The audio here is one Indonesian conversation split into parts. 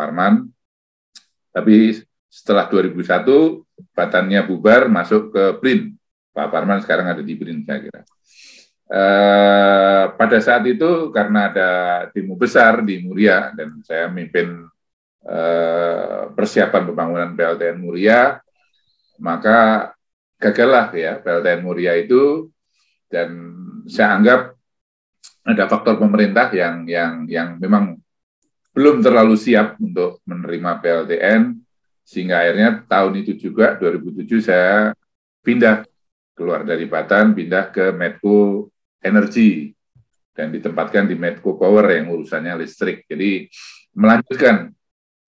Parman. Tapi setelah 2001, batannya bubar masuk ke BRIN. Pak Parman sekarang ada di BRIN, saya kira. E, pada saat itu, karena ada timu besar di Muria, dan saya memimpin e, eh, persiapan pembangunan PLTN Muria, maka gagalah ya PLTN Muria itu, dan saya anggap ada faktor pemerintah yang yang yang memang belum terlalu siap untuk menerima PLTN, sehingga akhirnya tahun itu juga, 2007, saya pindah keluar dari Batan, pindah ke Medco Energy, dan ditempatkan di Medco Power yang urusannya listrik. Jadi melanjutkan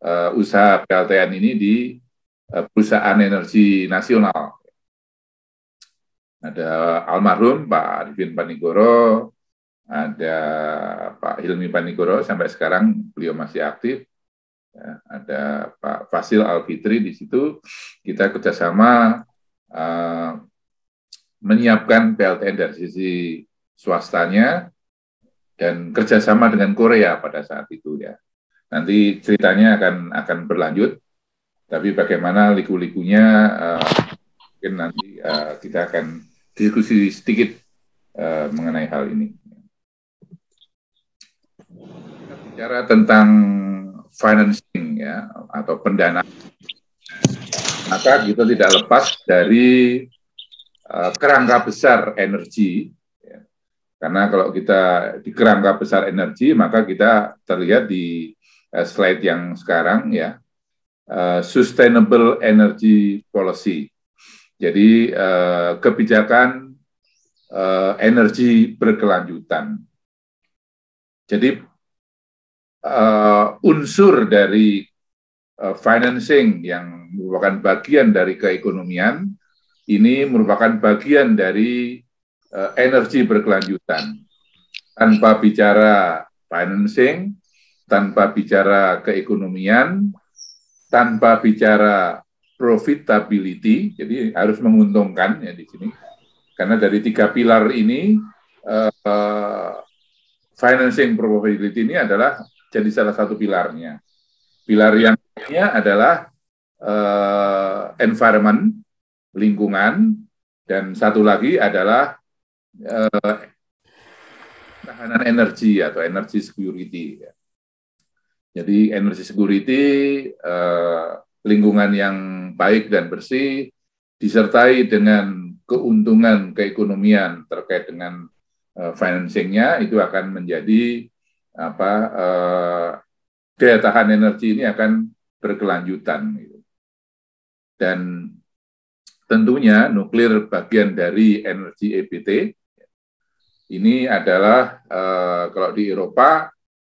uh, usaha PLTN ini di uh, perusahaan energi nasional. Ada almarhum Pak Arifin Panigoro, ada Pak Hilmi Panigoro sampai sekarang beliau masih aktif. Ya, ada Pak Fasil Alfitri di situ. Kita kerjasama uh, menyiapkan PLTN dari sisi swastanya dan kerjasama dengan Korea pada saat itu ya. Nanti ceritanya akan akan berlanjut, tapi bagaimana liku-likunya uh, mungkin nanti uh, kita akan diskusi sedikit uh, mengenai hal ini. bicara tentang financing ya atau pendanaan maka kita gitu tidak lepas dari uh, kerangka besar energi ya. karena kalau kita di kerangka besar energi maka kita terlihat di uh, slide yang sekarang ya uh, sustainable energy policy jadi uh, kebijakan uh, energi berkelanjutan jadi uh, unsur dari uh, financing yang merupakan bagian dari keekonomian ini merupakan bagian dari uh, energi berkelanjutan. Tanpa bicara financing, tanpa bicara keekonomian, tanpa bicara profitability, jadi harus menguntungkan ya di sini. Karena dari tiga pilar ini, uh, financing profitability ini adalah jadi salah satu pilarnya. Pilar yang lainnya adalah uh, environment, lingkungan, dan satu lagi adalah uh, eh, tahanan energi atau energy security. Jadi energy security, uh, lingkungan yang baik dan bersih, disertai dengan keuntungan keekonomian terkait dengan uh, financingnya itu akan menjadi apa eh, daya tahan energi ini akan berkelanjutan. Gitu. Dan tentunya nuklir bagian dari energi EBT ini adalah eh, kalau di Eropa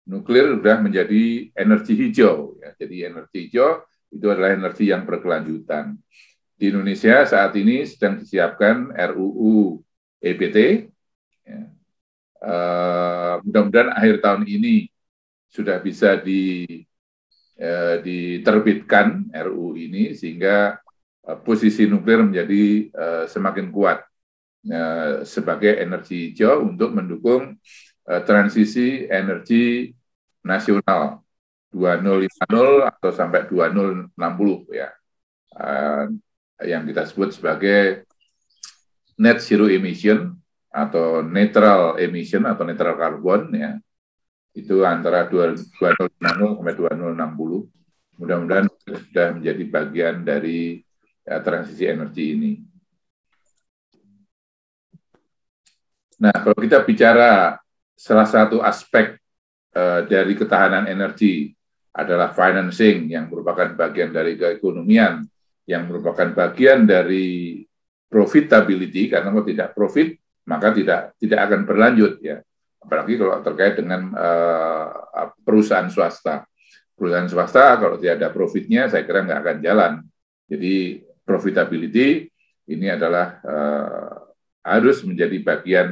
nuklir sudah menjadi energi hijau. Ya. Jadi energi hijau itu adalah energi yang berkelanjutan. Di Indonesia saat ini sedang disiapkan RUU EBT, ya, Eh, mudah-mudahan akhir tahun ini sudah bisa di uh, diterbitkan RU ini sehingga uh, posisi nuklir menjadi uh, semakin kuat uh, sebagai energi hijau untuk mendukung uh, transisi energi nasional 2050 atau sampai 2060 ya. Uh, yang kita sebut sebagai net zero emission atau netral emission atau netral karbon ya itu antara 2050 sampai 2060 mudah-mudahan sudah menjadi bagian dari ya, transisi energi ini. Nah kalau kita bicara salah satu aspek eh, dari ketahanan energi adalah financing yang merupakan bagian dari keekonomian yang merupakan bagian dari profitability karena kalau tidak profit maka tidak tidak akan berlanjut ya apalagi kalau terkait dengan uh, perusahaan swasta perusahaan swasta kalau tidak ada profitnya saya kira nggak akan jalan jadi profitability ini adalah uh, harus menjadi bagian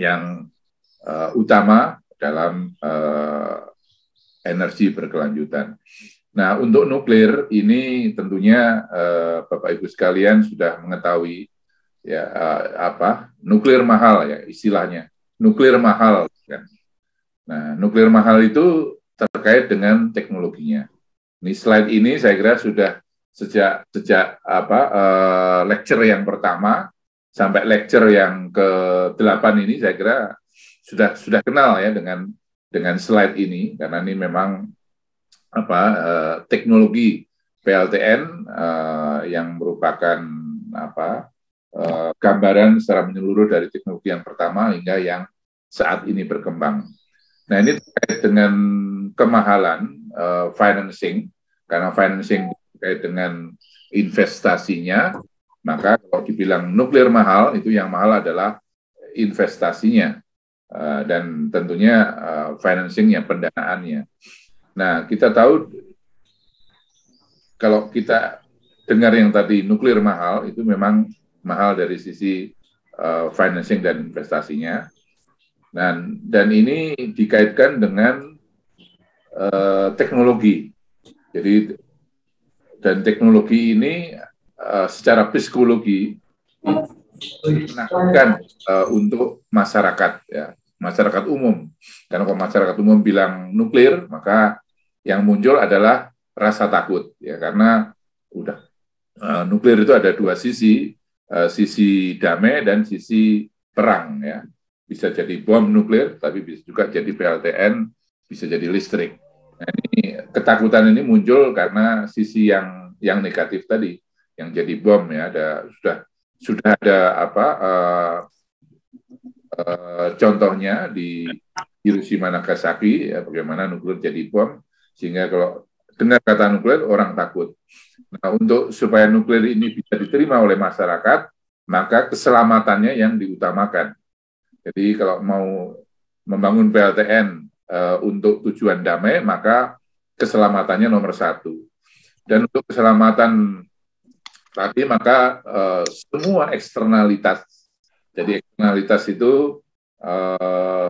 yang uh, utama dalam uh, energi berkelanjutan. Nah, untuk nuklir ini tentunya uh, Bapak Ibu sekalian sudah mengetahui ya eh, apa nuklir mahal ya istilahnya nuklir mahal kan nah nuklir mahal itu terkait dengan teknologinya ini slide ini saya kira sudah sejak sejak apa uh, lecture yang pertama sampai lecture yang ke delapan ini saya kira sudah sudah kenal ya dengan dengan slide ini karena ini memang apa uh, teknologi PLTN uh, yang merupakan apa uh, gambaran secara menyeluruh dari teknologi yang pertama hingga yang saat ini berkembang. Nah ini terkait dengan kemahalan uh, financing karena financing terkait dengan investasinya maka kalau dibilang nuklir mahal itu yang mahal adalah investasinya uh, dan tentunya uh, financingnya pendanaannya. Nah kita tahu kalau kita dengar yang tadi nuklir mahal itu memang mahal dari sisi uh, financing dan investasinya. Dan dan ini dikaitkan dengan uh, teknologi. Jadi dan teknologi ini uh, secara psikologi menakutkan uh, untuk masyarakat ya masyarakat umum karena kalau masyarakat umum bilang nuklir maka yang muncul adalah rasa takut ya karena udah uh, nuklir itu ada dua sisi Eh, sisi damai dan sisi perang ya. Bisa jadi bom nuklir, tapi bisa juga jadi PLTN, bisa jadi listrik. Nah, ini ketakutan ini muncul karena sisi yang yang negatif tadi, yang jadi bom ya, ada sudah sudah ada apa uh, uh, contohnya di Hiroshima Nagasaki ya, bagaimana nuklir jadi bom sehingga kalau dengar kata nuklir orang takut. Nah, untuk supaya nuklir ini bisa diterima oleh masyarakat, maka keselamatannya yang diutamakan. Jadi kalau mau membangun PLTN e, eh, untuk tujuan damai, maka keselamatannya nomor satu. Dan untuk keselamatan tadi, maka e, semua eksternalitas. Jadi eksternalitas itu e,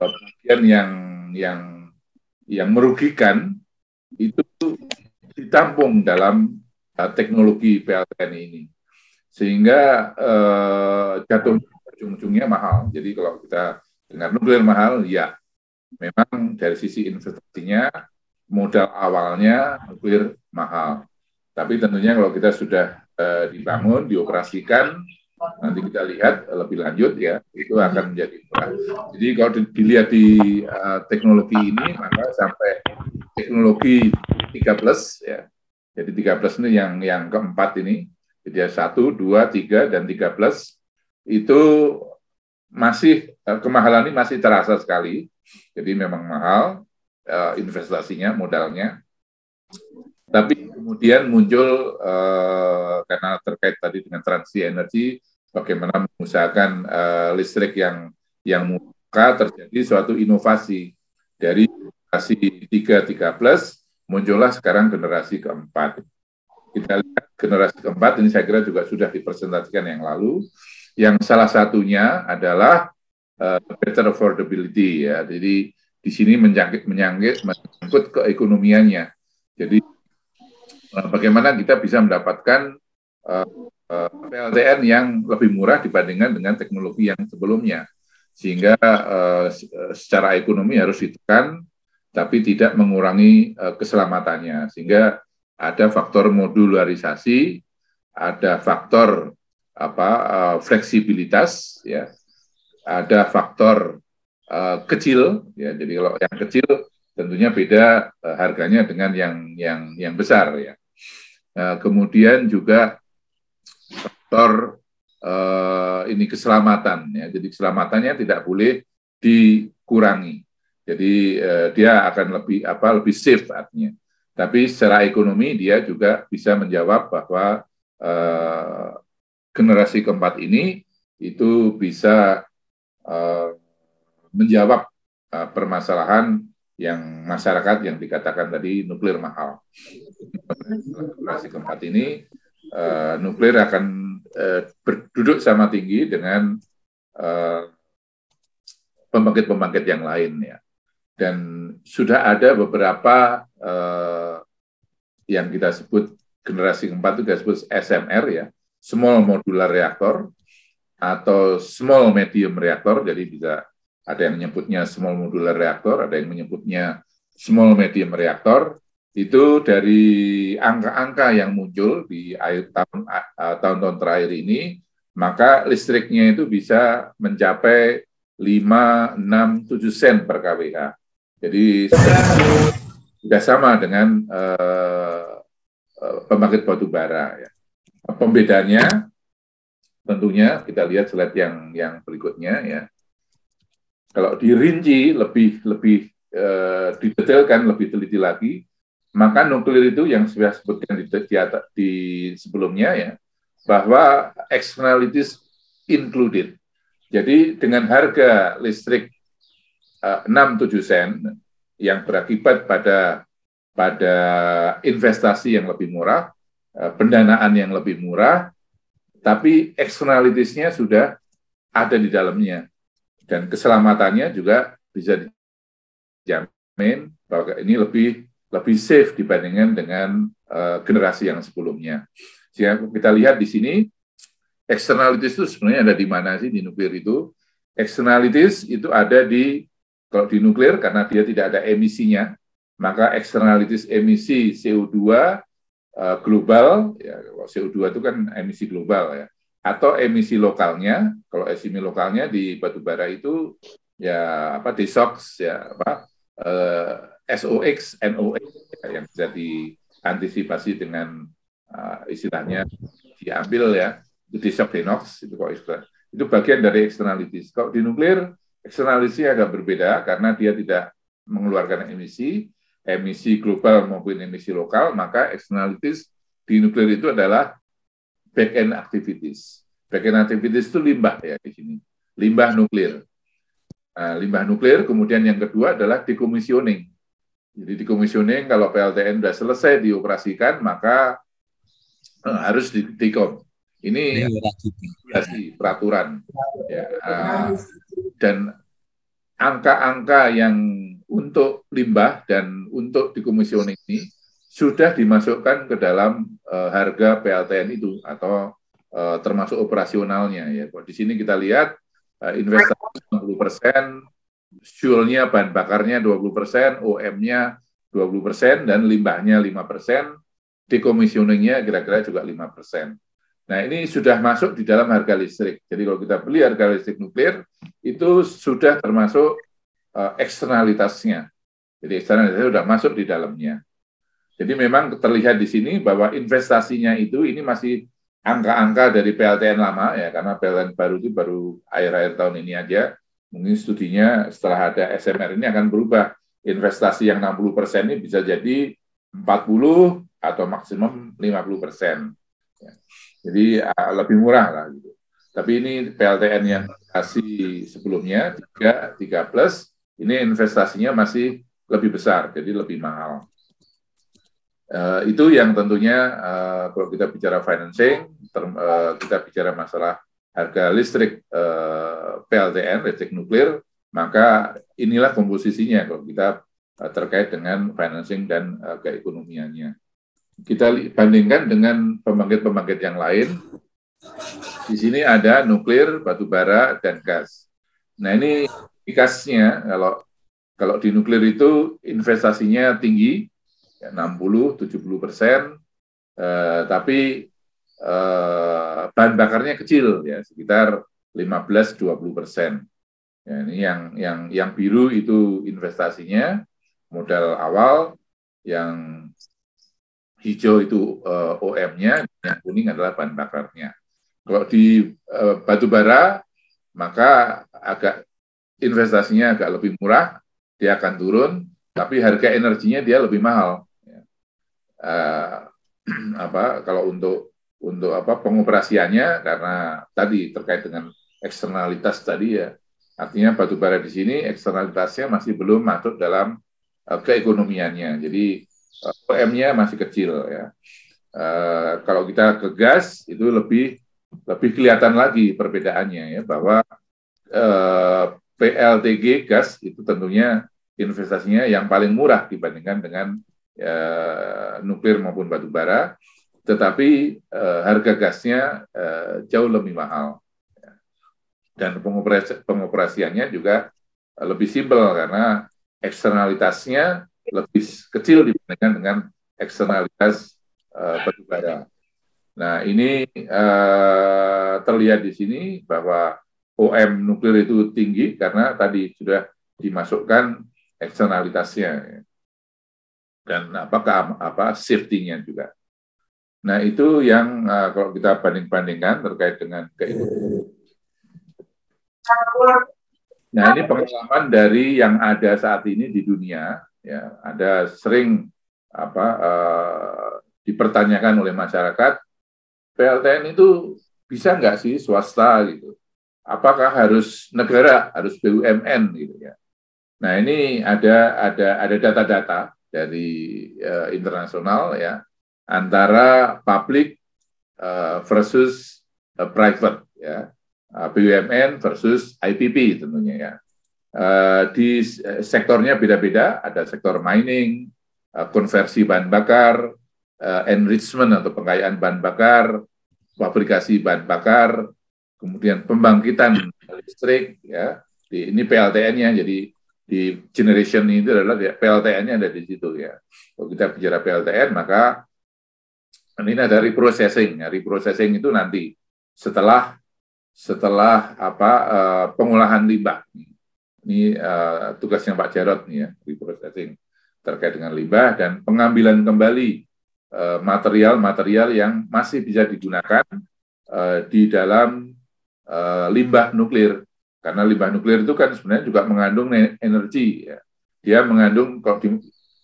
bagian yang yang yang merugikan itu ditampung dalam uh, teknologi PLTN ini sehingga uh, eh, jatuh ujung-ujungnya mahal. Jadi kalau kita dengar nuklir mahal, ya memang dari sisi investasinya modal awalnya nuklir mahal. Tapi tentunya kalau kita sudah uh, dibangun, dioperasikan, Nanti kita lihat eh, lebih lanjut ya, itu akan menjadi murah. Jadi kalau dilihat di uh, teknologi ini, maka sampai teknologi 3 plus ya. Jadi 3 plus ini yang yang keempat ini, jadi satu, dua, tiga, dan 3 plus itu masih uh, kemahalan ini masih terasa sekali. Jadi memang mahal uh, investasinya, modalnya. Tapi kemudian muncul uh, karena terkait tadi dengan transisi energi bagaimana mengusahakan uh, listrik yang yang murah terjadi suatu inovasi dari generasi tiga plus muncullah sekarang generasi keempat. Kita lihat generasi keempat ini saya kira juga sudah dipresentasikan yang lalu. Yang salah satunya adalah uh, better affordability ya. Jadi di sini menyangkut menyangkut, menyangkut keekonomiannya. Jadi eh, bagaimana kita bisa mendapatkan uh, Eh, PLTN yang lebih murah dibandingkan dengan teknologi yang sebelumnya. Sehingga eh, eh, secara ekonomi harus ditekan, tapi tidak mengurangi keselamatannya. Sehingga ada faktor modularisasi, ada faktor apa fleksibilitas, ya, ada faktor kecil, ya. Jadi kalau yang kecil tentunya beda harganya dengan yang yang yang besar, ya. Nah, kemudian juga faktor eh, ini keselamatan ya. Jadi keselamatannya tidak boleh dikurangi. Jadi eh, dia akan lebih apa lebih safe artinya. Tapi secara ekonomi dia juga bisa menjawab bahwa eh, generasi keempat ini itu bisa eh, menjawab eh, permasalahan yang masyarakat yang dikatakan tadi nuklir mahal. Generasi keempat ini uh, nuklir akan uh, berduduk sama tinggi dengan pembangkit eh, pembangkit-pembangkit yang lain ya. Dan sudah ada beberapa uh, yang kita sebut generasi keempat itu kita sebut SMR ya, small modular reactor atau small medium reactor. Jadi bisa ada yang menyebutnya small modular reactor, ada yang menyebutnya small medium reactor itu dari angka-angka yang muncul di akhir tahun tahun-tahun terakhir ini, maka listriknya itu bisa mencapai 5, 6, 7 sen per kWh. Jadi sudah sama dengan eh, eh pembangkit batu bara. Ya. pembedanya tentunya kita lihat slide yang yang berikutnya ya. Kalau dirinci lebih lebih eh, didetailkan lebih teliti lagi, maka nuklir itu yang saya sebutkan di, di, di sebelumnya ya, bahwa externalities included. Jadi dengan harga listrik eh, uh, 6-7 sen yang berakibat pada pada investasi yang lebih murah, uh, pendanaan yang lebih murah, tapi externalities-nya sudah ada di dalamnya. Dan keselamatannya juga bisa dijamin bahwa ini lebih lebih safe dibandingkan dengan uh, generasi yang sebelumnya. Sehingga kita lihat di sini externalities itu sebenarnya ada di mana sih di nuklir itu? Externalities itu ada di kalau di nuklir karena dia tidak ada emisinya, maka externalities emisi CO2 uh, eh, global ya CO2 itu kan emisi global ya atau emisi lokalnya kalau emisi lokalnya di batubara itu ya apa desox ya apa uh, SOX, NOX yang bisa diantisipasi dengan uh, istilahnya diambil ya di shock itu kok istilah itu bagian dari externalities. Kalau di nuklir externality agak berbeda karena dia tidak mengeluarkan emisi emisi global maupun emisi lokal maka externalities di nuklir itu adalah back end activities. Back end activities itu limbah ya di sini limbah nuklir. Nah, limbah nuklir kemudian yang kedua adalah decommissioning jadi di commissioning kalau PLTN sudah selesai dioperasikan maka eh, harus di dikom. Ini regulasi peraturan. Ya, ah, dan angka-angka yang untuk limbah dan untuk di commissioning ini sudah dimasukkan ke dalam uh, harga PLTN itu atau uh, termasuk operasionalnya ya. Di sini kita lihat uh, investasi 60 persen, fuelnya bahan bakarnya 20%, OM-nya 20% dan limbahnya 5%, decommissioningnya kira-kira juga 5%. Nah, ini sudah masuk di dalam harga listrik. Jadi kalau kita beli harga listrik nuklir itu sudah termasuk uh, eksternalitasnya. Jadi eksternalitasnya sudah masuk di dalamnya. Jadi memang terlihat di sini bahwa investasinya itu ini masih angka-angka dari PLTN lama ya karena PLTN baru itu baru akhir-akhir tahun ini aja Mungkin studinya setelah ada SMR ini akan berubah. Investasi yang 60 persen ini bisa jadi 40 atau maksimum 50 persen. Ya. Jadi eh, lebih murah lah gitu. Tapi ini PLTN yang kasih sebelumnya 3, 3 plus, ini investasinya masih lebih besar, jadi lebih mahal. Uh, itu yang tentunya uh, kalau kita bicara financing, term, uh, kita bicara masalah harga listrik uh, eh, PLTN, listrik nuklir, maka inilah komposisinya kalau kita uh, terkait dengan financing dan uh, eh, keekonomiannya. Kita bandingkan dengan pembangkit-pembangkit yang lain, di sini ada nuklir, batu bara, dan gas. Nah ini gasnya kalau kalau di nuklir itu investasinya tinggi, 60-70 ya, persen, eh, tapi eh, bahan bakarnya kecil ya sekitar 15-20 persen. Ya, ini yang yang yang biru itu investasinya modal awal, yang hijau itu uh, eh, OM-nya, yang kuning adalah bahan bakarnya. Kalau di uh, batu bara maka agak investasinya agak lebih murah, dia akan turun, tapi harga energinya dia lebih mahal. Uh, apa kalau untuk untuk apa pengoperasiannya karena tadi terkait dengan eksternalitas tadi ya artinya batu bara di sini eksternalitasnya masih belum masuk dalam uh, keekonomiannya jadi uh, eh, OM-nya masih kecil ya uh, kalau kita ke gas itu lebih lebih kelihatan lagi perbedaannya ya bahwa uh, PLTG gas itu tentunya investasinya yang paling murah dibandingkan dengan uh, nuklir maupun batu bara tetapi uh, harga gasnya uh, jauh lebih mahal dan pengoperasi, pengoperasiannya juga lebih simpel karena eksternalitasnya lebih kecil dibandingkan dengan eksternalitas uh, Nah ini uh, terlihat di sini bahwa OM nuklir itu tinggi karena tadi sudah dimasukkan eksternalitasnya dan apakah apa safety-nya juga. Nah itu yang uh, kalau kita banding-bandingkan terkait dengan keilmuan. Nah ini pengalaman dari yang ada saat ini di dunia, ya ada sering apa uh, dipertanyakan oleh masyarakat, PLTN itu bisa nggak sih swasta gitu? Apakah harus negara, harus BUMN gitu ya? Nah ini ada ada ada data-data dari uh, internasional ya antara publik uh, eh, versus uh, private ya uh, eh, BUMN versus IPP tentunya ya uh, di sektornya beda-beda ada sektor mining uh, konversi bahan bakar uh, enrichment atau pengkayaan bahan bakar fabrikasi bahan bakar kemudian pembangkitan listrik ya di, ini PLTN-nya jadi di generation itu adalah ya, PLTN-nya ada di situ ya. Kalau kita bicara PLTN maka dan ini ada reprocessing. Ya, reprocessing itu nanti setelah setelah apa eh, pengolahan limbah. Ini eh, tugasnya Pak Jarot nih ya, reprocessing terkait dengan limbah dan pengambilan kembali eh, material-material yang masih bisa digunakan di dalam limbah nuklir. Karena limbah nuklir itu kan sebenarnya juga mengandung energi. Ya. Dia mengandung kalau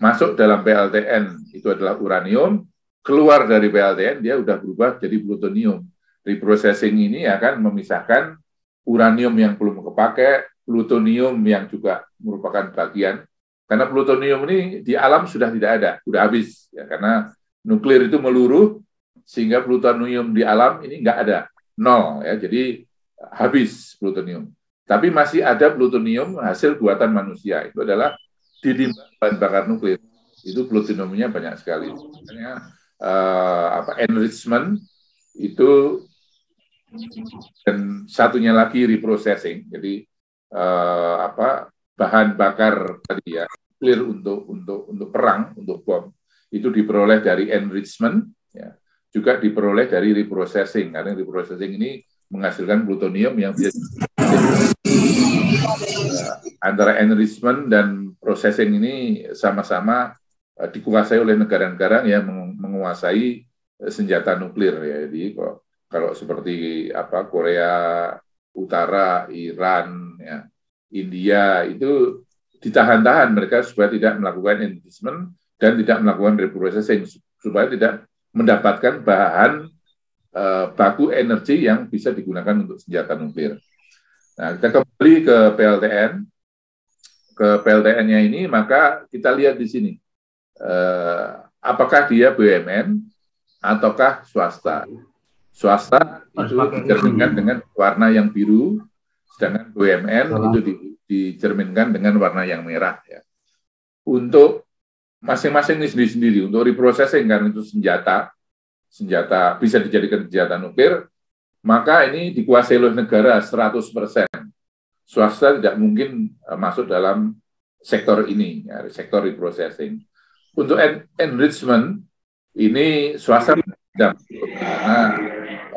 masuk dalam PLTN itu adalah uranium, keluar dari PLTN dia sudah berubah jadi plutonium. Reprocessing ini akan memisahkan uranium yang belum kepake, plutonium yang juga merupakan bagian karena plutonium ini di alam sudah tidak ada, sudah habis ya karena nuklir itu meluruh sehingga plutonium di alam ini enggak ada nol ya jadi habis plutonium tapi masih ada plutonium hasil buatan manusia itu adalah di bahan bakar nuklir itu plutoniumnya banyak sekali makanya uh, apa enrichment itu dan satunya lagi reprocessing. Jadi uh, apa bahan bakar tadi ya clear untuk untuk untuk perang untuk bom itu diperoleh dari enrichment ya juga diperoleh dari reprocessing karena reprocessing ini menghasilkan plutonium yang bisa eh, antara enrichment dan processing ini sama-sama dikuasai oleh negara-negara yang menguasai eh, senjata nuklir ya. Jadi kalau, kalau seperti apa Korea Utara, Iran, ya, India itu ditahan-tahan mereka supaya tidak melakukan engagement dan tidak melakukan reprocessing supaya tidak mendapatkan bahan e, baku energi yang bisa digunakan untuk senjata nuklir. Nah, kita kembali ke PLTN. Ke PLTN-nya ini, maka kita lihat di sini. Eh, apakah dia BUMN ataukah swasta. Swasta itu dicerminkan dengan warna yang biru, sedangkan BUMN itu dicerminkan dengan warna yang merah. Ya. Untuk masing-masing ini sendiri-sendiri, untuk reprocessing karena itu senjata, senjata bisa dijadikan senjata nuklir, maka ini dikuasai oleh negara 100%. Swasta tidak mungkin eh, masuk dalam sektor ini, ya, sektor reprocessing untuk en enrichment ini suasana nah,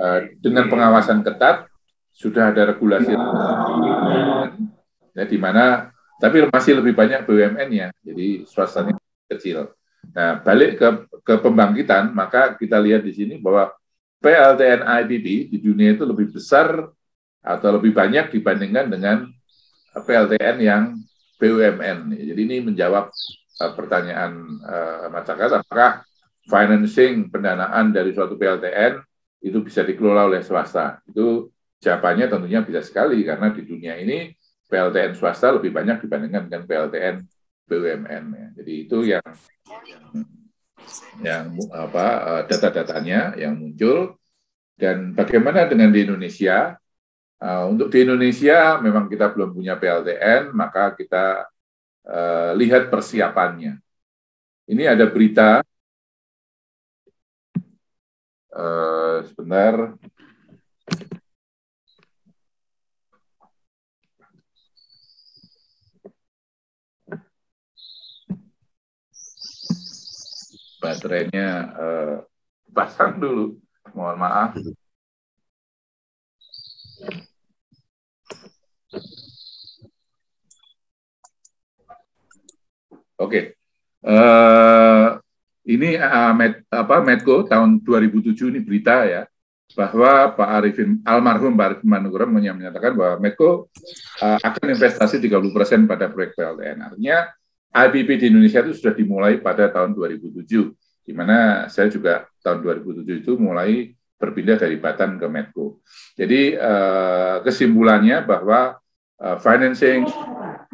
uh, dengan pengawasan ketat sudah ada regulasi ya, di mana tapi masih lebih banyak bumn ya, jadi suasananya kecil. Nah balik ke ke pembangkitan maka kita lihat di sini bahwa PLTN IPP di dunia itu lebih besar atau lebih banyak dibandingkan dengan PLTN yang BUMN. Jadi ini menjawab Eh, pertanyaan uh, eh, masyarakat, apakah financing pendanaan dari suatu PLTN itu bisa dikelola oleh swasta? Itu jawabannya tentunya bisa sekali karena di dunia ini PLTN swasta lebih banyak dibandingkan dengan PLTN BUMN. Ya. Jadi itu yang yang, apa eh, data-datanya yang muncul dan bagaimana dengan di Indonesia? untuk di Indonesia memang kita belum punya PLTN, maka kita Eh, lihat persiapannya. Ini ada berita, uh, sebentar, baterainya uh, pasang dulu. Mohon maaf. Oke. Uh, ini uh, Med, apa Medco tahun 2007 ini berita ya bahwa Pak Arifin almarhum Pak Arifin Manugura menyatakan bahwa Medco uh, akan investasi 30% pada proyek PLN. Artinya IPP di Indonesia itu sudah dimulai pada tahun 2007 di mana saya juga tahun 2007 itu mulai berpindah dari Batam ke Medco. Jadi uh, kesimpulannya bahwa uh, financing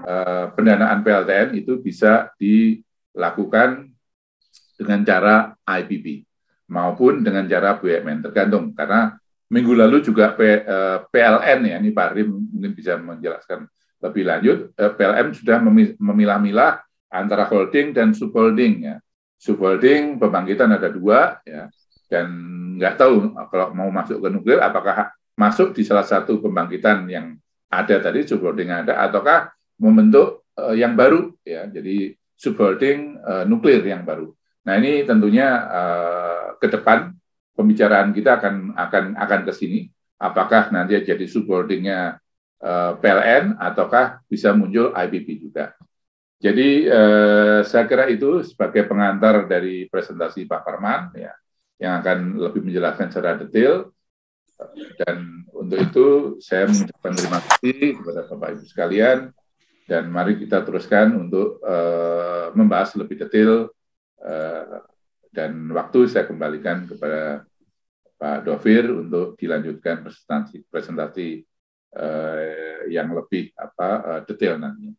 uh, pendanaan PLTN itu bisa dilakukan dengan cara IPP maupun dengan cara BUMN tergantung karena minggu lalu juga P, uh, eh, PLN ya ini Pak Rim mungkin bisa menjelaskan lebih lanjut uh, PLN sudah memilah-milah antara holding dan subholding ya subholding pembangkitan ada dua ya dan nggak tahu kalau mau masuk ke nuklir apakah masuk di salah satu pembangkitan yang ada tadi subholding ada ataukah membentuk uh, yang baru ya jadi subholding uh, nuklir yang baru nah ini tentunya uh, ke depan pembicaraan kita akan akan akan ke sini apakah nanti jadi subholdingnya uh, PLN ataukah bisa muncul IPP juga jadi uh, saya kira itu sebagai pengantar dari presentasi Pak Parman ya, yang akan lebih menjelaskan secara detail. Dan untuk itu saya mengucapkan terima kasih kepada Bapak Ibu sekalian dan mari kita teruskan untuk uh, membahas lebih detail uh, dan waktu saya kembalikan kepada Pak Dovir untuk dilanjutkan presentasi presentasi uh, yang lebih apa uh, detail nanti.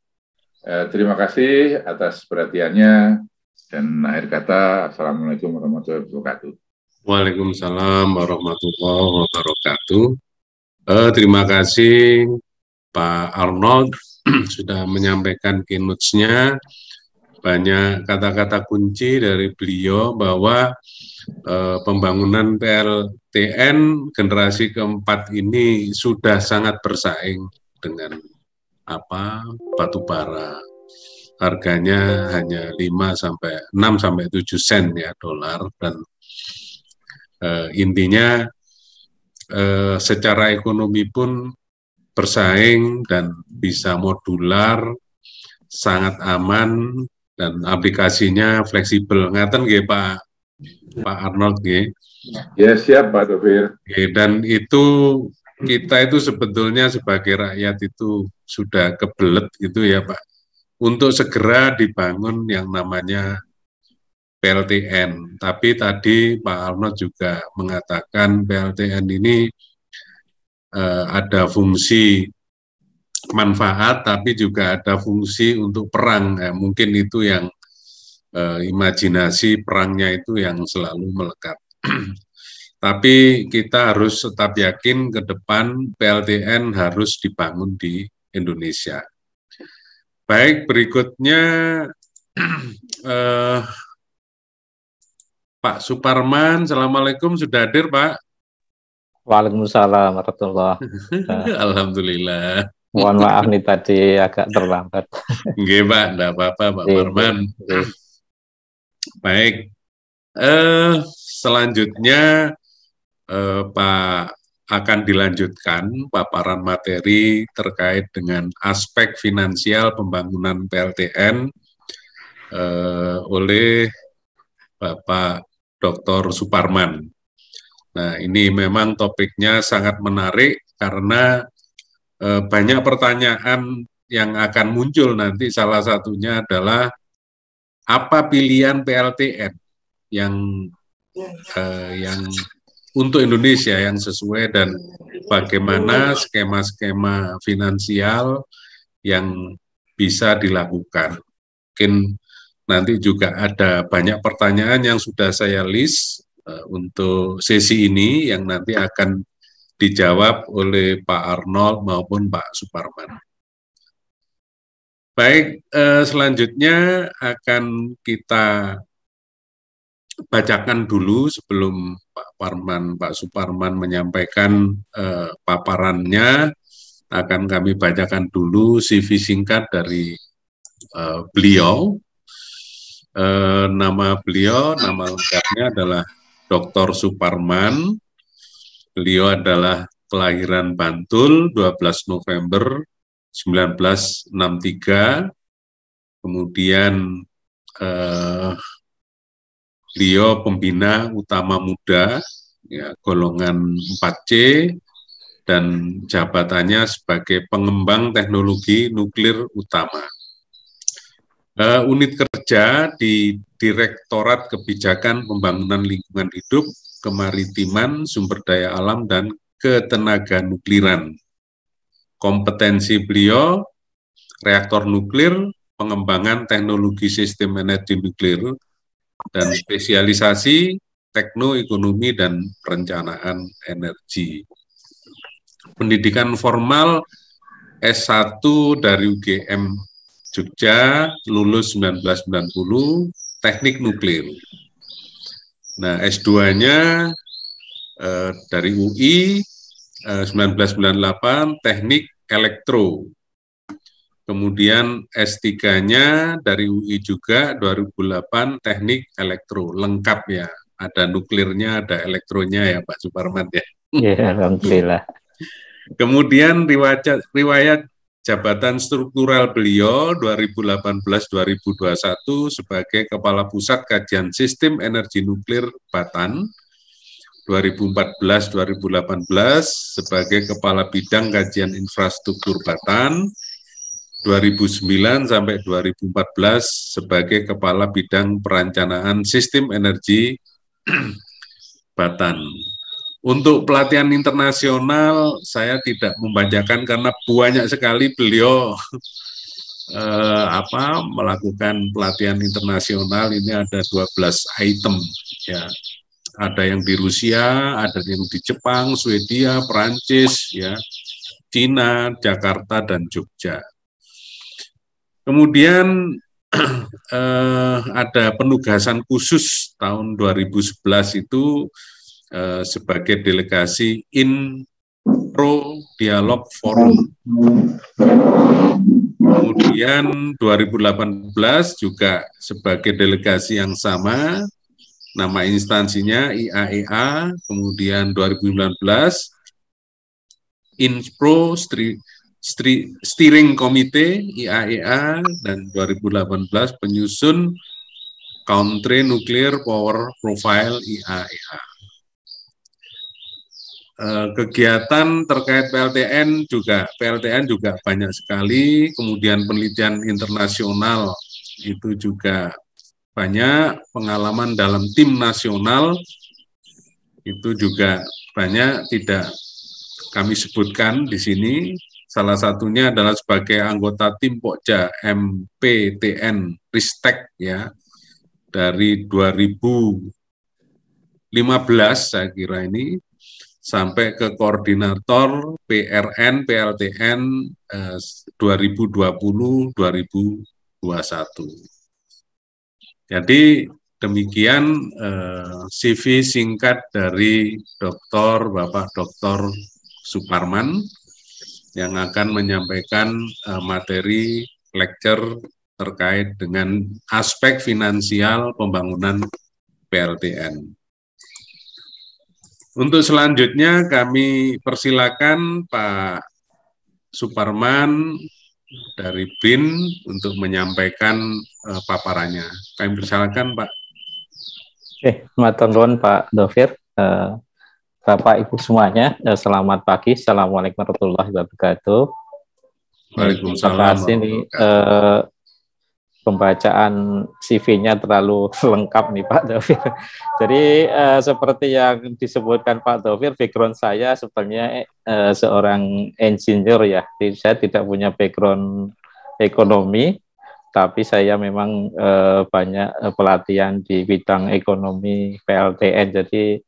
Uh, terima kasih atas perhatiannya dan akhir kata assalamualaikum warahmatullahi wabarakatuh. Waalaikumsalam warahmatullahi wabarakatuh. Eh, terima kasih Pak Arnold sudah menyampaikan keynote-nya. Banyak kata-kata kunci dari beliau bahwa eh, pembangunan PLTN generasi keempat ini sudah sangat bersaing dengan apa batu bara. Harganya hanya 5 sampai 6 sampai 7 sen ya dolar dan uh, intinya uh, secara ekonomi pun bersaing dan bisa modular, sangat aman dan aplikasinya fleksibel. Ngaten nggih Pak Pak Arnold nggih. Ya siap Pak Dovir. Dan itu kita itu sebetulnya sebagai rakyat itu sudah kebelet gitu ya Pak. Untuk segera dibangun yang namanya PLTN. Tapi tadi Pak Arnold juga mengatakan PLTN ini eh, ada fungsi manfaat, tapi juga ada fungsi untuk perang. Eh, mungkin itu yang eh, imajinasi perangnya itu yang selalu melekat. tapi kita harus tetap yakin ke depan PLTN harus dibangun di Indonesia. Baik, berikutnya eh, Pak Suparman. Assalamualaikum, sudah hadir Pak. Waalaikumsalam warahmatullahi Alhamdulillah. Mohon maaf nih tadi agak terlambat. Oke Pak, enggak apa-apa Pak Gih, Parman. Baik. Eh selanjutnya eh, Pak akan dilanjutkan paparan materi terkait dengan aspek finansial pembangunan PLTN eh, oleh Bapak Dr. Suparman. Nah, ini memang topiknya sangat menarik karena e, banyak pertanyaan yang akan muncul nanti salah satunya adalah apa pilihan PLTN yang e, yang untuk Indonesia yang sesuai dan bagaimana skema-skema finansial yang bisa dilakukan. Mungkin Nanti juga ada banyak pertanyaan yang sudah saya list eh, untuk sesi ini yang nanti akan dijawab oleh Pak Arnold maupun Pak Suparman. Baik, eh, selanjutnya akan kita bacakan dulu sebelum Pak Parman, Pak Suparman menyampaikan eh, paparannya. Akan kami bacakan dulu CV singkat dari beliau eh, nama beliau, nama lengkapnya adalah Dr. Suparman. Beliau adalah kelahiran Bantul 12 November 1963. Kemudian eh, beliau pembina utama muda ya, golongan 4C dan jabatannya sebagai pengembang teknologi nuklir utama uh, unit kerja di Direktorat Kebijakan Pembangunan Lingkungan Hidup, Kemaritiman, Sumber Daya Alam, dan Ketenaga Nukliran. Kompetensi beliau, reaktor nuklir, pengembangan teknologi sistem energi nuklir, dan spesialisasi teknoekonomi dan perencanaan energi. Pendidikan formal S1 dari UGM Jogja lulus 1990 teknik nuklir. Nah, S2-nya eh, dari UI eh, 1998 teknik elektro. Kemudian S3-nya dari UI juga 2008 teknik elektro, lengkap ya. Ada nuklirnya, ada elektronya ya Pak Suparman ya. Iya, alhamdulillah. Kemudian riwayat riwayat jabatan struktural beliau 2018-2021 sebagai Kepala Pusat Kajian Sistem Energi Nuklir Batan, 2014-2018 sebagai Kepala Bidang Kajian Infrastruktur Batan, 2009 sampai 2014 sebagai Kepala Bidang Perencanaan Sistem Energi Batan. Untuk pelatihan internasional saya tidak membacakan karena banyak sekali beliau eh, apa melakukan pelatihan internasional ini ada 12 item ya. Ada yang di Rusia, ada yang di Jepang, Swedia, Perancis ya, Cina, Jakarta dan Jogja. Kemudian eh, ada penugasan khusus tahun 2011 itu Eh, sebagai delegasi in pro dialog forum. Kemudian 2018 juga sebagai delegasi yang sama, nama instansinya IAEA, e kemudian 2019 INPRO Steering Committee IAEA, e dan 2018 penyusun Country Nuclear Power Profile IAEA. E Eh, kegiatan terkait PLTN juga PLTN juga banyak sekali kemudian penelitian internasional itu juga banyak pengalaman dalam tim nasional itu juga banyak tidak kami sebutkan di sini salah satunya adalah sebagai anggota tim Pokja MPTN Ristek ya dari 2015 saya kira ini sampai ke koordinator PRN PLTN eh, 2020-2021. Jadi demikian eh, CV singkat dari Dr. Bapak Dr. Suparman yang akan menyampaikan eh, materi lecture terkait dengan aspek finansial pembangunan PLTN. Untuk selanjutnya kami persilakan Pak Suparman dari BIN untuk menyampaikan uh, paparannya. Kami persilakan Pak. Eh, teman-teman Pak Dovir. Uh, Bapak Ibu semuanya, uh, selamat pagi. Assalamualaikum warahmatullahi wabarakatuh. Waalaikumsalam. Terima kasih nih, pembacaan CV-nya terlalu lengkap nih Pak Dovir. Jadi eh, seperti yang disebutkan Pak Dovir, background saya sebenarnya eh, seorang engineer ya. Jadi Saya tidak punya background ekonomi, tapi saya memang eh, banyak eh, pelatihan di bidang ekonomi PLTN. Jadi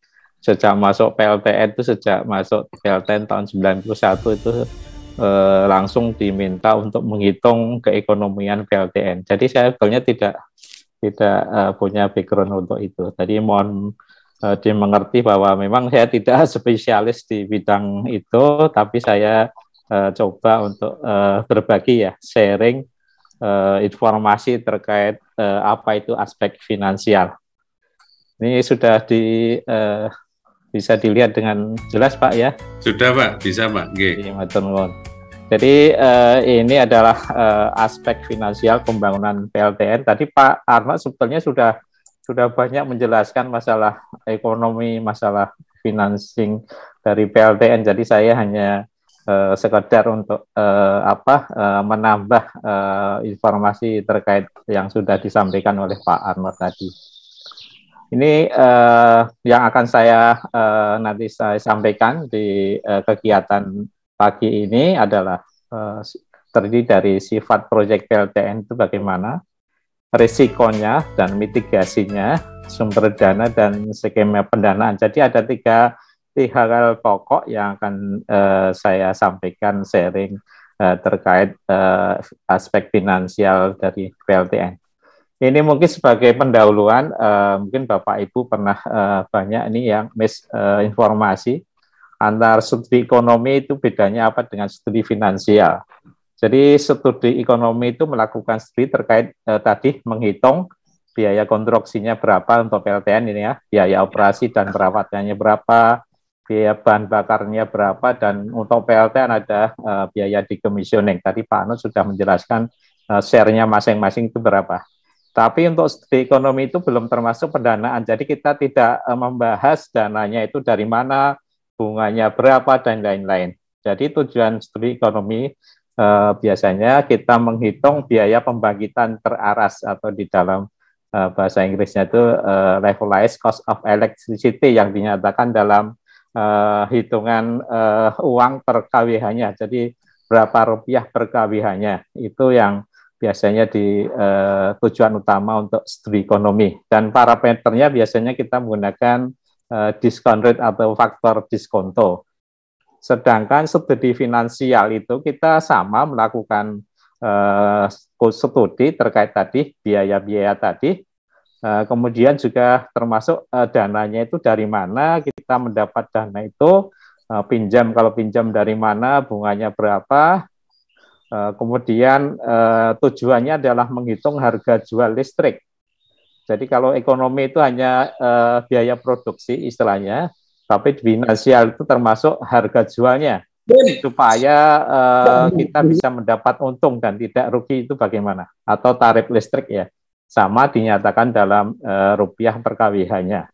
sejak masuk PLTN itu sejak masuk PLTN tahun 91 itu eh, langsung diminta untuk menghitung keekonomian PLTN. Jadi saya sebetulnya tidak tidak eh, punya background untuk itu. Tadi mohon eh, dimengerti bahwa memang saya tidak spesialis di bidang itu, tapi saya eh, coba untuk eh, berbagi ya, sharing eh, informasi terkait eh, apa itu aspek finansial. Ini sudah di eh, bisa dilihat dengan jelas Pak ya? Sudah Pak, bisa Pak. Iya, Nggih. Jadi eh, ini adalah eh, aspek finansial pembangunan PLTN. Tadi Pak Arma sebetulnya sudah sudah banyak menjelaskan masalah ekonomi, masalah financing dari PLTN. Jadi saya hanya eh, sekedar untuk eh, apa eh, menambah eh, informasi terkait yang sudah disampaikan oleh Pak Arma tadi. Ini uh, yang akan saya uh, nanti saya sampaikan di uh, kegiatan pagi ini adalah uh, terdiri dari sifat proyek PLTN itu bagaimana, risikonya dan mitigasinya, sumber dana dan skema pendanaan. Jadi ada tiga tiga hal pokok yang akan uh, saya sampaikan sharing uh, terkait uh, aspek finansial dari PLTN ini mungkin sebagai pendahuluan, uh, mungkin Bapak Ibu pernah uh, banyak ini yang uh, informasi antar studi ekonomi itu bedanya apa dengan studi finansial. Jadi studi ekonomi itu melakukan studi terkait uh, tadi menghitung biaya konstruksinya berapa untuk PLTN ini ya, biaya operasi dan perawatannya berapa, biaya bahan bakarnya berapa, dan untuk PLTN ada uh, biaya decommissioning. Tadi Pak Anu sudah menjelaskan sharenya share-nya masing-masing itu berapa. Tapi untuk studi ekonomi itu belum termasuk pendanaan. Jadi kita tidak eh, membahas dananya itu dari mana, bunganya berapa, dan lain-lain. Jadi tujuan studi ekonomi eh, biasanya kita menghitung biaya pembangkitan teraras atau di dalam eh, bahasa Inggrisnya itu eh, levelized cost of electricity yang dinyatakan dalam eh, hitungan eh, uang per KWH-nya. Jadi berapa rupiah per KWH-nya itu yang biasanya di uh, tujuan utama untuk studi ekonomi dan parameternya biasanya kita menggunakan uh, eh, discount rate atau faktor diskonto. Sedangkan studi finansial itu kita sama melakukan uh, studi terkait tadi biaya-biaya tadi Uh, kemudian juga termasuk uh, dananya itu dari mana kita mendapat dana itu uh, pinjam kalau pinjam dari mana bunganya berapa Eh, kemudian eh, tujuannya adalah menghitung harga jual listrik. Jadi kalau ekonomi itu hanya eh, biaya produksi istilahnya, tapi finansial itu termasuk harga jualnya supaya kita bisa mendapat untung dan tidak rugi itu bagaimana atau tarif listrik ya sama dinyatakan dalam rupiah per kWh-nya.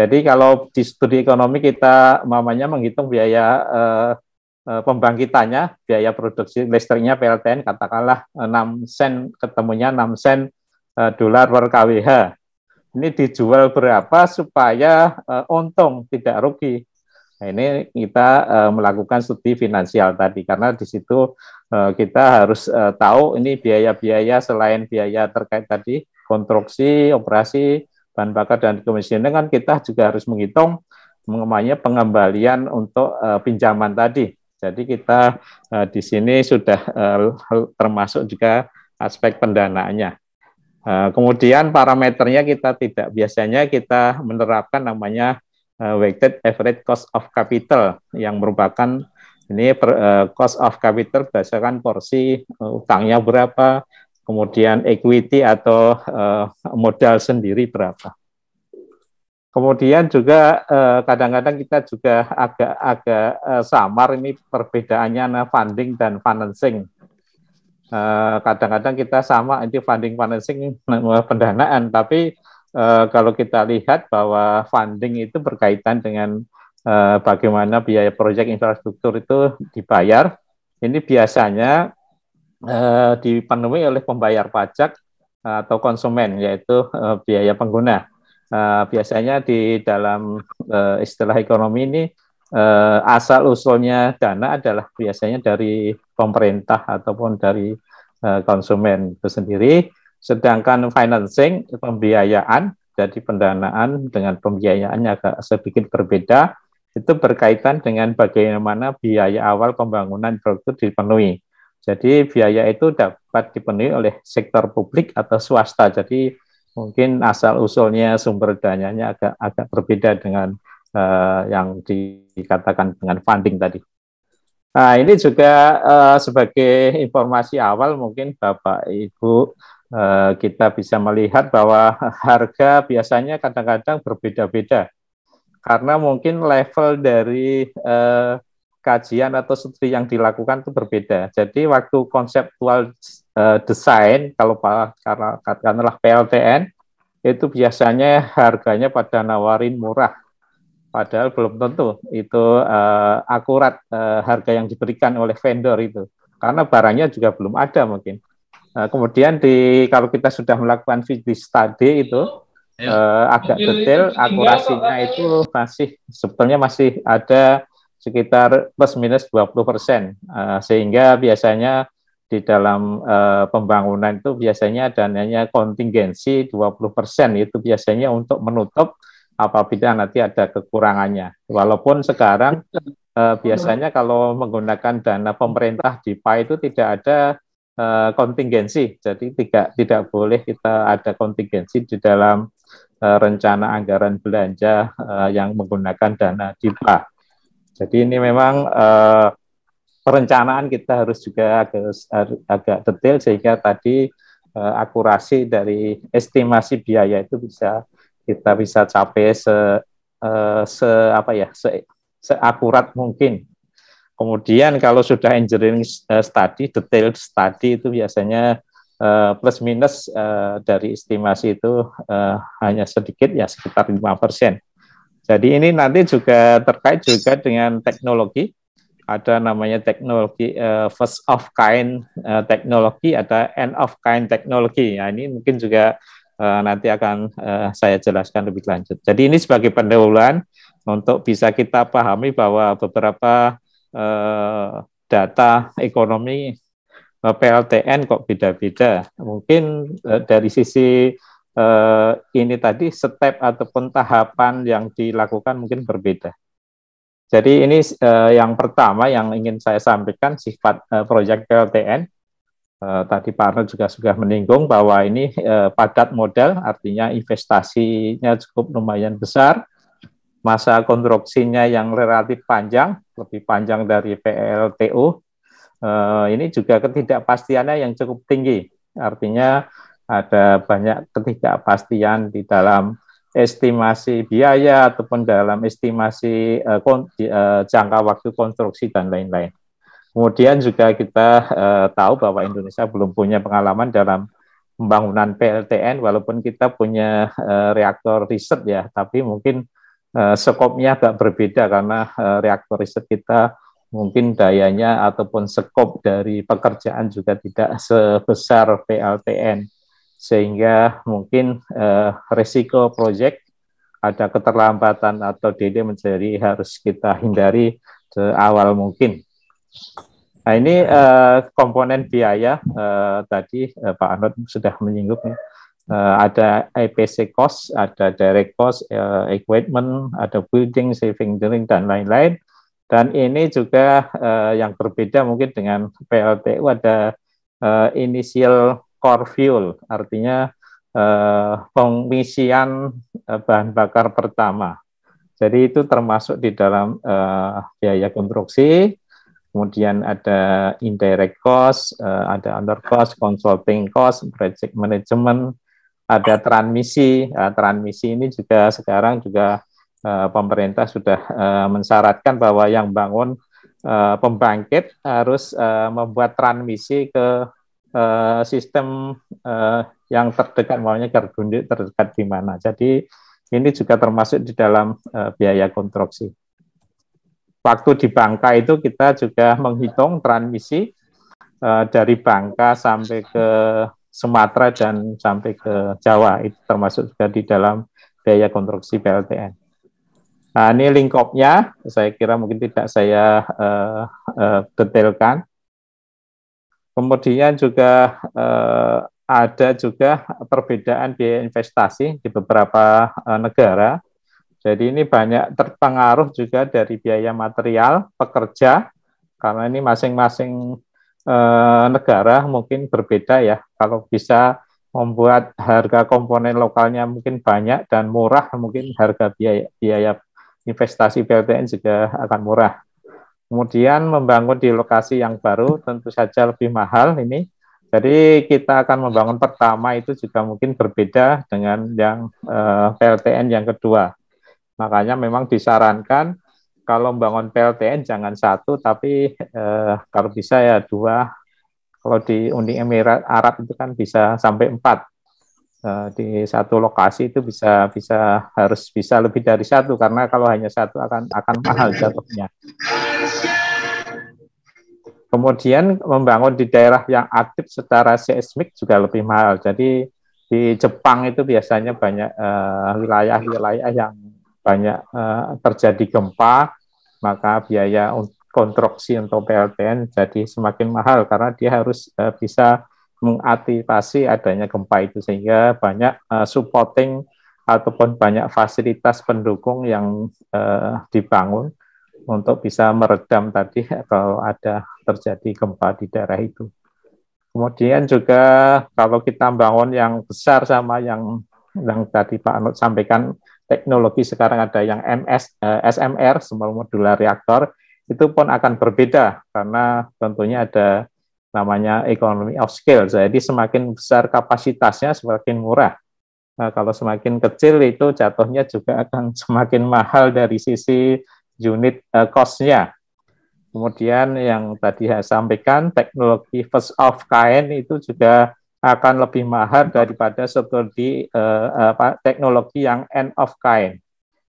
Jadi kalau di studi ekonomi kita mamanya menghitung biaya eh, Eh, pembangkitannya, biaya produksi listriknya PLTN katakanlah 6 eh, sen, ketemunya 6 sen eh, dolar per kWh. Ini dijual berapa supaya untung, tidak rugi. Nah, ini kita melakukan studi finansial tadi karena di situ kita harus tahu ini biaya-biaya selain biaya terkait tadi konstruksi, operasi, bahan bakar dan komisioning kan kita juga harus menghitung mengemanya pengembalian untuk pinjaman tadi jadi kita uh, di sini sudah uh, termasuk juga aspek pendanaannya. Uh, kemudian parameternya kita tidak biasanya kita menerapkan namanya uh, weighted average cost of capital yang merupakan ini per, uh, cost of capital berdasarkan porsi uh, utangnya berapa, kemudian equity atau uh, modal sendiri berapa. Kemudian juga eh, kadang-kadang kita juga agak-agak eh, samar ini perbedaannya nah, funding dan financing. Eh, kadang-kadang kita sama inti funding financing pendanaan, tapi kalau kita lihat bahwa funding itu berkaitan dengan bagaimana biaya proyek infrastruktur itu dibayar. Ini biasanya dipenuhi oleh pembayar pajak atau konsumen, yaitu biaya pengguna Eh, biasanya di dalam uh, istilah ekonomi ini uh, asal usulnya dana adalah biasanya dari pemerintah ataupun dari uh, konsumen itu sendiri. Sedangkan financing pembiayaan jadi pendanaan dengan pembiayaannya agak sedikit berbeda itu berkaitan dengan bagaimana biaya awal pembangunan produk dipenuhi. Jadi biaya itu dapat dipenuhi oleh sektor publik atau swasta. Jadi mungkin asal usulnya sumber dananya agak agak berbeda dengan uh, yang dikatakan dengan funding tadi. Nah ini juga uh, sebagai informasi awal mungkin Bapak Ibu uh, kita bisa melihat bahwa harga biasanya kadang-kadang berbeda-beda karena mungkin level dari uh, kajian atau studi yang dilakukan itu berbeda. Jadi waktu konseptual uh, desain kalau karena katakanlah PLTN itu biasanya harganya pada nawarin murah padahal belum tentu itu uh, akurat uh, harga yang diberikan oleh vendor itu karena barangnya juga belum ada mungkin uh, kemudian di kalau kita sudah melakukan feasibility study itu ya. uh, agak detail akurasinya itu masih sebetulnya masih ada sekitar plus minus 20 persen uh, sehingga biasanya di dalam uh, pembangunan itu biasanya dananya kontingensi 20% itu biasanya untuk menutup apabila nanti ada kekurangannya. Walaupun sekarang uh, biasanya kalau menggunakan dana pemerintah di PA itu tidak ada uh, kontingensi. Jadi tidak tidak boleh kita ada kontingensi di dalam uh, rencana anggaran belanja uh, yang menggunakan dana DIPA. Jadi ini memang uh, perencanaan kita harus juga agak, agak detail sehingga tadi uh, akurasi dari estimasi biaya itu bisa kita bisa capai se, uh, se apa ya se, seakurat mungkin. Kemudian kalau sudah engineering eh, study, detail study itu biasanya Uh, plus minus uh, dari estimasi itu uh, hanya sedikit ya sekitar 5%. Jadi ini nanti juga terkait juga dengan teknologi ada namanya teknologi uh, first of kind uh, teknologi, ada end of kind teknologi. Ya, ini mungkin juga uh, nanti akan uh, saya jelaskan lebih lanjut. Jadi ini sebagai pendahuluan untuk bisa kita pahami bahwa beberapa uh, data ekonomi PLTN kok beda-beda. Mungkin uh, dari sisi uh, ini tadi step ataupun tahapan yang dilakukan mungkin berbeda. Jadi ini uh, yang pertama yang ingin saya sampaikan sifat uh, proyek PLTN. Uh, eh, tadi partner juga sudah menyinggung bahwa ini uh, padat modal, artinya investasinya cukup lumayan besar, masa konstruksinya yang relatif panjang, lebih panjang dari PLTU. Uh, ini juga ketidakpastiannya yang cukup tinggi, artinya ada banyak ketidakpastian di dalam estimasi biaya ataupun dalam estimasi uh, kon, uh, jangka waktu konstruksi dan lain-lain. Kemudian juga kita uh, tahu bahwa Indonesia belum punya pengalaman dalam pembangunan PLTN walaupun kita punya uh, reaktor riset ya, tapi mungkin uh, skopnya agak berbeda karena uh, reaktor riset kita mungkin dayanya ataupun skop dari pekerjaan juga tidak sebesar PLTN sehingga mungkin eh, resiko proyek ada keterlambatan atau DD menjadi harus kita hindari seawal mungkin. Nah ini eh, komponen biaya eh, tadi eh, Pak Anut sudah menyinggung ya. Eh, ada IPC e cost, ada direct cost, eh, equipment, ada building, saving drilling dan lain-lain. Dan ini juga eh, yang berbeda mungkin dengan PLTU ada eh, initial core fuel, artinya eh, pengisian eh, bahan bakar pertama. Jadi itu termasuk di dalam eh, biaya konstruksi, kemudian ada indirect cost, eh, ada under cost, consulting cost, project management, ada transmisi. Eh, transmisi ini juga sekarang juga eh, pemerintah sudah eh, mensyaratkan bahwa yang bangun Uh, pembangkit harus uh, membuat transmisi ke uh, sistem uh, yang terdekat, maunya Gardundik terdekat di mana. Jadi ini juga termasuk di dalam uh, biaya konstruksi. Waktu di Bangka itu kita juga menghitung transmisi uh, dari Bangka sampai ke Sumatera dan sampai ke Jawa itu termasuk juga di dalam biaya konstruksi PLTN. Nah, ini lingkupnya saya kira mungkin tidak saya uh, uh, detailkan Kemudian juga eh, ada juga perbedaan biaya investasi di beberapa eh, negara. Jadi ini banyak terpengaruh juga dari biaya material pekerja karena ini masing-masing eh, negara mungkin berbeda ya. Kalau bisa membuat harga komponen lokalnya mungkin banyak dan murah, mungkin harga biaya biaya investasi PLTN juga akan murah. Kemudian membangun di lokasi yang baru tentu saja lebih mahal ini. Jadi kita akan membangun pertama itu juga mungkin berbeda dengan yang eh, PLTN yang kedua. Makanya memang disarankan kalau membangun PLTN jangan satu, tapi eh, kalau bisa ya dua. Kalau di Uni Emirat Arab itu kan bisa sampai empat. Eh, di satu lokasi itu bisa bisa harus bisa lebih dari satu karena kalau hanya satu akan akan mahal jatuhnya. Kemudian membangun di daerah yang aktif secara seismik juga lebih mahal. Jadi di Jepang itu biasanya banyak eh, wilayah-wilayah uh, yang banyak uh, terjadi gempa, maka biaya konstruksi untuk PLTN jadi semakin mahal karena dia harus uh, bisa mengantisipasi adanya gempa itu sehingga banyak uh, supporting ataupun banyak fasilitas pendukung yang uh, dibangun untuk bisa meredam tadi kalau ada terjadi gempa di daerah itu. Kemudian juga kalau kita bangun yang besar sama yang yang tadi Pak Anut sampaikan teknologi sekarang ada yang MS eh, SMR small modular reactor itu pun akan berbeda karena tentunya ada namanya economy of scale. Jadi semakin besar kapasitasnya semakin murah. Nah, kalau semakin kecil itu jatuhnya juga akan semakin mahal dari sisi unit uh, cost-nya. Kemudian yang tadi saya sampaikan teknologi first of kind itu juga akan lebih mahal daripada seperti uh, eh, apa, teknologi yang end of kind.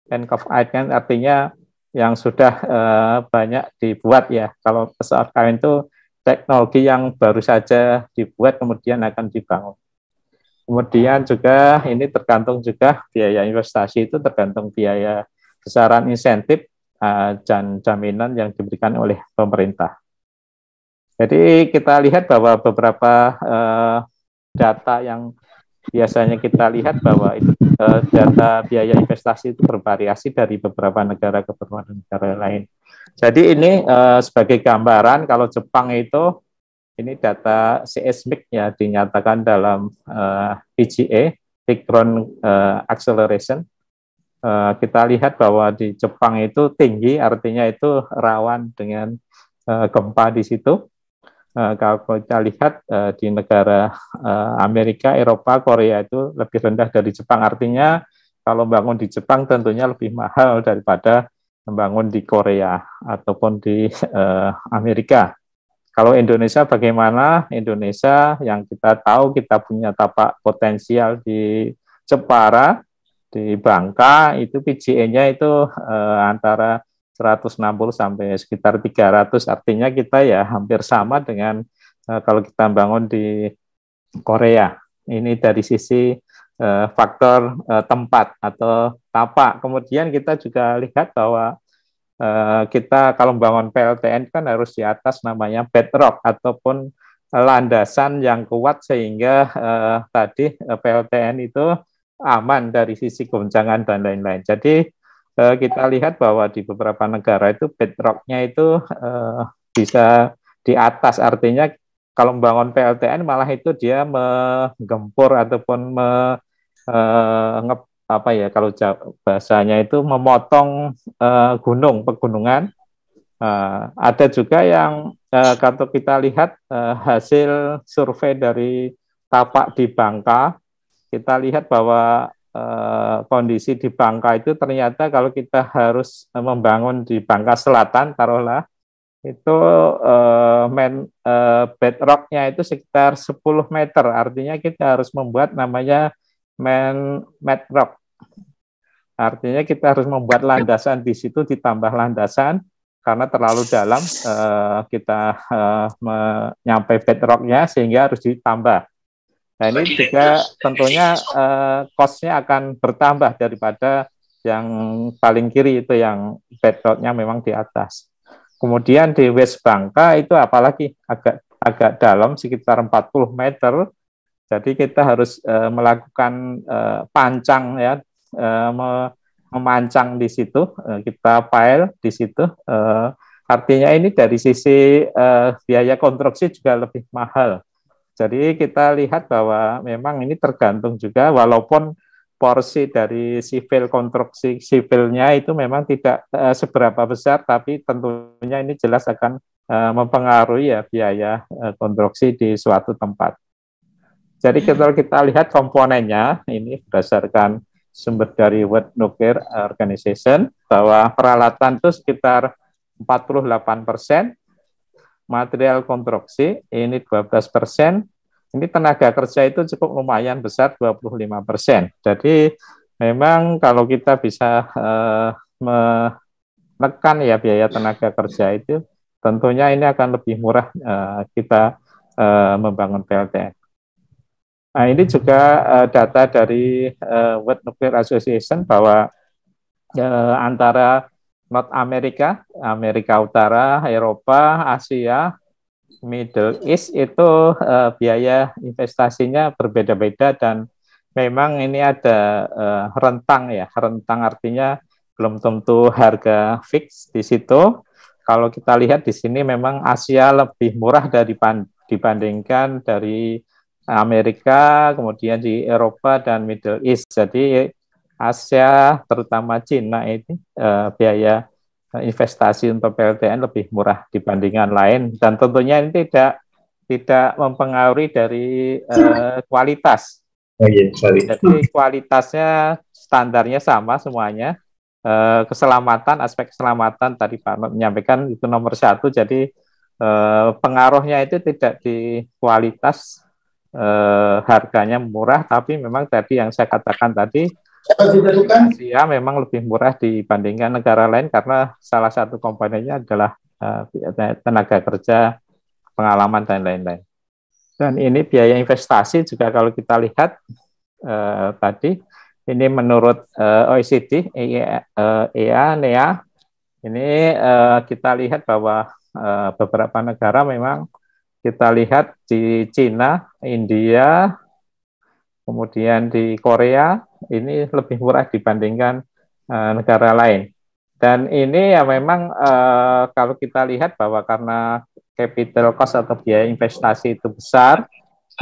End of kind kan artinya yang sudah uh, banyak dibuat ya. Kalau first of kind itu teknologi yang baru saja dibuat kemudian akan dibangun. Kemudian juga ini tergantung juga biaya investasi itu tergantung biaya besaran insentif uh, dan jaminan yang diberikan oleh pemerintah. Jadi kita lihat bahwa beberapa uh, data yang biasanya kita lihat bahwa itu uh, data biaya investasi itu bervariasi dari beberapa negara ke beberapa negara lain. Jadi ini uh, sebagai gambaran kalau Jepang itu ini data seismik ya dinyatakan dalam eh, PGA eh, acceleration. Uh, kita lihat bahwa di Jepang itu tinggi artinya itu rawan dengan uh, gempa di situ. Uh, kalau kita lihat uh, di negara uh, Amerika, Eropa, Korea itu lebih rendah dari Jepang artinya kalau bangun di Jepang tentunya lebih mahal daripada membangun di Korea ataupun di uh, Amerika. Kalau Indonesia bagaimana? Indonesia yang kita tahu kita punya tapak potensial di Jepara, di Bangka itu PGE-nya itu uh, antara 160 sampai sekitar 300. Artinya kita ya hampir sama dengan uh, kalau kita bangun di Korea. Ini dari sisi uh, faktor uh, tempat atau tapak. Kemudian kita juga lihat bahwa uh, kita kalau membangun PLTN kan harus di atas namanya bedrock ataupun landasan yang kuat sehingga uh, tadi eh, PLTN itu aman dari sisi goncangan dan lain-lain. Jadi uh, kita lihat bahwa di beberapa negara itu bedrocknya itu uh, bisa di atas artinya kalau membangun PLTN malah itu dia menggempur ataupun me, e, apa ya kalau bahasanya itu memotong uh, gunung pegunungan uh, ada juga yang uh, kalau kita lihat uh, hasil survei dari tapak di Bangka kita lihat bahwa uh, kondisi di Bangka itu ternyata kalau kita harus membangun di Bangka Selatan taruhlah itu uh, men, uh, bedrocknya itu sekitar 10 meter artinya kita harus membuat namanya men mad rock. Artinya kita harus membuat landasan di situ ditambah landasan karena terlalu dalam uh, kita uh, menyampai bedrocknya sehingga harus ditambah. Nah ini juga tentunya uh, cost-nya akan bertambah daripada yang paling kiri itu yang bedrocknya memang di atas. Kemudian di West Bangka itu apalagi agak agak dalam sekitar 40 meter jadi kita harus uh, melakukan uh, pancang ya, uh, memancang di situ, uh, kita file di situ. Uh, artinya ini dari sisi uh, biaya konstruksi juga lebih mahal. Jadi kita lihat bahwa memang ini tergantung juga, walaupun porsi dari sipil konstruksi sipilnya itu memang tidak uh, seberapa besar, tapi tentunya ini jelas akan uh, mempengaruhi ya biaya uh, konstruksi di suatu tempat. Jadi kalau kita lihat komponennya, ini berdasarkan sumber dari World Nuclear Organization, bahwa peralatan itu sekitar 48 persen, material konstruksi ini 12 persen, ini tenaga kerja itu cukup lumayan besar 25 persen. Jadi memang kalau kita bisa uh, menekan ya biaya tenaga kerja itu, tentunya ini akan lebih murah uh, kita uh, membangun PLTN. Nah, ini juga uh, data dari uh, World Nuclear Association bahwa uh, antara North America, Amerika Utara, Eropa, Asia, Middle East itu uh, biaya investasinya berbeda-beda dan memang ini ada uh, rentang ya. Rentang artinya belum tentu harga fix di situ. Kalau kita lihat di sini memang Asia lebih murah dari dibandingkan dari Amerika, kemudian di Eropa dan Middle East. Jadi Asia, terutama Cina ini eh, biaya investasi untuk PLTN lebih murah dibandingkan lain dan tentunya ini tidak tidak mempengaruhi dari eh, kualitas. Oh iya, Jadi kualitasnya standarnya sama semuanya. Eh, keselamatan, aspek keselamatan tadi Pak menyampaikan itu nomor satu. Jadi eh, pengaruhnya itu tidak di kualitas eh, harganya murah, tapi memang tadi yang saya katakan tadi Asia memang lebih murah dibandingkan negara lain karena salah satu komponennya adalah eh, tenaga kerja, pengalaman dan lain-lain. Dan ini biaya investasi juga kalau kita lihat eh, tadi ini menurut eh, OECD, EA, e, eh, e NEA, ini eh, kita lihat bahwa eh, beberapa negara memang kita lihat di Cina, India, kemudian di Korea ini lebih murah dibandingkan uh, negara lain. Dan ini ya memang uh, kalau kita lihat bahwa karena capital cost atau biaya investasi itu besar,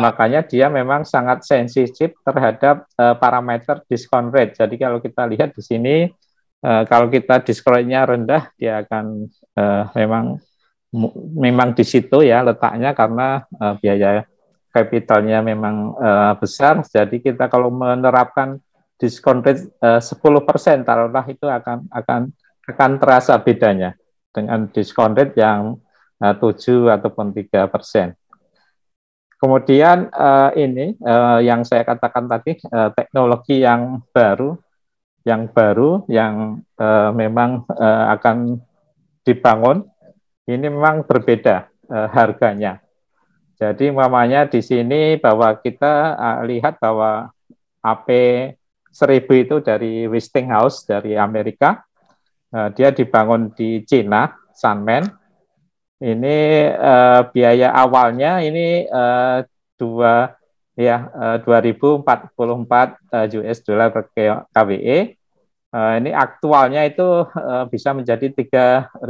makanya dia memang sangat sensitif terhadap uh, parameter discount rate. Jadi kalau kita lihat di sini, uh, kalau kita discount rate-nya rendah, dia akan uh, memang memang di situ ya letaknya karena uh, biaya kapitalnya memang uh, besar. Jadi kita kalau menerapkan diskon rate eh, uh, 10% taruhlah itu akan akan akan terasa bedanya dengan diskon rate yang uh, 7 ataupun 3%. Kemudian uh, ini uh, yang saya katakan tadi uh, teknologi yang baru yang baru yang uh, memang uh, akan dibangun ini memang berbeda eh, harganya. Jadi mamanya di sini bahwa kita eh, lihat bahwa AP 1000 itu dari Westinghouse dari Amerika. Eh, dia dibangun di Cina, Sanmen. Ini biaya awalnya ini eh, dua ya eh, 2044 US dollar per KWE. Uh, e. ini aktualnya itu uh, bisa menjadi 3000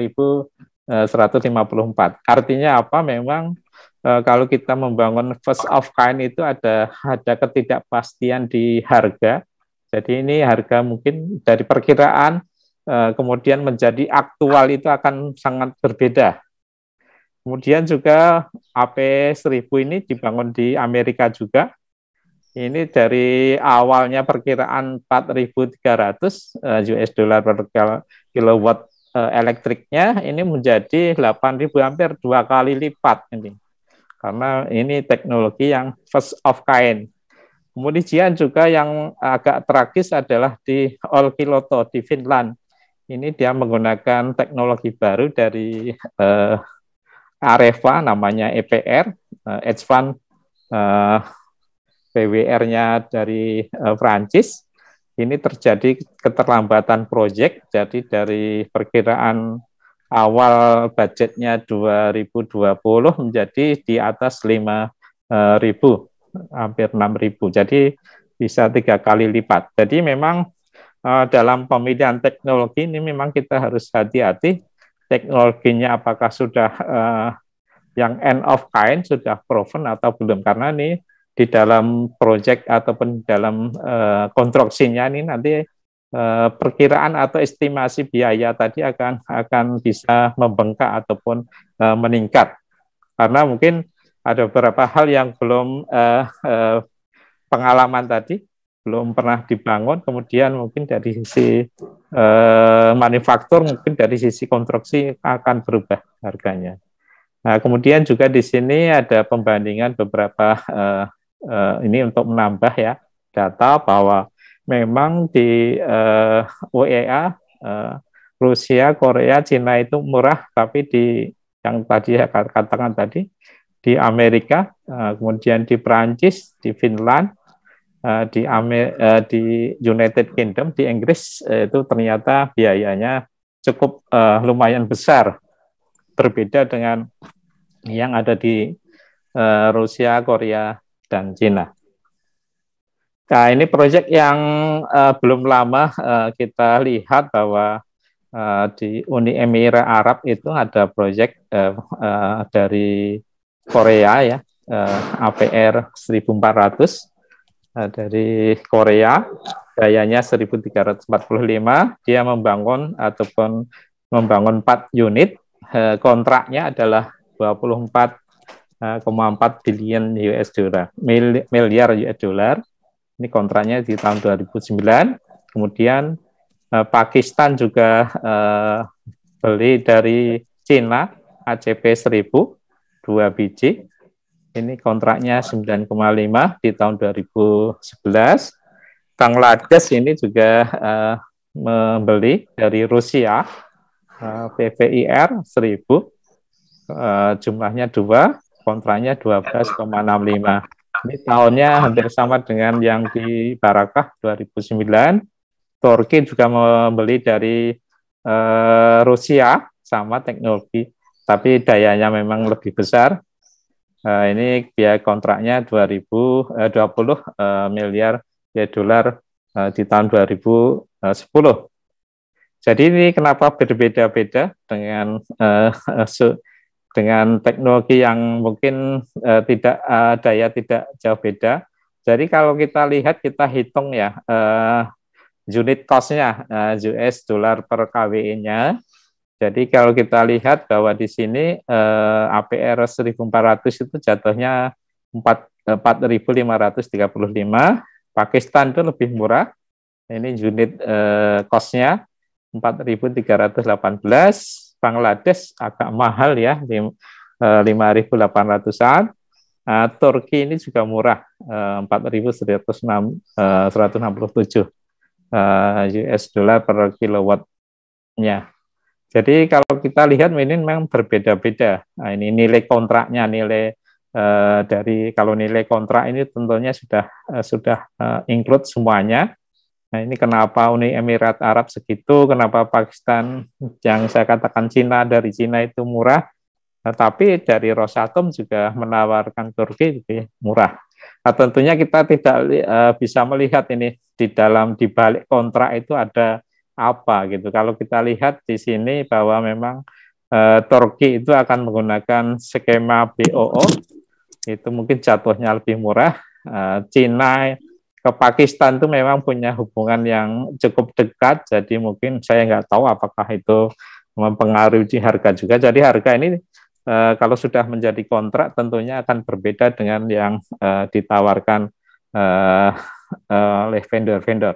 154. Eh, Artinya apa? Memang eh, kalau kita membangun first of kind itu ada ada ketidakpastian di harga. Jadi ini harga mungkin dari perkiraan eh, kemudian menjadi aktual itu akan sangat berbeda. Kemudian juga AP 1000 ini dibangun di Amerika juga. Ini dari awalnya perkiraan 4.300 US dollar per kilowatt Eh, elektriknya ini menjadi 8.000 ampere dua kali lipat ini karena ini teknologi yang first of kind. Kemudian juga yang agak tragis adalah di Olkiluoto di Finland. Ini dia menggunakan teknologi baru dari uh, Areva namanya EPR, uh, eh, Edge Fund PWR-nya dari uh, Prancis ini terjadi keterlambatan proyek jadi dari perkiraan awal budgetnya 2020 menjadi di atas 5000 eh, hampir 6000 jadi bisa tiga kali lipat jadi memang eh, dalam pemilihan teknologi ini memang kita harus hati-hati teknologinya apakah sudah eh, yang end of kind sudah proven atau belum karena ini di dalam proyek ataupun dalam uh, konstruksinya ini nanti uh, perkiraan atau estimasi biaya tadi akan akan bisa membengkak ataupun uh, meningkat karena mungkin ada beberapa hal yang belum uh, uh, pengalaman tadi belum pernah dibangun kemudian mungkin dari sisi uh, manufaktur mungkin dari sisi konstruksi akan berubah harganya. Nah, kemudian juga di sini ada pembandingan beberapa uh, uh, ini untuk menambah ya data bahwa memang di uh, eh, UEA uh, eh, Rusia, Korea, Cina itu murah, tapi di yang tadi ya katakan tadi di Amerika, kemudian di Perancis, di Finland, di Amer di United Kingdom, di Inggris itu ternyata biayanya cukup lumayan besar, berbeda dengan yang ada di Rusia, Korea, dan Cina. Nah, ini proyek yang uh, belum lama uh, kita lihat bahwa uh, di Uni Emirat Arab itu ada proyek uh, uh, dari Korea ya, uh, APR 1400 uh, dari Korea, dayanya 1345, dia membangun ataupun membangun 4 unit, uh, kontraknya adalah 24 1,4 billion US dollar, miliar US dollar. Ini kontraknya di tahun 2009. Kemudian eh, Pakistan juga eh, beli dari Cina ACP 1000 2 biji. Ini kontraknya 9,5 di tahun 2011. Bangladesh ini juga eh, membeli dari Rusia eh, PVIR 1000 jumlahnya dua kontranya 12,65. Ini tahunnya hampir sama dengan yang di Barakah 2009. Turki juga membeli dari eh, Rusia sama teknologi, tapi dayanya memang lebih besar. Eh, ini biaya kontraknya 2020 eh, eh, miliar ya dolar eh, di tahun 2010. Eh, Jadi ini kenapa berbeda-beda dengan eh, dengan teknologi yang mungkin uh, tidak uh, daya tidak jauh beda. Jadi kalau kita lihat kita hitung ya uh, unit cost-nya uh, US dolar per kWi-nya. Jadi kalau kita lihat bahwa di sini uh, APR 1400 itu jatuhnya 4 4535, Pakistan itu lebih murah. Ini unit uh, cost-nya 4318 Bangladesh agak mahal ya, 5.800-an. Eh, nah, Turki ini juga murah, 4.167 eh, US eh, dollar per kilowattnya. Jadi kalau kita lihat ini memang berbeda-beda. Nah, ini nilai kontraknya, nilai dari kalau nilai kontrak ini tentunya sudah sudah include semuanya Nah, ini kenapa Uni Emirat Arab segitu, kenapa Pakistan yang saya katakan Cina dari Cina itu murah, nah, tapi dari Rosatom juga menawarkan Turki lebih gitu ya, murah. Nah, tentunya kita tidak uh, bisa melihat ini di dalam di balik kontrak itu ada apa gitu. Kalau kita lihat di sini bahwa memang uh, Turki itu akan menggunakan skema BOO itu mungkin jatuhnya lebih murah. Uh, Cina ke Pakistan tuh memang punya hubungan yang cukup dekat, jadi mungkin saya nggak tahu apakah itu mempengaruhi harga juga. Jadi harga ini e, kalau sudah menjadi kontrak tentunya akan berbeda dengan yang e, ditawarkan e, oleh vendor-vendor.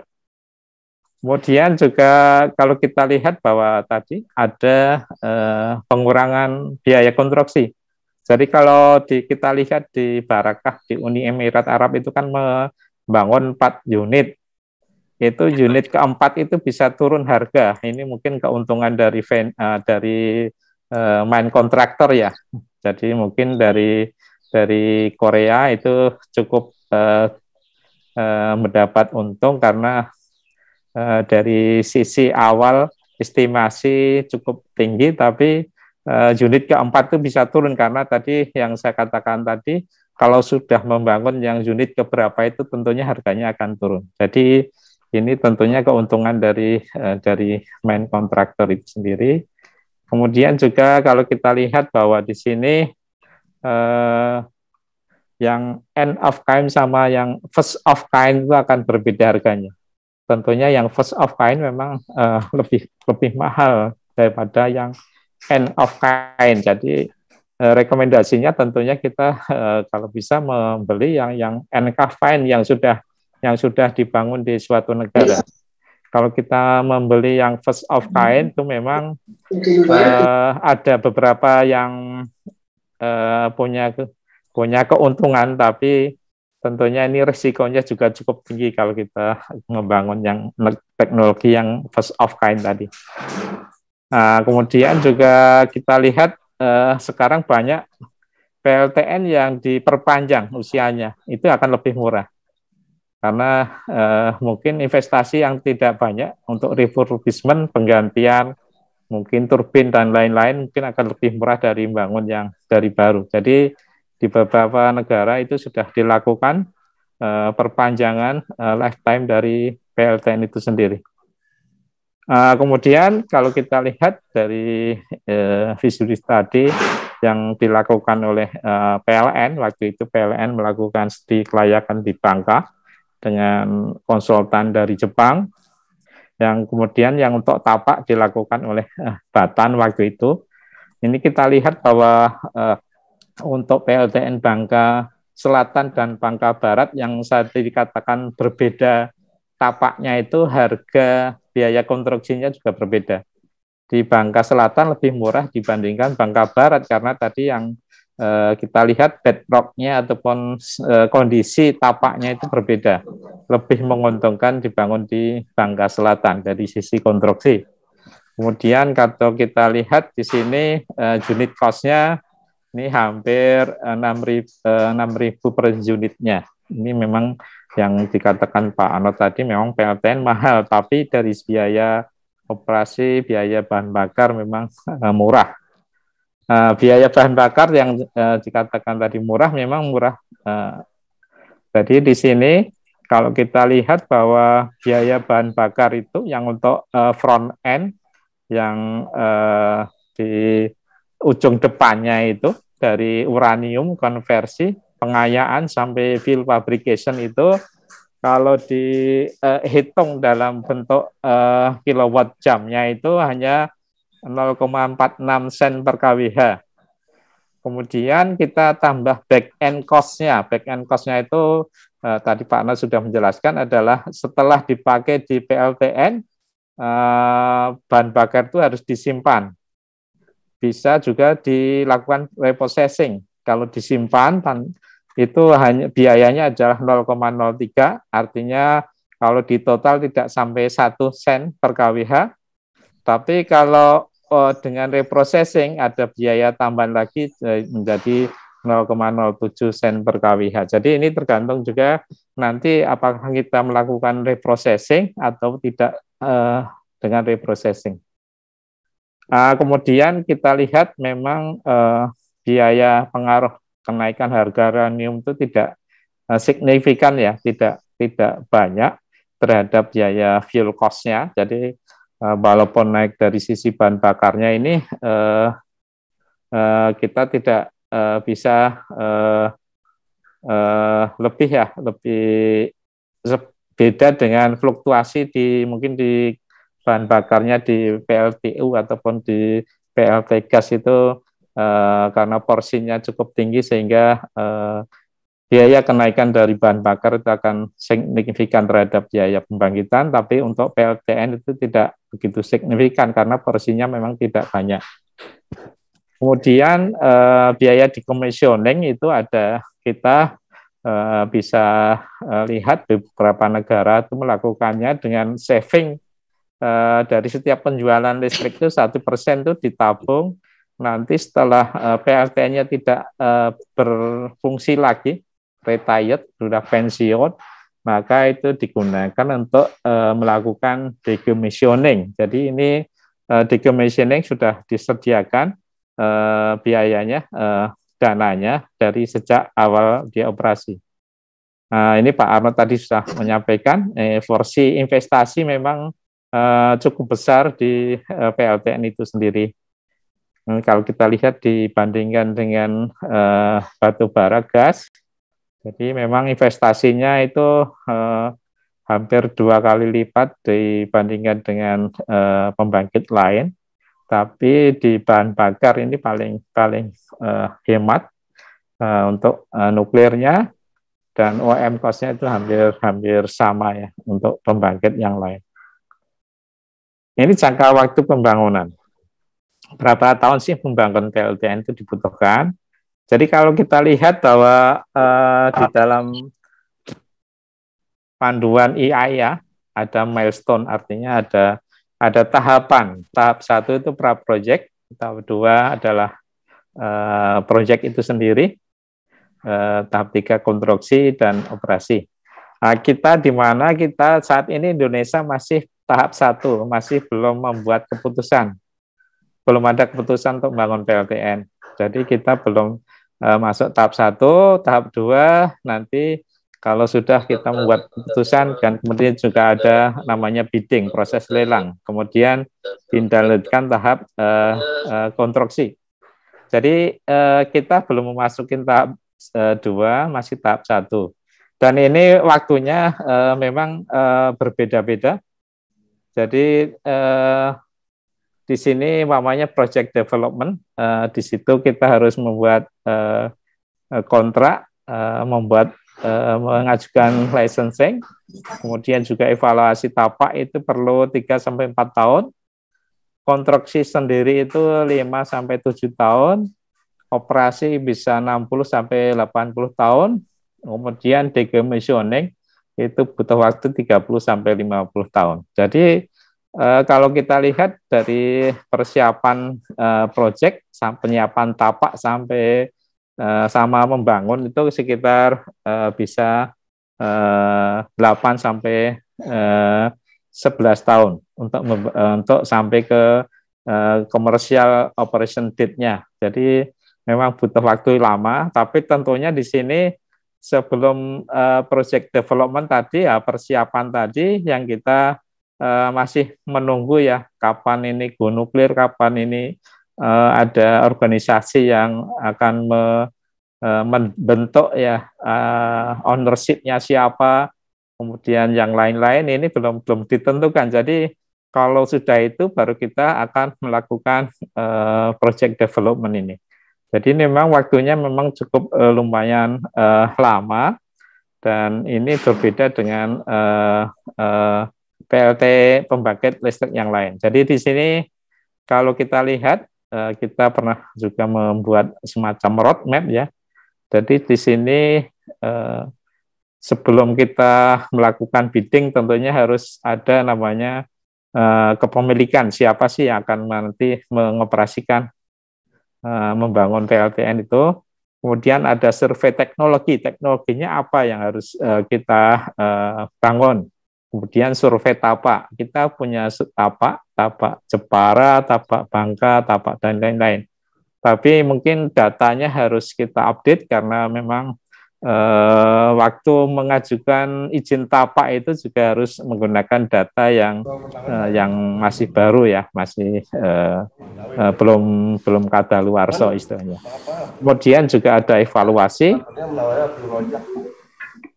Kemudian juga kalau kita lihat bahwa tadi ada pengurangan biaya konstruksi. Jadi kalau di, kita lihat di Barakah di Uni Emirat Arab itu kan me, bangun 4 unit itu unit keempat itu bisa turun harga ini mungkin keuntungan dari uh, dari uh, main kontraktor ya jadi mungkin dari dari Korea itu cukup uh, uh, mendapat untung karena uh, dari sisi awal estimasi cukup tinggi tapi uh, unit keempat itu bisa turun karena tadi yang saya katakan tadi kalau sudah membangun yang unit keberapa itu tentunya harganya akan turun. Jadi ini tentunya keuntungan dari eh, dari main kontraktor itu sendiri. Kemudian juga kalau kita lihat bahwa di sini eh, yang end of kind sama yang first of kind itu akan berbeda harganya. Tentunya yang first of kind memang eh, lebih lebih mahal daripada yang end of kind. Jadi Eh, rekomendasinya tentunya kita eh, kalau bisa membeli yang yang NK fine yang sudah yang sudah dibangun di suatu negara. Kalau kita membeli yang first of kind itu memang uh, ada beberapa yang uh, punya punya keuntungan tapi tentunya ini resikonya juga cukup tinggi kalau kita membangun yang teknologi yang first of kind tadi. Nah, kemudian juga kita lihat eh, sekarang banyak PLTN yang diperpanjang usianya itu akan lebih murah karena eh, mungkin investasi yang tidak banyak untuk refurbishment penggantian mungkin turbin dan lain-lain mungkin akan lebih murah dari bangun yang dari baru jadi di beberapa negara itu sudah dilakukan eh, perpanjangan eh, lifetime dari PLTN itu sendiri Uh, kemudian kalau kita lihat dari uh, eh, visual study yang dilakukan oleh uh, eh, PLN, waktu itu PLN melakukan studi kelayakan di Bangka dengan konsultan dari Jepang, yang kemudian yang untuk tapak dilakukan oleh uh, Batan waktu itu. Ini kita lihat bahwa uh, untuk PLTN Bangka Selatan dan Bangka Barat yang ini dikatakan berbeda tapaknya itu harga biaya konstruksinya juga berbeda. Di Bangka Selatan lebih murah dibandingkan Bangka Barat karena tadi yang e, kita lihat bedrocknya ataupun e, kondisi tapaknya itu berbeda. Lebih menguntungkan dibangun di Bangka Selatan dari sisi konstruksi. Kemudian kalau kita lihat di sini e, unit cost-nya ini hampir 6.000 ribu, 6.000 per unitnya. Ini memang yang dikatakan Pak Anot tadi memang PLTN mahal, tapi dari biaya operasi, biaya bahan bakar memang uh, murah. Uh, biaya bahan bakar yang uh, dikatakan tadi murah memang murah. Uh, jadi di sini kalau kita lihat bahwa biaya bahan bakar itu yang untuk uh, front end yang uh, di ujung depannya itu dari uranium konversi pengayaan sampai field fabrication itu kalau dihitung eh, uh, dalam bentuk uh, kilowatt jamnya itu hanya 0,46 sen per kWh. Kemudian kita tambah back end cost-nya. Back end cost-nya itu uh, tadi Pak Anas sudah menjelaskan adalah setelah dipakai di PLTN uh, bahan bakar itu harus disimpan. Bisa juga dilakukan reprocessing. Kalau disimpan tanpa itu hanya biayanya adalah 0,03 artinya kalau di total tidak sampai 1 sen per kWh tapi kalau oh, dengan reprocessing ada biaya tambahan lagi eh, menjadi 0,07 sen per kWh. Jadi ini tergantung juga nanti apakah kita melakukan reprocessing atau tidak eh, dengan reprocessing. Uh, kemudian kita lihat memang uh, biaya pengaruh kenaikan harga uranium itu tidak eh, signifikan ya, tidak tidak banyak terhadap biaya fuel cost-nya. Jadi eh, walaupun naik dari sisi bahan bakarnya ini eh, eh, kita tidak eh, bisa eh, eh, lebih ya, lebih beda dengan fluktuasi di mungkin di bahan bakarnya di PLTU ataupun di PLT gas itu Eh, karena porsinya cukup tinggi sehingga eh, biaya kenaikan dari bahan bakar itu akan signifikan terhadap biaya pembangkitan, tapi untuk PLTN itu tidak begitu signifikan karena porsinya memang tidak banyak. Kemudian eh, biaya decommissioning itu ada kita bisa lihat beberapa negara itu melakukannya dengan saving dari setiap penjualan listrik itu satu persen itu ditabung nanti setelah uh, eh, PLTN-nya tidak uh, berfungsi lagi, retired, sudah pensiun, maka itu digunakan untuk uh, melakukan decommissioning. Jadi ini uh, decommissioning sudah disediakan uh, biayanya, uh, dananya dari sejak awal dia operasi. Nah, ini Pak Arno tadi sudah menyampaikan, eh, forsi investasi memang eh, cukup besar di eh, PLTN itu sendiri. Hmm, kalau kita lihat dibandingkan dengan uh, batu bara gas, jadi memang investasinya itu uh, hampir dua kali lipat dibandingkan dengan uh, pembangkit lain. Tapi di bahan bakar ini paling paling uh, hemat uh, untuk uh, nuklirnya dan OM cost-nya itu hampir hampir sama ya untuk pembangkit yang lain. Ini jangka waktu pembangunan berapa tahun sih pembangunan PLTN itu dibutuhkan. Jadi kalau kita lihat bahwa uh, di dalam panduan ya ada milestone artinya ada ada tahapan. Tahap satu itu pra project, tahap dua adalah uh, project itu sendiri, uh, tahap tiga konstruksi dan operasi. Nah, kita di mana kita saat ini Indonesia masih tahap satu, masih belum membuat keputusan belum ada keputusan untuk membangun PLTN. Jadi kita belum uh, masuk tahap satu, tahap dua nanti kalau sudah kita membuat keputusan dan kemudian juga ada namanya bidding, proses lelang. Kemudian dilanjutkan tahap uh, uh, konstruksi. Jadi uh, kita belum memasukin tahap uh, dua, masih tahap satu. Dan ini waktunya uh, memang uh, berbeda-beda. Jadi uh, di sini namanya project development. Uh, di situ kita harus membuat uh, kontrak, uh, membuat uh, mengajukan licensing, kemudian juga evaluasi tapak itu perlu 3 sampai 4 tahun. Konstruksi sendiri itu 5 sampai 7 tahun. Operasi bisa 60 sampai 80 tahun. Kemudian decommissioning itu butuh waktu 30 sampai 50 tahun. Jadi Uh, kalau kita lihat dari persiapan uh, eh, proyek penyiapan tapak sampai uh, sama membangun itu sekitar uh, bisa uh, 8 sampai uh, 11 tahun untuk untuk sampai ke uh, commercial operation date-nya. Jadi memang butuh waktu lama tapi tentunya di sini sebelum uh, project development tadi ya persiapan tadi yang kita uh, masih menunggu ya kapan ini go nuklir, kapan ini uh, ada organisasi yang akan me, uh, membentuk ya uh, ownershipnya siapa, kemudian yang lain-lain ini belum belum ditentukan. Jadi kalau sudah itu baru kita akan melakukan uh, project development ini. Jadi memang waktunya memang cukup uh, lumayan uh, lama dan ini berbeda dengan uh, uh, PLT pembangkit listrik yang lain. Jadi di sini kalau kita lihat eh, kita pernah juga membuat semacam roadmap ya. Jadi di sini eh, sebelum kita melakukan bidding tentunya harus ada namanya eh, kepemilikan siapa sih yang akan nanti mengoperasikan membangun PLTN itu. Kemudian ada survei teknologi, teknologinya apa yang harus kita bangun. Kemudian survei tapak. Kita punya tapak, tapak Jepara, tapak Bangka, tapak dan lain-lain. Tapi mungkin datanya harus kita update karena memang eh, waktu mengajukan izin tapak itu juga harus menggunakan data yang eh, yang masih baru ya, masih eh, eh, belum belum so istilahnya. Kemudian juga ada evaluasi.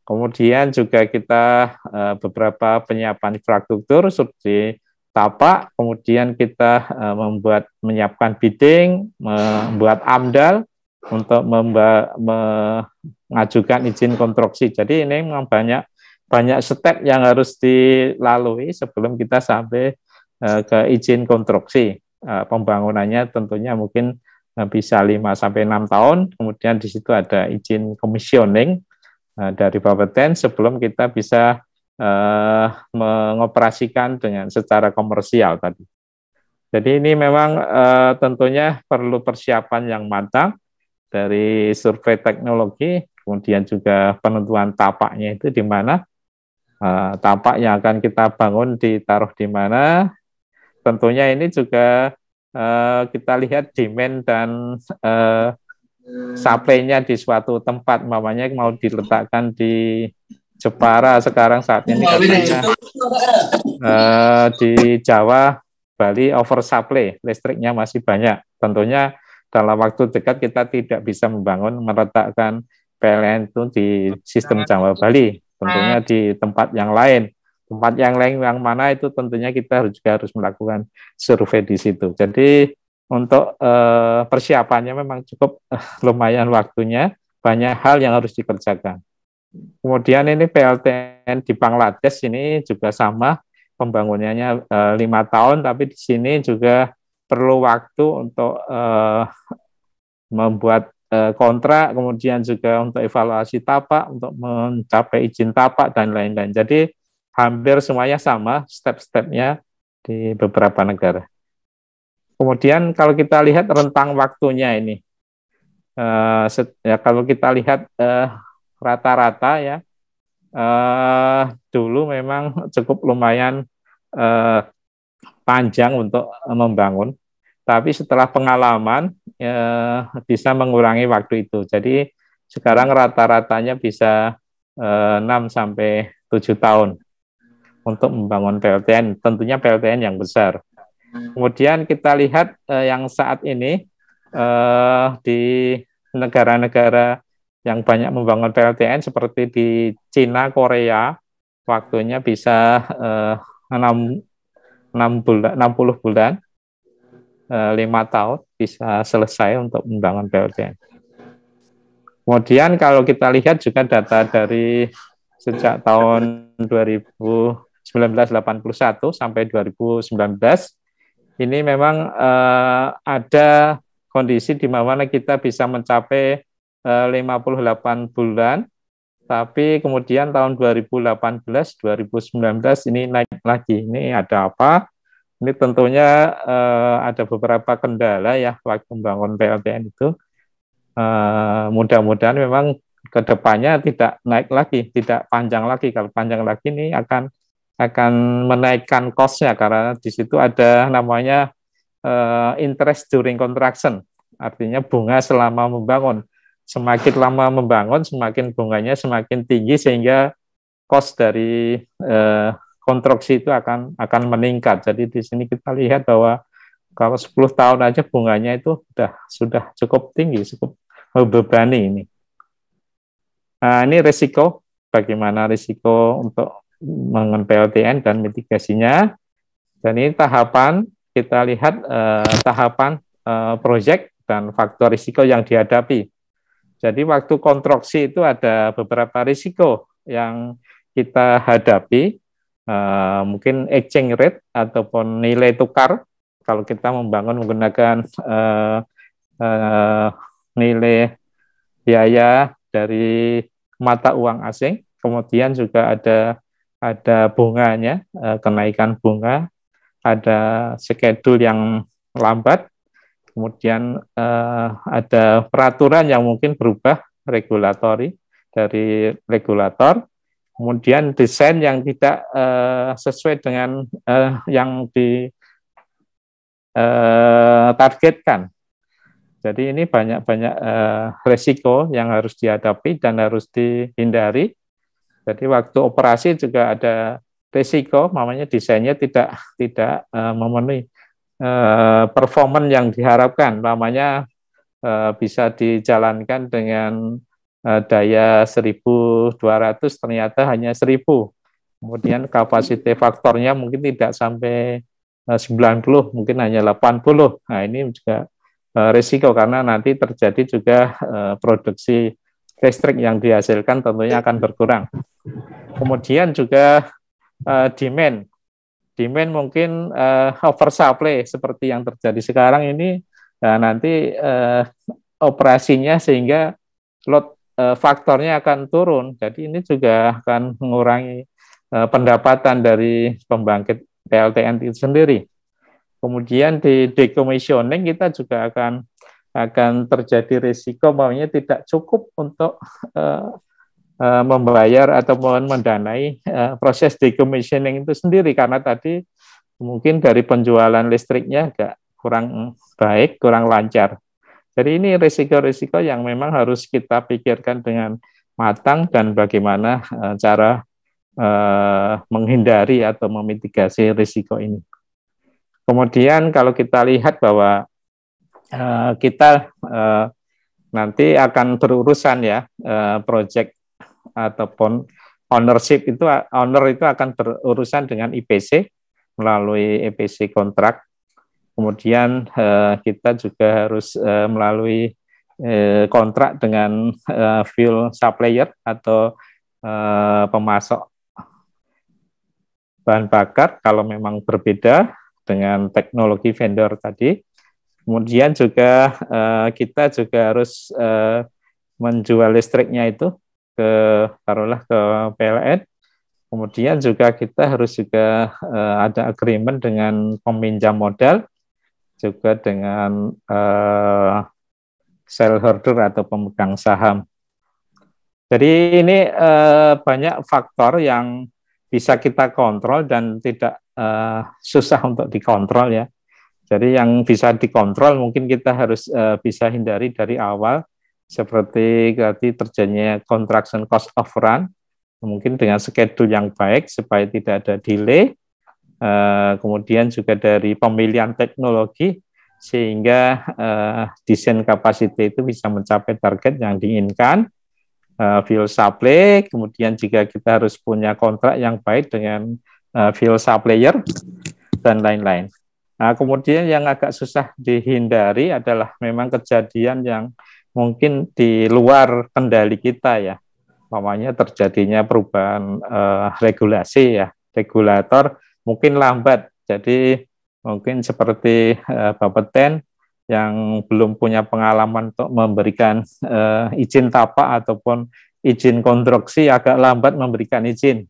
Kemudian juga kita uh, beberapa penyiapan infrastruktur seperti tapak, kemudian kita uh, membuat menyiapkan bidding, membuat amdal untuk memba- mengajukan izin konstruksi. Jadi ini memang banyak banyak step yang harus dilalui sebelum kita sampai uh, ke izin konstruksi. Uh, pembangunannya tentunya mungkin bisa 5 sampai 6 tahun, kemudian di situ ada izin commissioning. Nah, dari Bapeten sebelum kita bisa uh, mengoperasikan dengan secara komersial tadi. Jadi ini memang uh, tentunya perlu persiapan yang matang dari survei teknologi, kemudian juga penentuan tapaknya itu di mana, uh, tapak yang akan kita bangun ditaruh di mana. Tentunya ini juga uh, kita lihat demand dan uh, suplainya di suatu tempat, mamanya mau diletakkan di Jepara sekarang saat ini katanya uh, iya, iya. eh, di Jawa Bali oversupply listriknya masih banyak. Tentunya dalam waktu dekat kita tidak bisa membangun meletakkan PLN itu di sistem Jawa Bali, tentunya di tempat yang lain. Tempat yang lain yang mana itu tentunya kita juga harus melakukan survei di situ. Jadi untuk uh, persiapannya memang cukup uh, lumayan waktunya, banyak hal yang harus dikerjakan. Kemudian ini PLTN di Bangladesh ini juga sama pembangunannya eh, lima uh, tahun, tapi di sini juga perlu waktu untuk uh, membuat uh, kontrak, kemudian juga untuk evaluasi tapak, untuk mencapai izin tapak dan lain-lain. Jadi hampir semuanya sama step-stepnya di beberapa negara. Kemudian kalau kita lihat rentang waktunya ini, uh, ya kalau kita lihat rata eh, rata-rata ya, uh, dulu memang cukup lumayan uh, panjang untuk membangun, tapi setelah pengalaman uh, bisa mengurangi waktu itu. Jadi sekarang rata-ratanya bisa uh, 6 7 tahun untuk membangun PLTN, tentunya PLTN yang besar. Kemudian kita lihat eh, yang saat ini eh, di negara-negara yang banyak membangun PLTN seperti di Cina, Korea, waktunya bisa eh, 6, 6 bulan, 60 eh, bulan, lima 5 tahun bisa selesai untuk membangun PLTN. Kemudian kalau kita lihat juga data dari sejak tahun 2000 1981 sampai 2019 ini memang uh, ada kondisi di mana kita bisa mencapai eh, uh, 58 bulan, tapi kemudian tahun 2018, 2019 ini naik lagi. Ini ada apa? Ini tentunya uh, ada beberapa kendala ya waktu membangun PLTN itu. Uh, mudah-mudahan memang kedepannya tidak naik lagi, tidak panjang lagi. Kalau panjang lagi ini akan akan menaikkan costnya karena di situ ada namanya uh, interest during contraction artinya bunga selama membangun semakin lama membangun semakin bunganya semakin tinggi sehingga cost dari uh, konstruksi itu akan akan meningkat jadi di sini kita lihat bahwa kalau 10 tahun aja bunganya itu sudah sudah cukup tinggi cukup membebani ini nah, ini risiko bagaimana risiko untuk mengenai PLTN dan mitigasinya. Dan ini tahapan kita lihat eh, tahapan eh, proyek dan faktor risiko yang dihadapi. Jadi waktu konstruksi itu ada beberapa risiko yang kita hadapi, eh, mungkin exchange rate ataupun nilai tukar kalau kita membangun menggunakan eh, eh, nilai biaya dari mata uang asing, kemudian juga ada ada bunganya, eh, kenaikan bunga, ada schedule yang lambat, kemudian eh, ada peraturan yang mungkin berubah regulatori dari regulator, kemudian desain yang tidak eh, sesuai dengan yang ditargetkan. Jadi ini banyak-banyak resiko yang harus dihadapi dan harus dihindari jadi waktu operasi juga ada risiko, mamanya desainnya tidak tidak uh, memenuhi uh, eh, performan yang diharapkan, mamanya uh, eh, bisa dijalankan dengan uh, daya 1.200 ternyata hanya 1.000, kemudian kapasiti faktornya mungkin tidak sampai uh, 90, mungkin hanya 80. Nah ini juga uh, risiko karena nanti terjadi juga uh, produksi listrik yang dihasilkan tentunya akan berkurang. Kemudian juga uh, demand. Demand mungkin uh, oversupply seperti yang terjadi sekarang ini nah nanti uh, operasinya sehingga load uh, faktornya akan turun. Jadi ini juga akan mengurangi uh, pendapatan dari pembangkit PLTN itu sendiri. Kemudian di decommissioning kita juga akan akan terjadi risiko maunya tidak cukup untuk uh, Eh, membayar atau mohon mendanai eh, proses decommissioning itu sendiri karena tadi mungkin dari penjualan listriknya agak kurang baik, kurang lancar. Jadi ini risiko-risiko yang memang harus kita pikirkan dengan matang dan bagaimana eh, cara menghindari atau memitigasi risiko ini. Kemudian kalau kita lihat bahwa kita nanti akan berurusan ya proyek ataupun ownership itu owner itu akan berurusan dengan IPC melalui IPC kontrak. Kemudian eh, kita juga harus eh, melalui eh, kontrak dengan eh, fuel supplier atau eh, pemasok bahan bakar kalau memang berbeda dengan teknologi vendor tadi. Kemudian juga eh, kita juga harus eh, menjual listriknya itu ke taruhlah ke PLN kemudian juga kita harus juga uh, ada agreement dengan peminjam modal juga dengan uh, eh, holder atau pemegang saham jadi ini uh, banyak faktor yang bisa kita kontrol dan tidak uh, susah untuk dikontrol ya. Jadi yang bisa dikontrol mungkin kita harus uh, bisa hindari dari awal seperti berarti terjadinya contraction cost of run mungkin dengan schedule yang baik supaya tidak ada delay eh, kemudian juga dari pemilihan teknologi sehingga eh, desain kapasitas itu bisa mencapai target yang diinginkan eh, fuel supply kemudian jika kita harus punya kontrak yang baik dengan fuel supplier dan lain-lain nah, kemudian yang agak susah dihindari adalah memang kejadian yang mungkin di luar kendali kita ya namanya terjadinya perubahan eh, regulasi ya regulator mungkin lambat jadi mungkin seperti eh, Ten yang belum punya pengalaman untuk memberikan eh, izin tapak ataupun izin konstruksi agak lambat memberikan izin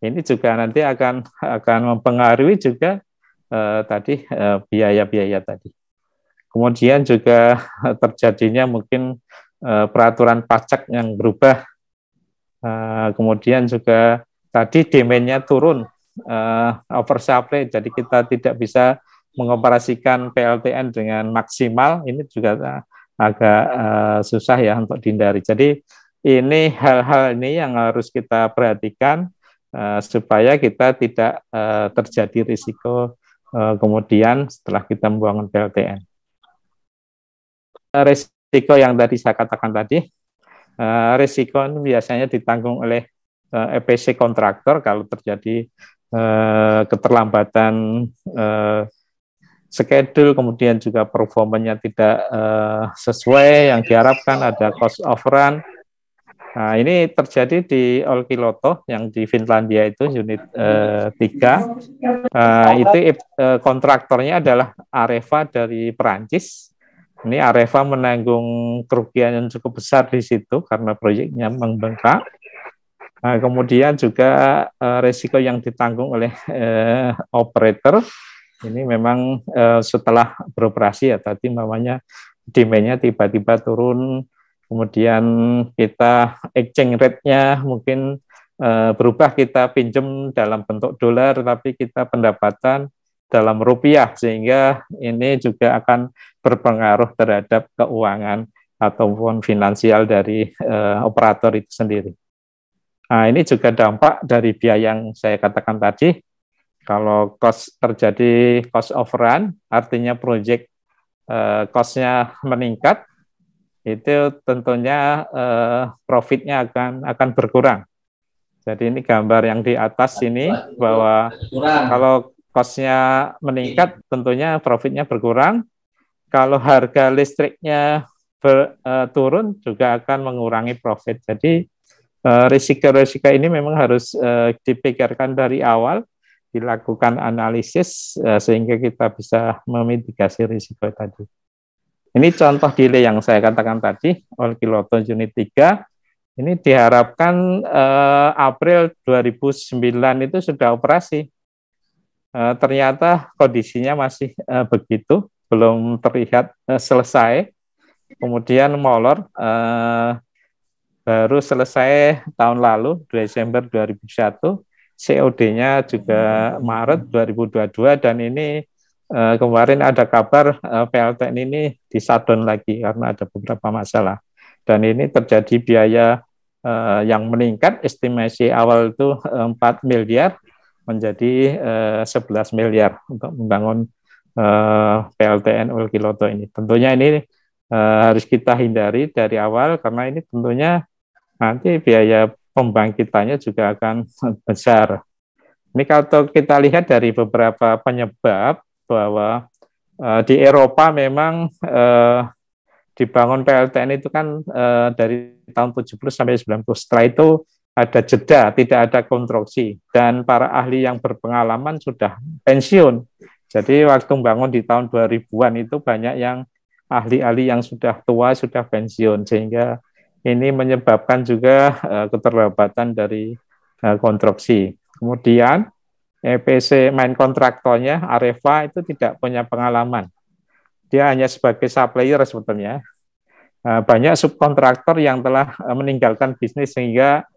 ini juga nanti akan akan mempengaruhi juga eh, tadi eh, biaya-biaya eh, tadi Kemudian juga terjadinya mungkin eh, peraturan pajak yang berubah. Eh, kemudian juga tadi demennya turun, eh, oversupply, jadi kita tidak bisa mengoperasikan PLTN dengan maksimal. Ini juga agak susah ya untuk dihindari. Jadi ini hal-hal ini yang harus kita perhatikan supaya kita tidak terjadi risiko kemudian setelah kita membuang PLTN. Eh, resiko yang tadi saya katakan tadi, eh, resiko biasanya ditanggung oleh EPC eh, e kontraktor kalau terjadi keterlambatan schedule, kemudian juga performanya tidak sesuai yang diharapkan, ada cost overrun. Nah, ini terjadi di Olkiloto yang di Finlandia itu unit eh, 3. Eh, itu eh, kontraktornya adalah Areva dari Perancis. Ini Areva menanggung kerugian yang cukup besar di situ karena proyeknya membengkak. Nah, kemudian juga eh, resiko yang ditanggung oleh eh, operator ini memang eh, setelah beroperasi ya tadi namanya demand nya tiba-tiba turun, kemudian kita exchange rate-nya mungkin eh, berubah kita pinjam dalam bentuk dolar tapi kita pendapatan dalam rupiah sehingga ini juga akan berpengaruh terhadap keuangan ataupun finansial dari uh, operator itu sendiri. Nah, ini juga dampak dari biaya yang saya katakan tadi. Kalau cost terjadi cost overrun, artinya project uh, costnya meningkat, itu tentunya uh, profitnya akan akan berkurang. Jadi ini gambar yang di atas ini bahwa kalau Kosnya meningkat, iya. tentunya profitnya berkurang. Kalau harga listriknya ber, uh, turun juga akan mengurangi profit. Jadi e, risiko-risiko uh, ini memang harus uh, dipikirkan dari awal, dilakukan analisis sehingga kita bisa memitigasi risiko tadi. Ini contoh delay yang saya katakan tadi, oleh Kiloton Unit 3, ini diharapkan eh, April 2009 itu sudah operasi. Eh, ternyata kondisinya masih uh, begitu, belum terlihat uh, selesai. Kemudian molor uh, baru selesai tahun lalu Desember 2001, COD-nya juga Maret 2022 dan ini uh, kemarin ada kabar uh, PLTN ini di lagi karena ada beberapa masalah. Dan ini terjadi biaya uh, yang meningkat, estimasi awal itu 4 miliar, menjadi 11 eh, miliar untuk membangun eh, PLTN Oil Kiloto ini. Tentunya ini eh, harus kita hindari dari awal karena ini tentunya nanti biaya pembangkitannya juga akan besar. Ini kalau kita lihat dari beberapa penyebab bahwa di Eropa memang dibangun PLTN itu kan dari tahun 70 sampai 90. Setelah itu ada jeda, tidak ada konstruksi. Dan para ahli yang berpengalaman sudah pensiun. Jadi waktu bangun di tahun 2000-an itu banyak yang ahli-ahli yang sudah tua, sudah pensiun. Sehingga ini menyebabkan juga uh, keterlambatan dari uh, eh, konstruksi. Kemudian EPC main kontraktornya Areva itu tidak punya pengalaman. Dia hanya sebagai supplier sebetulnya. Uh, banyak subkontraktor yang telah meninggalkan bisnis sehingga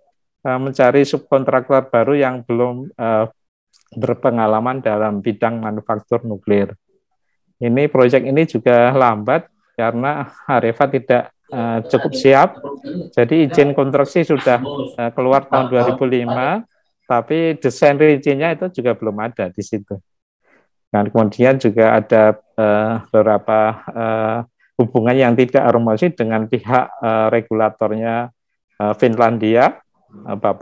Eh, mencari subkontraktor baru yang belum uh, berpengalaman dalam bidang manufaktur nuklir. Ini proyek ini juga lambat karena Areva tidak uh, cukup siap. Jadi izin konstruksi sudah uh, keluar tahun 2005, tapi desain rincinya itu juga belum ada di situ. Dan kemudian juga ada uh, beberapa uh, hubungan yang tidak harmonis dengan pihak uh, regulatornya uh, Finlandia apa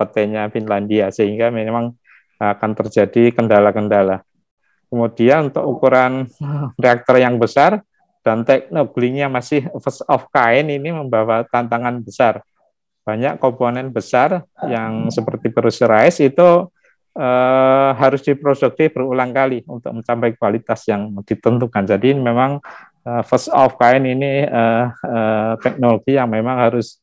Finlandia sehingga memang akan terjadi kendala-kendala. Kemudian untuk ukuran reaktor yang besar dan teknologinya masih first of kind ini membawa tantangan besar. Banyak komponen besar yang seperti peruserais itu eh, harus diproduksi berulang kali untuk mencapai kualitas yang ditentukan. Jadi memang eh, first of kind ini eh, eh, teknologi yang memang harus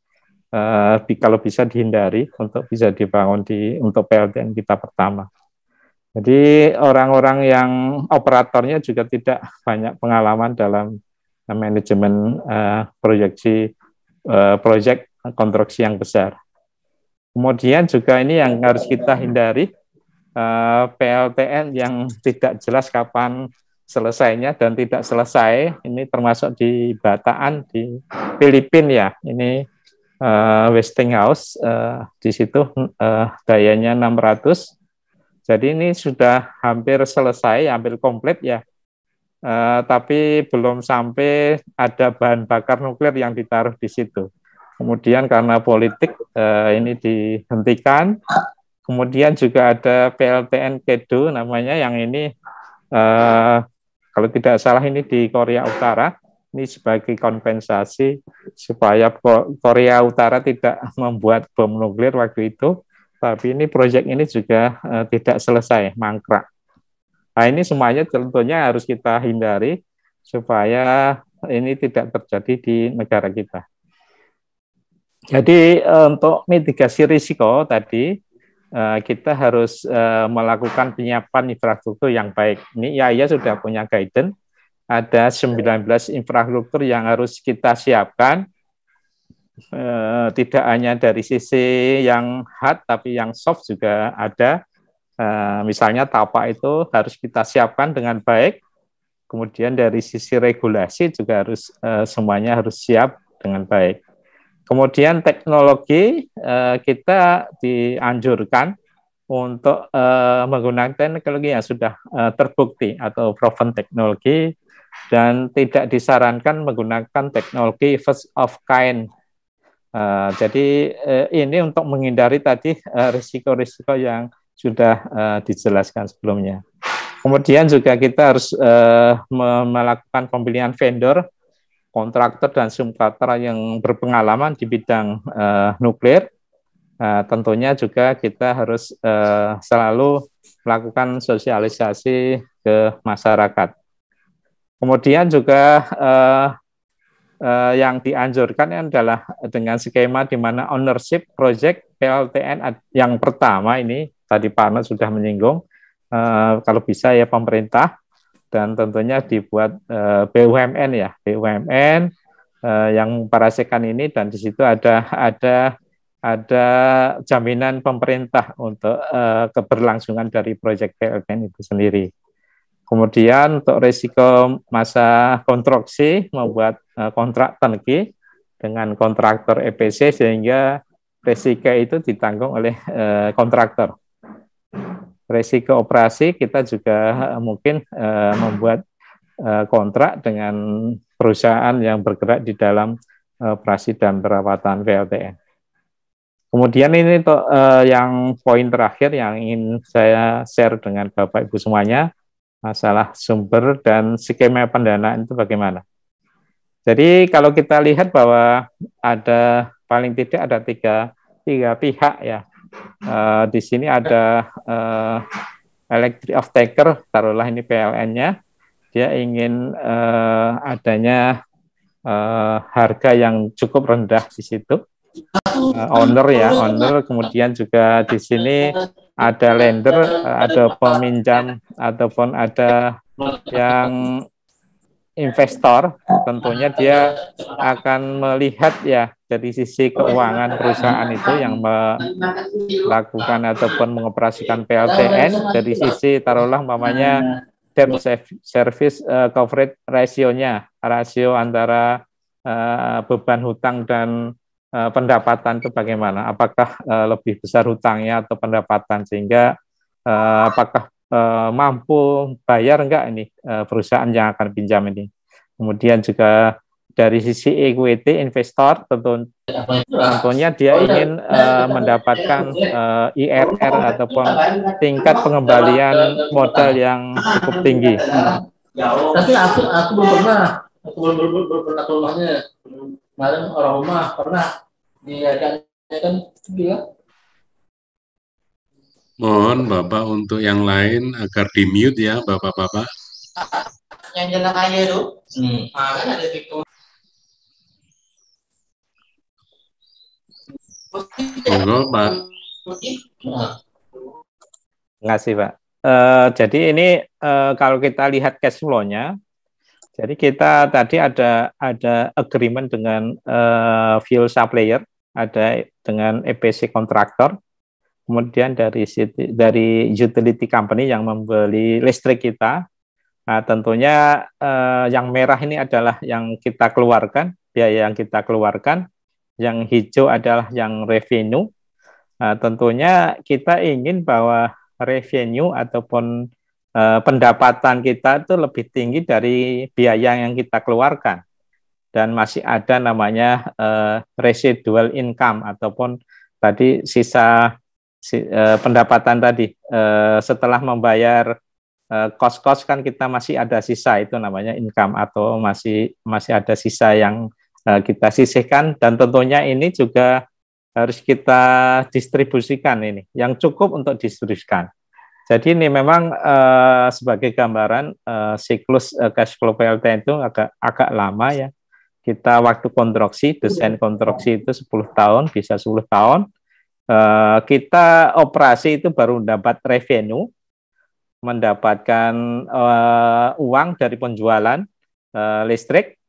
Eh, kalau bisa dihindari untuk bisa dibangun di untuk PLTN kita pertama. Jadi orang-orang yang operatornya juga tidak banyak pengalaman dalam manajemen uh, proyeksi uh, proyek konstruksi yang besar. Kemudian juga ini yang harus kita hindari uh, PLTN yang tidak jelas kapan selesainya dan tidak selesai ini termasuk di Bataan di Filipina ya ini uh, eh, Westinghouse uh, eh, di situ uh, dayanya 600. Jadi ini sudah hampir selesai, hampir komplit ya. Uh, tapi belum sampai ada bahan bakar nuklir yang ditaruh di situ. Kemudian karena politik uh, ini dihentikan. Kemudian juga ada PLTN Kedo namanya yang ini uh, kalau tidak salah ini di Korea Utara ini sebagai kompensasi supaya Korea Utara tidak membuat bom nuklir waktu itu, tapi ini proyek ini juga uh, tidak selesai, mangkrak. Nah ini semuanya tentunya harus kita hindari supaya ini tidak terjadi di negara kita. Jadi eh, untuk mitigasi risiko tadi eh, kita harus melakukan penyiapan infrastruktur yang baik. Ini IAIA sudah punya guidance ada 19 infrastruktur yang harus kita siapkan eh, tidak hanya dari sisi yang hard tapi yang soft juga ada eh, misalnya tapak itu harus kita siapkan dengan baik kemudian dari sisi regulasi juga harus eh, semuanya harus siap dengan baik kemudian teknologi kita dianjurkan untuk menggunakan teknologi yang sudah terbukti atau proven teknologi dan tidak disarankan menggunakan teknologi first of kind. Uh, jadi uh, ini untuk menghindari tadi eh, risiko-risiko uh, yang sudah uh, dijelaskan sebelumnya. Kemudian juga kita harus uh, melakukan pembelian vendor, kontraktor dan subkontraktor yang berpengalaman di bidang uh, nuklir. Uh, tentunya juga kita harus uh, selalu melakukan sosialisasi ke masyarakat Kemudian juga eh, eh, yang dianjurkan adalah dengan skema di mana ownership project PLTN yang pertama ini tadi Pak Arnold sudah menyinggung eh, kalau bisa ya pemerintah dan tentunya dibuat eh, BUMN ya BUMN eh, yang parasekan ini dan di situ ada ada ada jaminan pemerintah untuk eh, keberlangsungan dari proyek PLTN itu sendiri. Kemudian untuk risiko masa konstruksi membuat e, kontrak tenki dengan kontraktor EPC sehingga risiko itu ditanggung oleh e, kontraktor. Risiko operasi kita juga e, mungkin membuat kontrak dengan perusahaan yang bergerak di dalam operasi dan perawatan PLTN. Kemudian ini untuk yang poin terakhir yang ingin saya share dengan Bapak Ibu semuanya masalah sumber dan skema pendanaan itu bagaimana. Jadi kalau kita lihat bahwa ada paling tidak ada tiga tiga pihak ya. Uh, di sini ada uh, electric off taker, taruhlah ini PLN-nya, dia ingin uh, adanya uh, harga yang cukup rendah di situ. Uh, owner ya, owner kemudian juga di sini ada lender, ada peminjam ataupun ada yang investor, tentunya dia akan melihat ya dari sisi keuangan perusahaan itu yang melakukan ataupun mengoperasikan PLTN dari sisi taruhlah mamanya term service eh, coverage rasionya rasio antara eh, beban hutang dan Eh, pendapatan itu bagaimana? Apakah uh, lebih besar hutangnya atau pendapatan sehingga uh, apakah uh, mampu bayar enggak ini uh, perusahaan yang akan pinjam ini? Kemudian juga dari sisi equity investor tentu tentunya dia ingin uh, mendapatkan uh, IRR ataupun tingkat pengembalian modal yang cukup tinggi. Tapi aku aku belum pernah aku belum belum pernah kemarin orang rumah pernah diadakan gila Mohon Bapak untuk yang lain agar di mute ya Bapak-bapak. Yang jalan aja tuh. Hmm. kan ada TikTok. Monggo Pak. Terima kasih Pak. Uh, jadi ini uh, kalau kita lihat cash flow-nya, jadi kita tadi ada ada agreement dengan uh, fuel supplier, ada dengan EPC kontraktor, kemudian dari dari utility company yang membeli listrik kita. Nah, tentunya uh, yang merah ini adalah yang kita keluarkan, biaya yang kita keluarkan. Yang hijau adalah yang revenue. Nah, tentunya kita ingin bahwa revenue ataupun Eh, pendapatan kita itu lebih tinggi dari biaya yang kita keluarkan dan masih ada namanya uh, residual income ataupun tadi sisa si, uh, pendapatan tadi uh, setelah membayar kos-kos kan kita masih ada sisa itu namanya income atau masih masih ada sisa yang kita sisihkan dan tentunya ini juga harus kita distribusikan ini yang cukup untuk distribusikan jadi ini memang uh, sebagai gambaran uh, siklus uh, cash flow PLT itu agak agak lama ya. Kita waktu konstruksi, desain iya. konstruksi itu 10 tahun, bisa 10 tahun. Uh, kita operasi itu baru dapat revenue, mendapatkan uh, uang dari penjualan uh, listrik.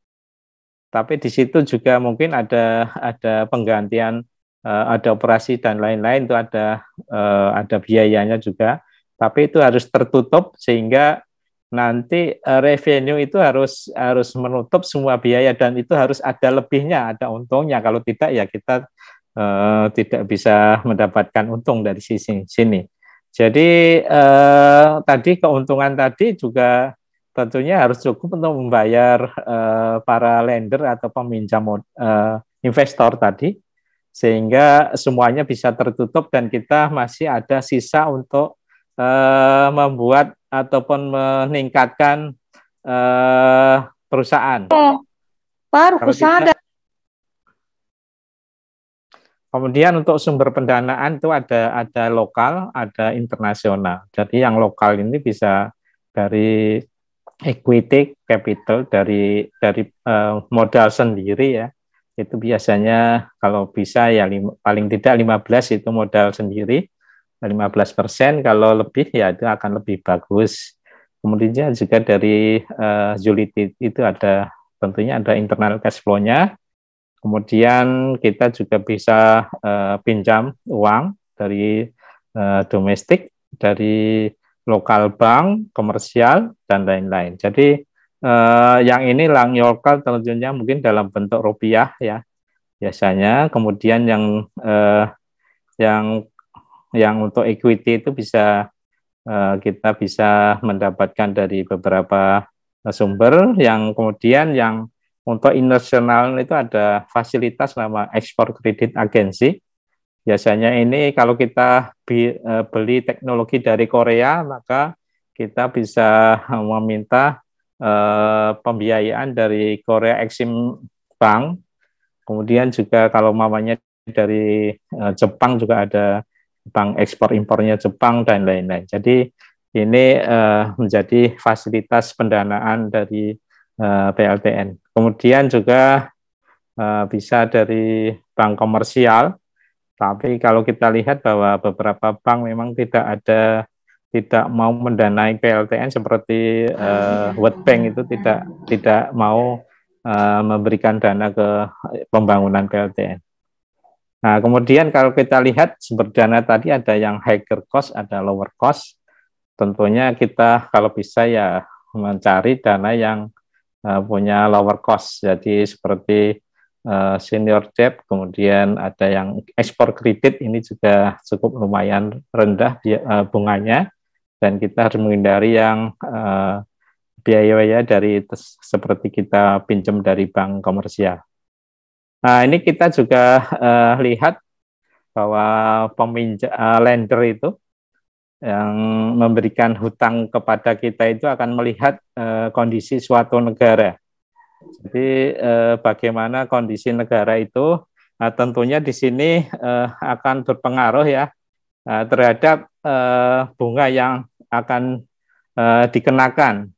Tapi di situ juga mungkin ada ada penggantian, uh, ada operasi dan lain-lain itu ada uh, ada biayanya juga tapi itu harus tertutup sehingga nanti eh, revenue itu harus harus menutup semua biaya dan itu harus ada lebihnya, ada untungnya. Kalau tidak ya kita uh, tidak bisa mendapatkan untung dari sisi sini. Jadi uh, tadi keuntungan tadi juga tentunya harus cukup untuk membayar uh, para lender atau peminjam uh, investor tadi sehingga semuanya bisa tertutup dan kita masih ada sisa untuk eh, membuat ataupun meningkatkan eh, perusahaan. Oh, baru perusahaan. Kemudian untuk sumber pendanaan itu ada ada lokal, ada internasional. Jadi yang lokal ini bisa dari equity capital dari dari uh, modal sendiri ya. Itu biasanya kalau bisa ya lima, paling tidak 15 itu modal sendiri. 15% kalau lebih ya itu akan lebih bagus. Kemudian juga dari uh, itu ada tentunya ada internal cash flow-nya. Kemudian kita juga bisa uh, pinjam uang dari uh, domestik, dari lokal bank, komersial dan lain-lain. Jadi uh, yang ini lang lokal tentunya mungkin dalam bentuk rupiah ya biasanya. Kemudian yang uh, yang yang untuk equity itu bisa eh, kita bisa mendapatkan dari beberapa eh, sumber yang kemudian yang untuk internasional itu ada fasilitas nama ekspor kredit agensi. Biasanya ini kalau kita eh, beli teknologi dari Korea maka kita bisa meminta pembiayaan dari Korea Exim Bank. Kemudian juga kalau mamanya dari Jepang juga ada Jepang ekspor impornya Jepang dan lain-lain. Jadi ini uh, menjadi fasilitas pendanaan dari uh, eh, PLTN. Kemudian juga uh, bisa dari bank komersial, tapi kalau kita lihat bahwa beberapa bank memang tidak ada tidak mau mendanai PLTN seperti uh, World Bank itu tidak tidak mau uh, memberikan dana ke pembangunan PLTN. Nah, kemudian kalau kita lihat sumber dana tadi ada yang higher cost, ada lower cost. Tentunya kita kalau bisa ya mencari dana yang uh, punya lower cost. Jadi seperti uh, senior debt, kemudian ada yang ekspor kredit ini juga cukup lumayan rendah uh, bunganya dan kita harus menghindari yang uh, biaya-biaya dari seperti kita pinjam dari bank komersial. Nah, ini kita juga uh, lihat bahwa peminjam uh, eh, lender itu yang memberikan hutang kepada kita itu akan melihat uh, kondisi suatu negara. Jadi uh, bagaimana kondisi negara itu nah, tentunya di sini uh, akan berpengaruh ya uh, terhadap uh, bunga yang akan uh, dikenakan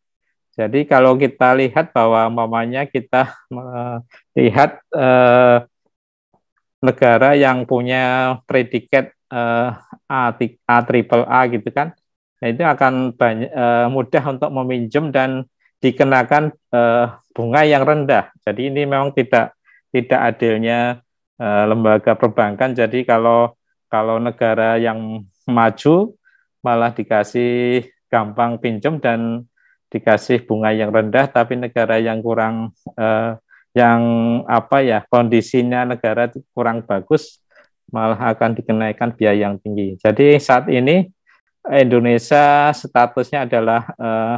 jadi kalau kita lihat bahwa mamanya kita melihat eh, negara yang punya predikat eh, A, A triple A gitu kan, nah itu akan banyak, eh, mudah untuk meminjam dan dikenakan eh, bunga yang rendah. Jadi ini memang tidak tidak adilnya eh, lembaga perbankan. Jadi kalau kalau negara yang maju malah dikasih gampang pinjam dan dikasih bunga yang rendah tapi negara yang kurang eh, yang apa ya kondisinya negara kurang bagus malah akan dikenaikan biaya yang tinggi. Jadi saat ini Indonesia statusnya adalah eh,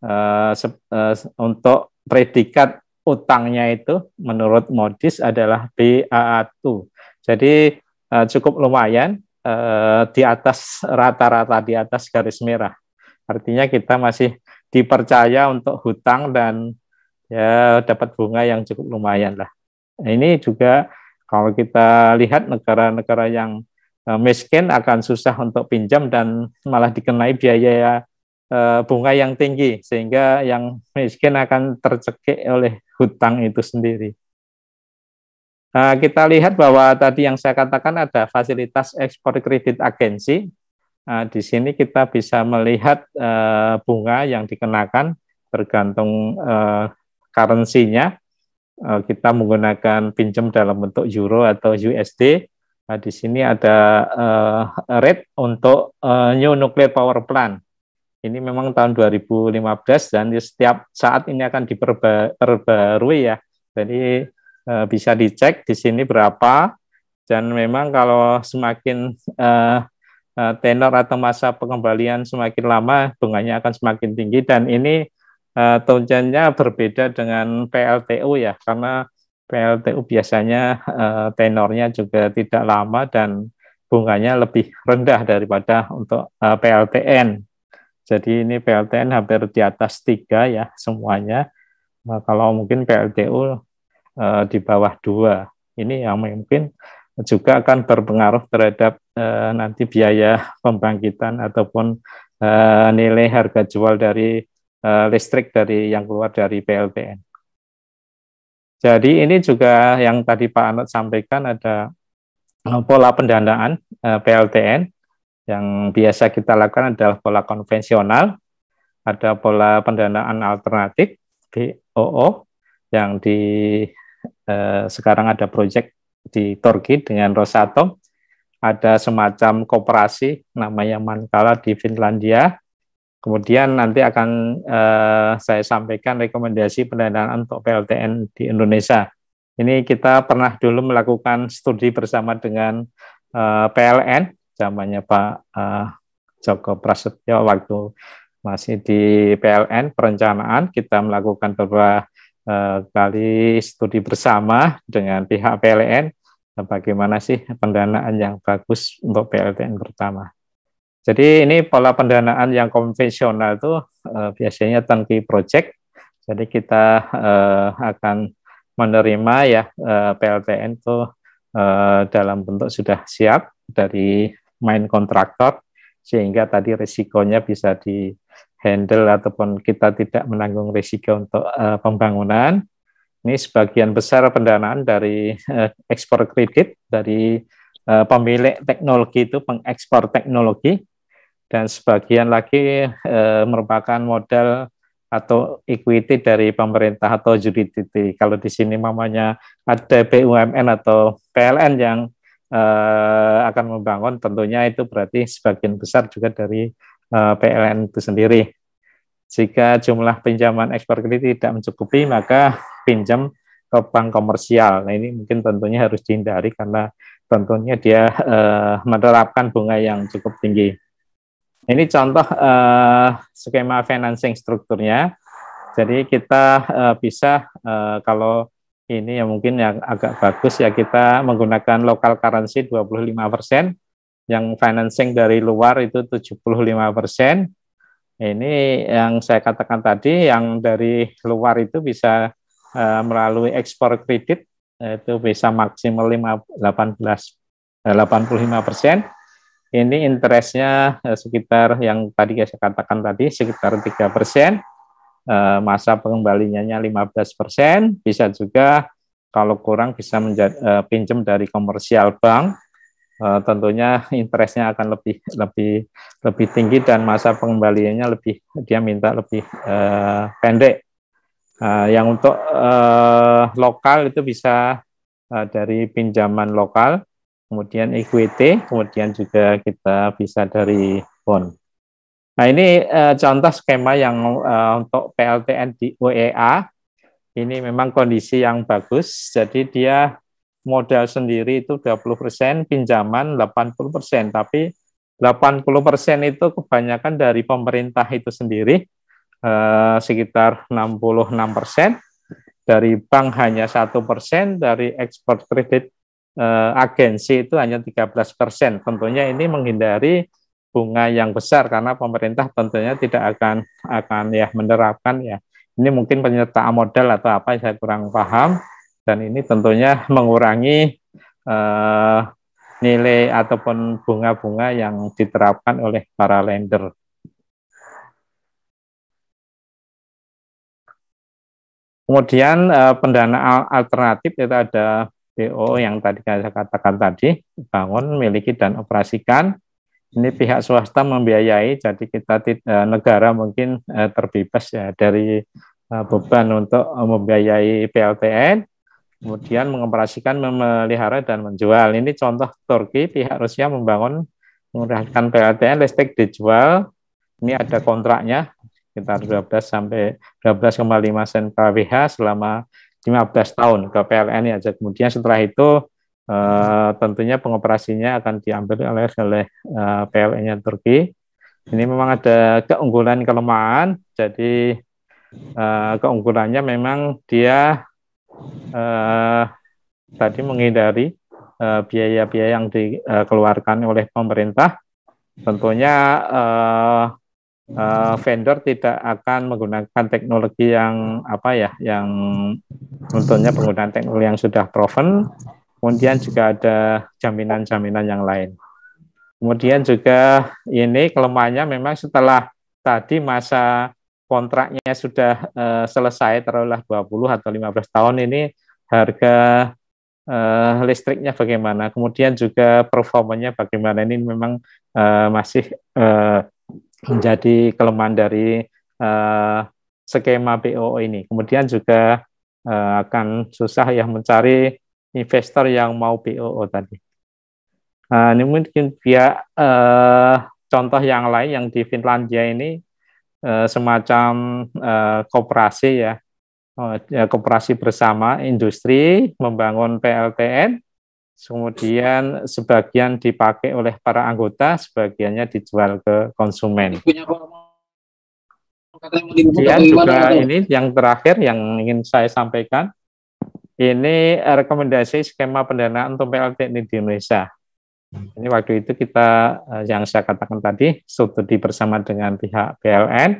eh, se, eh, untuk predikat utangnya itu menurut Modis adalah BAA2. Jadi eh, cukup lumayan eh, di atas rata-rata di atas garis merah. Artinya kita masih dipercaya untuk hutang dan ya dapat bunga yang cukup lumayan lah. Nah, ini juga kalau kita lihat negara-negara yang eh, miskin akan susah untuk pinjam dan malah dikenai biaya eh, bunga yang tinggi sehingga yang miskin akan tercekik oleh hutang itu sendiri. Nah, kita lihat bahwa tadi yang saya katakan ada fasilitas ekspor kredit agensi Nah, di sini kita bisa melihat eh, bunga yang dikenakan tergantung eh, currency-nya. Eh, kita menggunakan pinjam dalam bentuk euro atau USD. Nah, di sini ada uh, rate untuk uh, new nuclear power plant. Ini memang tahun 2015 dan setiap saat ini akan diperbarui ya. Jadi uh, bisa dicek di sini berapa dan memang kalau semakin uh, Eh, tenor atau masa pengembalian semakin lama bunganya akan semakin tinggi dan ini uh, berbeda dengan PLTU ya karena PLTU biasanya uh, tenornya juga tidak lama dan bunganya lebih rendah daripada untuk uh, PLTN. Jadi ini PLTN hampir di atas tiga ya semuanya. Nah, kalau mungkin PLTU uh, di bawah dua. Ini yang mungkin juga akan berpengaruh terhadap eh, nanti biaya pembangkitan ataupun eh, nilai harga jual dari eh, listrik dari yang keluar dari PLTN. Jadi ini juga yang tadi Pak Anut sampaikan ada pola pendanaan PLTN yang biasa kita lakukan adalah pola konvensional, ada pola pendanaan alternatif BOO yang di sekarang ada proyek di Turki dengan Rosatom. Ada semacam kooperasi namanya Mankala di Finlandia. Kemudian nanti akan eh, saya sampaikan rekomendasi pendanaan untuk PLTN di Indonesia. Ini kita pernah dulu melakukan studi bersama dengan eh, PLN, zamannya Pak eh, Joko Prasetyo waktu masih di PLN perencanaan kita melakukan beberapa Eh, kali studi bersama dengan pihak PLN eh, bagaimana sih pendanaan yang bagus untuk PLTN pertama. Jadi ini pola pendanaan yang konvensional itu eh, biasanya tangki project. Jadi kita eh, akan menerima ya eh, PLTN itu eh, dalam bentuk sudah siap dari main kontraktor sehingga tadi risikonya bisa di handle ataupun kita tidak menanggung risiko untuk uh, pembangunan. Ini sebagian besar pendanaan dari uh, ekspor kredit dari uh, pemilik teknologi itu pengekspor teknologi dan sebagian lagi uh, merupakan modal atau equity dari pemerintah atau juridity. Kalau di sini mamanya ada BUMN atau PLN yang uh, akan membangun, tentunya itu berarti sebagian besar juga dari Eh, PLN itu sendiri. Jika jumlah pinjaman ekspor kredit tidak mencukupi, maka pinjam ke bank komersial. Nah ini mungkin tentunya harus dihindari karena tentunya dia eh, menerapkan bunga yang cukup tinggi. Ini contoh eh, skema financing strukturnya. Jadi kita eh, bisa eh, kalau ini yang mungkin yang agak bagus ya kita menggunakan local currency 25 persen, yang financing dari luar itu 75 persen. Ini yang saya katakan tadi, yang dari luar itu bisa uh, melalui ekspor kredit itu bisa maksimal 5, 18 85 persen. Ini interestnya eh, sekitar yang tadi saya katakan tadi sekitar 3 persen. Uh, masa pengembalinya 15 persen. Bisa juga kalau kurang bisa menjadi, uh, pinjam dari komersial bank Eh, tentunya interestnya akan lebih lebih lebih tinggi dan masa pengembaliannya lebih dia minta lebih uh, pendek. Uh, yang untuk uh, lokal itu bisa uh, dari pinjaman lokal, kemudian equity, kemudian juga kita bisa dari bond. Nah ini uh, contoh skema yang uh, untuk PLTN di OEA. Ini memang kondisi yang bagus, jadi dia modal sendiri itu 20%, pinjaman 80%, tapi 80% itu kebanyakan dari pemerintah itu sendiri, eh, sekitar 66%, dari bank hanya 1%, dari ekspor kredit eh, agensi itu hanya 13%. Tentunya ini menghindari bunga yang besar karena pemerintah tentunya tidak akan akan ya menerapkan ya. Ini mungkin penyertaan modal atau apa saya kurang paham dan ini tentunya mengurangi uh, nilai ataupun bunga-bunga yang diterapkan oleh para lender. Kemudian uh, pendana alternatif itu ada BO yang tadi saya katakan tadi, bangun, miliki, dan operasikan. Ini pihak swasta membiayai, jadi kita eh, negara mungkin terbebas ya dari beban untuk membiayai PLTN kemudian mengoperasikan, memelihara, dan menjual. Ini contoh Turki, pihak Rusia membangun menggunakan PLTN, listrik dijual, ini ada kontraknya, sekitar 12 sampai 12,5 sen kWh selama 15 tahun ke PLN ya. Kemudian setelah itu uh, tentunya pengoperasinya akan diambil oleh oleh uh, eh, PLN-nya Turki. Ini memang ada keunggulan kelemahan. Jadi uh, keunggulannya memang dia uh, tadi menghindari biaya eh, biaya-biaya yang dikeluarkan oleh pemerintah, tentunya uh, uh, vendor tidak akan menggunakan teknologi yang apa ya, yang tentunya penggunaan teknologi yang sudah proven. Kemudian juga ada jaminan-jaminan yang lain. Kemudian juga ini kelemahannya memang setelah tadi masa kontraknya sudah uh, selesai terolah 20 atau 15 tahun ini harga uh, listriknya bagaimana kemudian juga performanya bagaimana ini memang uh, masih uh, menjadi kelemahan dari uh, skema BOO ini kemudian juga uh, akan susah ya mencari investor yang mau BOO tadi uh, ini mungkin via uh, contoh yang lain yang di Finlandia ini Eh, semacam eh, kooperasi ya, oh, ya kooperasi bersama industri membangun PLTN, kemudian sebagian dipakai oleh para anggota, sebagiannya dijual ke konsumen. Kemudian iya, juga ini yang terakhir yang ingin saya sampaikan, ini rekomendasi skema pendanaan untuk PLTN di Indonesia. Ini waktu itu kita eh, yang saya katakan tadi studi bersama dengan pihak PLN.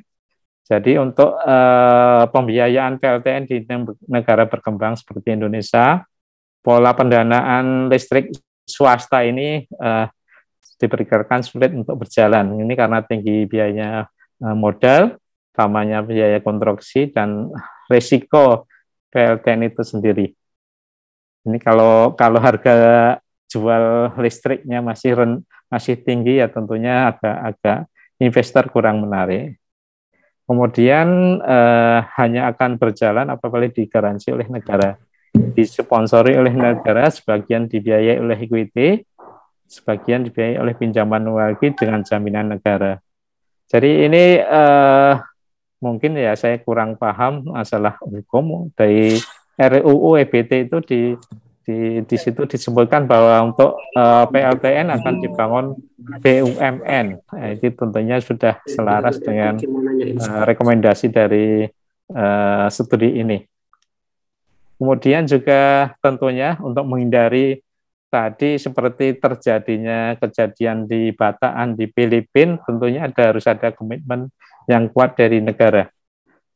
Jadi untuk eh, pembiayaan PLTN di negara berkembang seperti Indonesia, pola pendanaan listrik swasta ini eh, diperkirakan sulit untuk berjalan. Ini karena tinggi biayanya eh, modal, utamanya biaya konstruksi dan risiko PLTN itu sendiri. Ini kalau kalau harga jual listriknya masih ren, masih tinggi ya tentunya agak-agak investor kurang menarik. Kemudian eh, hanya akan berjalan apabila digaransi oleh negara, disponsori oleh negara, sebagian dibiayai oleh equity, sebagian dibiayai oleh pinjaman lagi dengan jaminan negara. Jadi ini eh, mungkin ya saya kurang paham masalah hukum dari RUU EBT itu di di di situ disebutkan bahwa untuk uh, eh, PLTN akan dibangun BUMN. Nah, itu tentunya sudah selaras dengan uh, rekomendasi dari uh, studi ini. Kemudian juga tentunya untuk menghindari tadi seperti terjadinya kejadian di Bataan di Filipina, tentunya ada harus ada komitmen yang kuat dari negara.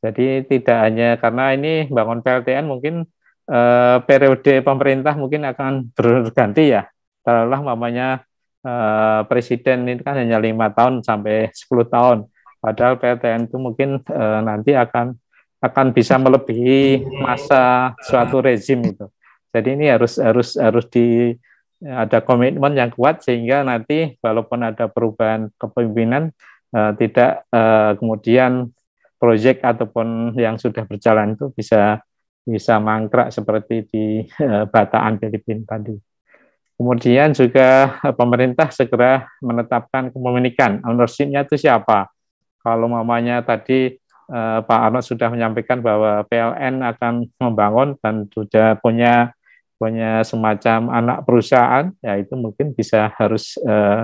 Jadi tidak hanya karena ini bangun PLTN mungkin eh, periode pemerintah mungkin akan berganti ya. Taruhlah mamanya eh, presiden ini kan hanya lima tahun sampai 10 tahun. Padahal PTN itu mungkin eh, nanti akan akan bisa melebihi masa suatu rezim itu. Jadi ini harus harus harus di ada komitmen yang kuat sehingga nanti walaupun ada perubahan kepemimpinan eh, tidak eh, kemudian proyek ataupun yang sudah berjalan itu bisa bisa mangkrak seperti di eh, Bataan Filipina tadi. Kemudian juga eh, pemerintah segera menetapkan kepemilikan ownership-nya itu siapa. Kalau mamanya tadi eh, Pak Arnold sudah menyampaikan bahwa PLN akan membangun dan sudah punya punya semacam anak perusahaan, ya itu mungkin bisa harus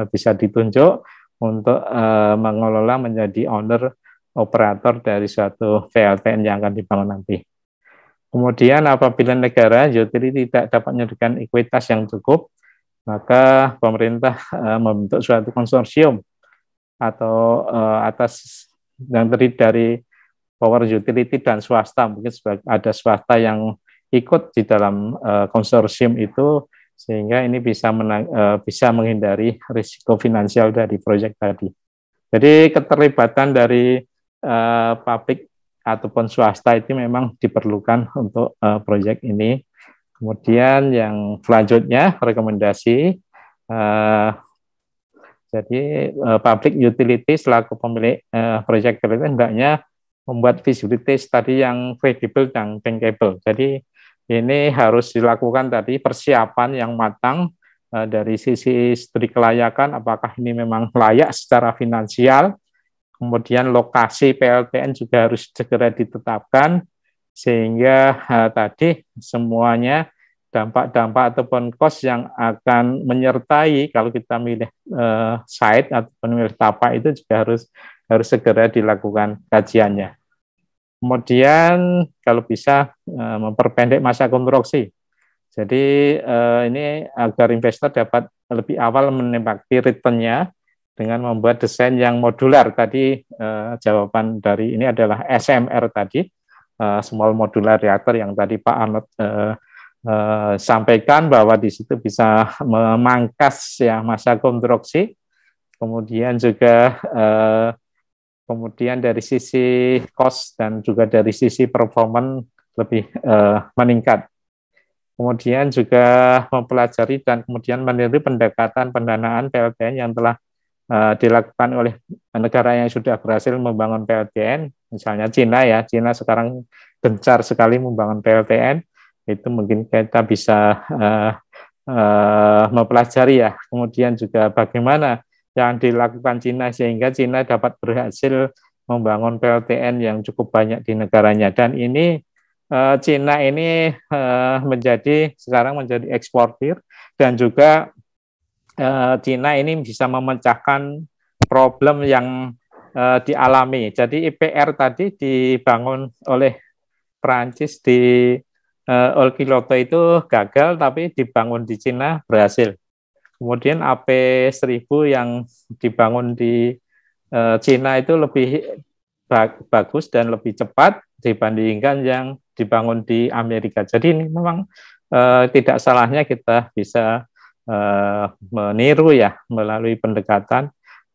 bisa ditunjuk untuk mengelola menjadi owner operator dari suatu PLTN yang akan dibangun nanti. Kemudian apabila negara Jotiri tidak dapat menyediakan ekuitas yang cukup, maka pemerintah uh, membentuk suatu konsorsium atau uh, atas yang terdiri dari power utility dan swasta mungkin ada swasta yang ikut di dalam uh, konsorsium itu sehingga ini bisa menang, uh, bisa menghindari risiko finansial dari proyek tadi. Jadi keterlibatan dari uh, public ataupun swasta itu memang diperlukan untuk uh, proyek ini. Kemudian yang selanjutnya rekomendasi uh, jadi uh, public utility selaku pemilik uh, proyek kereta hendaknya membuat visibility tadi yang credible dan bankable. Jadi ini harus dilakukan tadi persiapan yang matang uh, dari sisi studi kelayakan apakah ini memang layak secara finansial Kemudian lokasi PLTN juga harus segera ditetapkan sehingga eh, tadi semuanya dampak-dampak ataupun kos yang akan menyertai kalau kita milih eh, site ataupun milih tapak itu juga harus harus segera dilakukan kajiannya. Kemudian kalau bisa eh, memperpendek masa konstruksi. Jadi eh, ini agar investor dapat lebih awal menembak return dengan membuat desain yang modular tadi eh, jawaban dari ini adalah SMR tadi eh, small modular reactor yang tadi Pak Ahmad eh, eh, sampaikan bahwa di situ bisa memangkas ya masa konstruksi kemudian juga eh, kemudian dari sisi cost dan juga dari sisi performan lebih eh, meningkat kemudian juga mempelajari dan kemudian meniru pendekatan pendanaan PLTN yang telah Eh, dilakukan oleh negara yang sudah berhasil membangun PLTN, misalnya Cina ya, Cina sekarang gencar sekali membangun PLTN, itu mungkin kita bisa uh, uh, mempelajari ya. Kemudian juga bagaimana yang dilakukan Cina sehingga Cina dapat berhasil membangun PLTN yang cukup banyak di negaranya. Dan ini Cina ini menjadi sekarang menjadi eksportir dan juga Eh, Cina ini bisa memecahkan problem yang uh, dialami. Jadi IPR tadi dibangun oleh Perancis di uh, eh, Olkiloto itu gagal, tapi dibangun di Cina berhasil. Kemudian AP1000 yang dibangun di uh, Cina itu lebih bagus dan lebih cepat dibandingkan yang dibangun di Amerika. Jadi ini memang uh, tidak salahnya kita bisa uh, meniru ya melalui pendekatan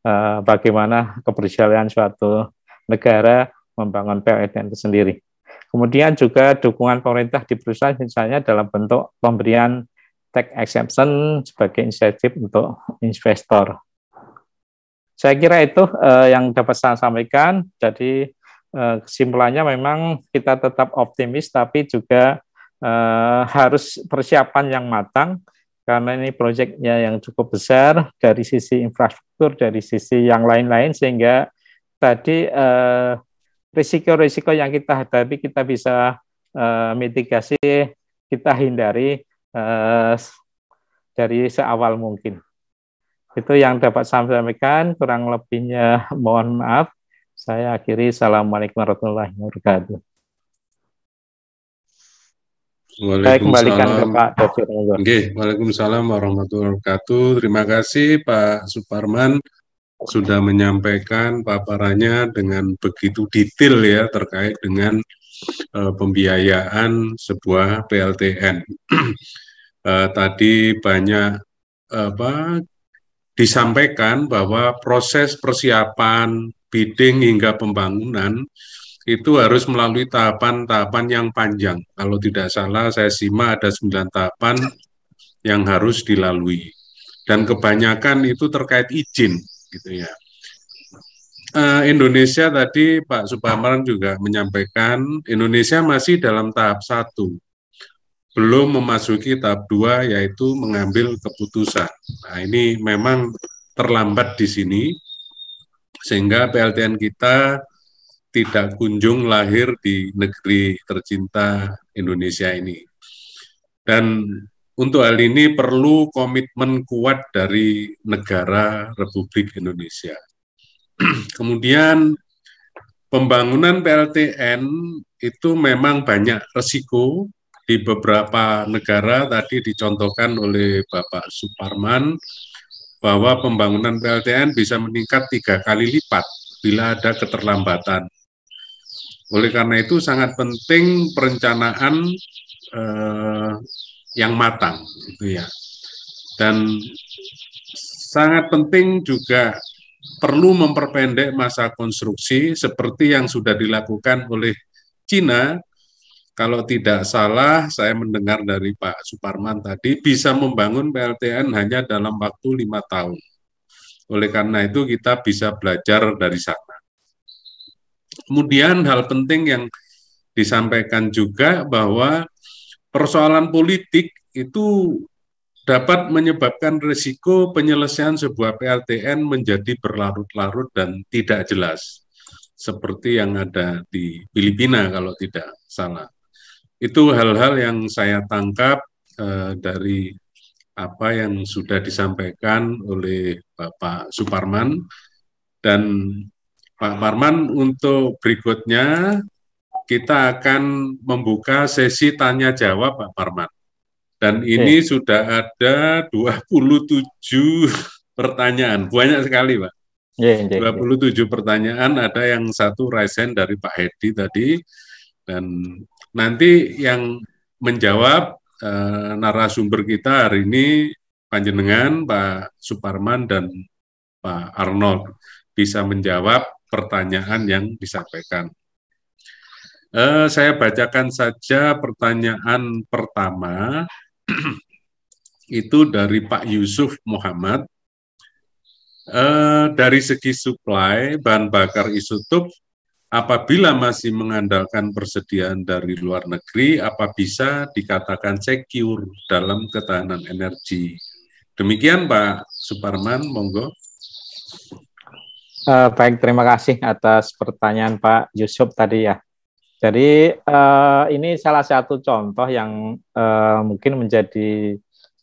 uh, bagaimana keberjalanan suatu negara membangun PLN e itu sendiri. Kemudian juga dukungan pemerintah di perusahaan misalnya dalam bentuk pemberian tax exemption sebagai insentif untuk investor. Saya kira itu eh, yang dapat saya sampaikan. Jadi eh, kesimpulannya memang kita tetap optimis tapi juga eh, harus persiapan yang matang karena ini proyeknya yang cukup besar dari sisi infrastruktur, dari sisi yang lain-lain, sehingga tadi risiko eh, risiko-risiko yang kita hadapi kita bisa eh, mitigasi, kita hindari eh, dari seawal mungkin. Itu yang dapat saya sampaikan, kurang lebihnya mohon maaf. Saya akhiri, Assalamualaikum warahmatullahi wabarakatuh. Saya kembalikan ke Pak Dokter. Oke, Waalaikumsalam warahmatullahi wabarakatuh. Terima kasih Pak Suparman sudah menyampaikan paparannya dengan begitu detail ya terkait dengan uh, pembiayaan sebuah PLTN. uh, eh, tadi banyak apa disampaikan bahwa proses persiapan bidding hingga pembangunan itu harus melalui tahapan-tahapan yang panjang. Kalau tidak salah saya simak ada sembilan tahapan yang harus dilalui. Dan kebanyakan itu terkait izin gitu ya. Uh, Indonesia tadi Pak Subhamaran juga menyampaikan Indonesia masih dalam tahap satu belum memasuki tahap dua yaitu mengambil keputusan. Nah, ini memang terlambat di sini sehingga PLTN kita tidak kunjung lahir di negeri tercinta Indonesia ini. Dan untuk hal ini perlu komitmen kuat dari negara Republik Indonesia. Kemudian pembangunan PLTN itu memang banyak resiko di beberapa negara tadi dicontohkan oleh Bapak Suparman bahwa pembangunan PLTN bisa meningkat tiga kali lipat bila ada keterlambatan. Oleh karena itu sangat penting perencanaan eh, yang matang, itu ya. Dan sangat penting juga perlu memperpendek masa konstruksi seperti yang sudah dilakukan oleh Cina. Kalau tidak salah, saya mendengar dari Pak Suparman tadi bisa membangun PLTN hanya dalam waktu lima tahun. Oleh karena itu kita bisa belajar dari sana. Kemudian hal penting yang disampaikan juga bahwa persoalan politik itu dapat menyebabkan risiko penyelesaian sebuah PLTN menjadi berlarut-larut dan tidak jelas. Seperti yang ada di Filipina kalau tidak salah. Itu hal-hal yang saya tangkap eh, dari apa yang sudah disampaikan oleh Bapak Suparman dan Pak Parman, untuk berikutnya kita akan membuka sesi tanya jawab Pak Parman. Dan ini Oke. sudah ada 27 pertanyaan, banyak sekali Pak. ya, ya. 27 pertanyaan, ada yang satu resen dari Pak Hedi tadi. Dan nanti yang menjawab eh, narasumber kita hari ini Panjenengan, Pak Suparman, dan Pak Arnold bisa menjawab pertanyaan yang disampaikan. Eh, saya bacakan saja pertanyaan pertama itu dari Pak Yusuf Muhammad. Eh, dari segi supply bahan bakar isotop, apabila masih mengandalkan persediaan dari luar negeri, apa bisa dikatakan secure dalam ketahanan energi? Demikian Pak Suparman, monggo. Uh, baik, terima kasih atas pertanyaan Pak Yusuf tadi ya. Jadi uh, ini salah satu contoh yang uh, mungkin menjadi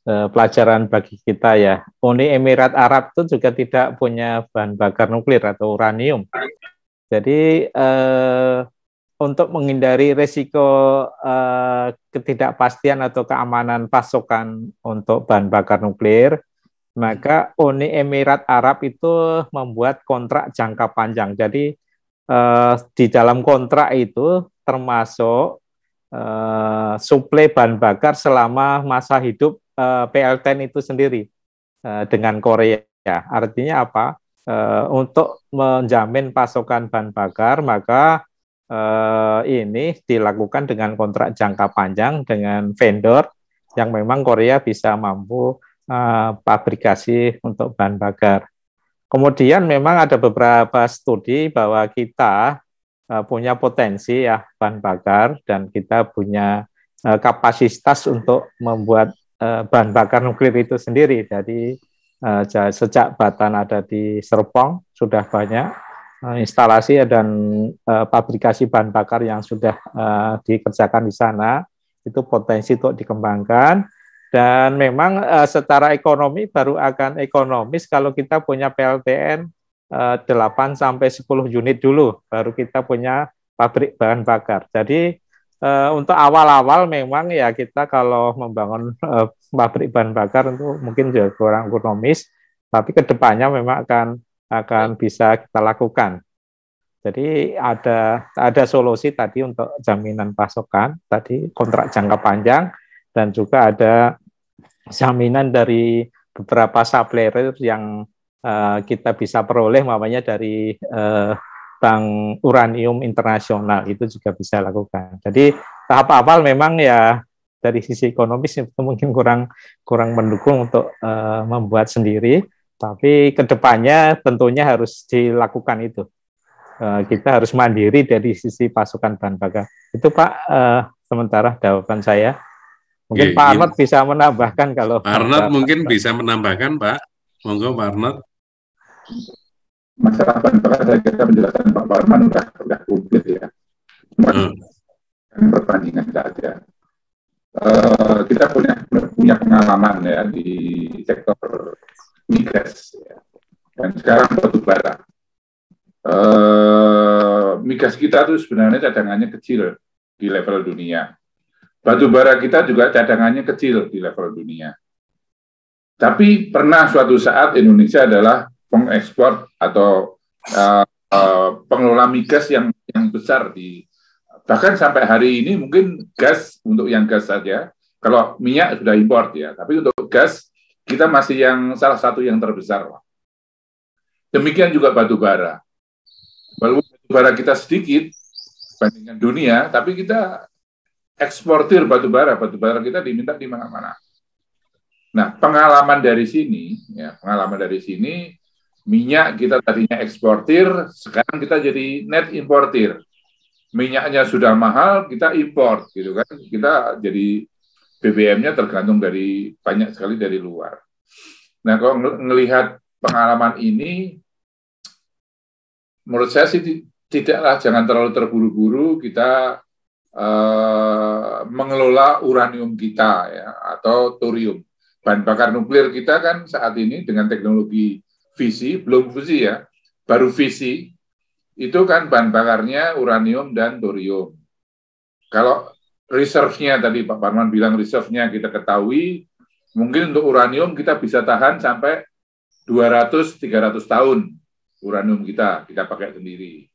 uh, pelajaran bagi kita ya. Uni Emirat Arab itu juga tidak punya bahan bakar nuklir atau uranium. Jadi uh, untuk menghindari risiko uh, ketidakpastian atau keamanan pasokan untuk bahan bakar nuklir, maka Uni Emirat Arab itu membuat kontrak jangka panjang. Jadi eh, di dalam kontrak itu termasuk eh, suplai bahan bakar selama masa hidup eh, itu sendiri eh, dengan Korea. Artinya apa? Eh, untuk menjamin pasokan bahan bakar, maka eh, ini dilakukan dengan kontrak jangka panjang dengan vendor yang memang Korea bisa mampu uh, eh, pabrikasi untuk bahan bakar. Kemudian memang ada beberapa studi bahwa kita eh, punya potensi ya bahan bakar dan kita punya eh, kapasitas untuk membuat bahan bakar nuklir itu sendiri. Jadi sejak Batan ada di Serpong sudah banyak instalasi dan uh, pabrikasi bahan bakar yang sudah dikerjakan di sana itu potensi untuk dikembangkan dan memang uh, eh, secara ekonomi baru akan ekonomis kalau kita punya PLTN uh, 8 sampai 10 unit dulu baru kita punya pabrik bahan bakar. Jadi uh, untuk awal-awal memang ya kita kalau membangun uh, pabrik bahan bakar itu mungkin juga kurang ekonomis, tapi kedepannya memang akan akan bisa kita lakukan. Jadi ada ada solusi tadi untuk jaminan pasokan, tadi kontrak jangka panjang dan juga ada jaminan dari beberapa supplier yang uh, kita bisa peroleh namanya dari uh, Bank Uranium Internasional itu juga bisa lakukan. Jadi tahap awal memang ya dari sisi ekonomis itu mungkin kurang kurang mendukung untuk uh, membuat sendiri, tapi kedepannya tentunya harus dilakukan itu. Uh, kita harus mandiri dari sisi pasukan bahan bakar. Itu Pak uh, sementara jawaban saya. Mungkin iya, Pak Arnot iya. bisa menambahkan kalau Pak Arnot mungkin bisa menambahkan Pak. Monggo Pak Arnot. Masalah saya kita penjelasan Pak Parman sudah sudah publik ya. Hmm. Kan pertandingan saja. Uh, kita punya punya pengalaman ya di sektor migas ya. dan sekarang batu bara. Uh, migas kita itu sebenarnya cadangannya kecil di level dunia Batu bara kita juga cadangannya kecil di level dunia. Tapi pernah suatu saat Indonesia adalah pengekspor atau uh, uh, pengelola migas yang yang besar di bahkan sampai hari ini mungkin gas untuk yang gas saja. Kalau minyak sudah impor ya, tapi untuk gas kita masih yang salah satu yang terbesar. Demikian juga batu bara. Walaupun batu bara kita sedikit bandingkan dunia, tapi kita eksportir batu bara kita diminta di mana-mana. Nah, pengalaman dari sini, ya, pengalaman dari sini, minyak kita tadinya eksportir, sekarang kita jadi net importir. Minyaknya sudah mahal, kita import, gitu kan? Kita jadi BBM-nya tergantung dari banyak sekali dari luar. Nah, kalau ngelihat pengalaman ini, menurut saya sih tidaklah jangan terlalu terburu-buru kita Eh, mengelola uranium kita ya atau thorium. Bahan bakar nuklir kita kan saat ini dengan teknologi visi belum fusi ya, baru visi itu kan bahan bakarnya uranium dan thorium. Kalau reserve-nya tadi Pak Parman bilang reserve-nya kita ketahui, mungkin untuk uranium kita bisa tahan sampai 200-300 tahun uranium kita, kita pakai sendiri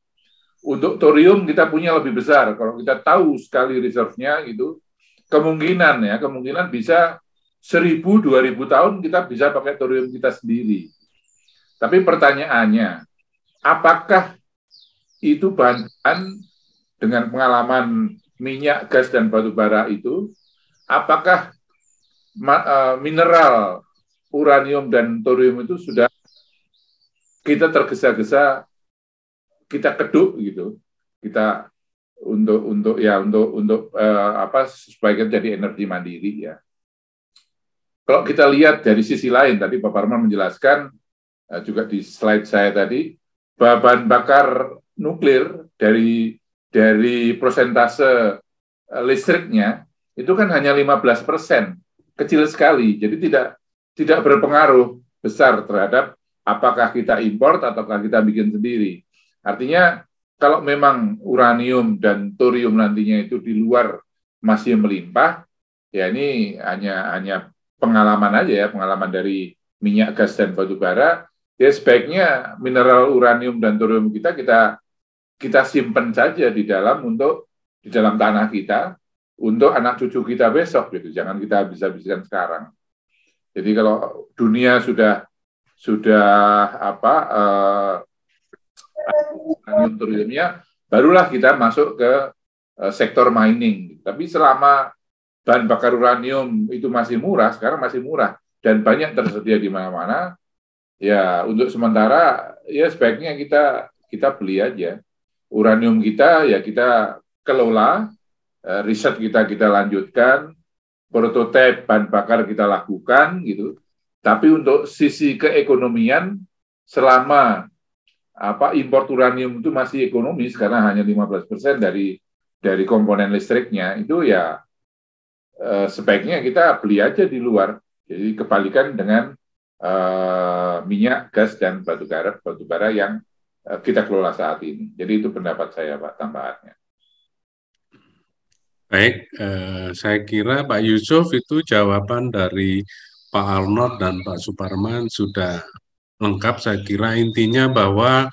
untuk thorium kita punya lebih besar. Kalau kita tahu sekali reserve-nya gitu, kemungkinan ya, kemungkinan bisa 1000 2000 tahun kita bisa pakai thorium kita sendiri. Tapi pertanyaannya, apakah itu bahan dengan pengalaman minyak, gas dan batu bara itu apakah e, mineral uranium dan thorium itu sudah kita tergesa-gesa kita keduk gitu kita untuk untuk ya untuk untuk uh, apa supaya kita jadi energi mandiri ya kalau kita lihat dari sisi lain tadi Pak Parman menjelaskan uh, juga di slide saya tadi bahan bakar nuklir dari dari prosentase eh, listriknya itu kan hanya 15 persen kecil sekali jadi tidak tidak berpengaruh besar terhadap apakah kita import ataukah kita bikin sendiri Artinya kalau memang uranium dan thorium nantinya itu di luar masih melimpah, ya ini hanya hanya pengalaman aja ya, pengalaman dari minyak gas dan batu bara, ya sebaiknya mineral uranium dan thorium kita kita kita simpan saja di dalam untuk di dalam tanah kita untuk anak cucu kita besok gitu. Jangan kita bisa bisikan sekarang. Jadi kalau dunia sudah sudah apa eh, petrokimia barulah kita masuk ke eh, sektor mining. Tapi selama bahan bakar uranium itu masih murah, sekarang masih murah dan banyak tersedia di mana-mana, ya untuk sementara ya sebaiknya kita kita beli aja. Uranium kita ya kita kelola, eh, riset kita kita lanjutkan, prototipe bahan bakar kita lakukan gitu. Tapi untuk sisi keekonomian selama apa impor uranium itu masih ekonomis karena hanya 15% dari dari komponen listriknya itu ya eh, sebaiknya kita beli aja di luar. Jadi kebalikan dengan eh, minyak, gas dan batu bara batu bara yang eh, kita kelola saat ini. Jadi itu pendapat saya Pak tambahannya. Baik, eh, saya kira Pak Yusuf itu jawaban dari Pak Arnold dan Pak Suparman sudah lengkap saya kira intinya bahwa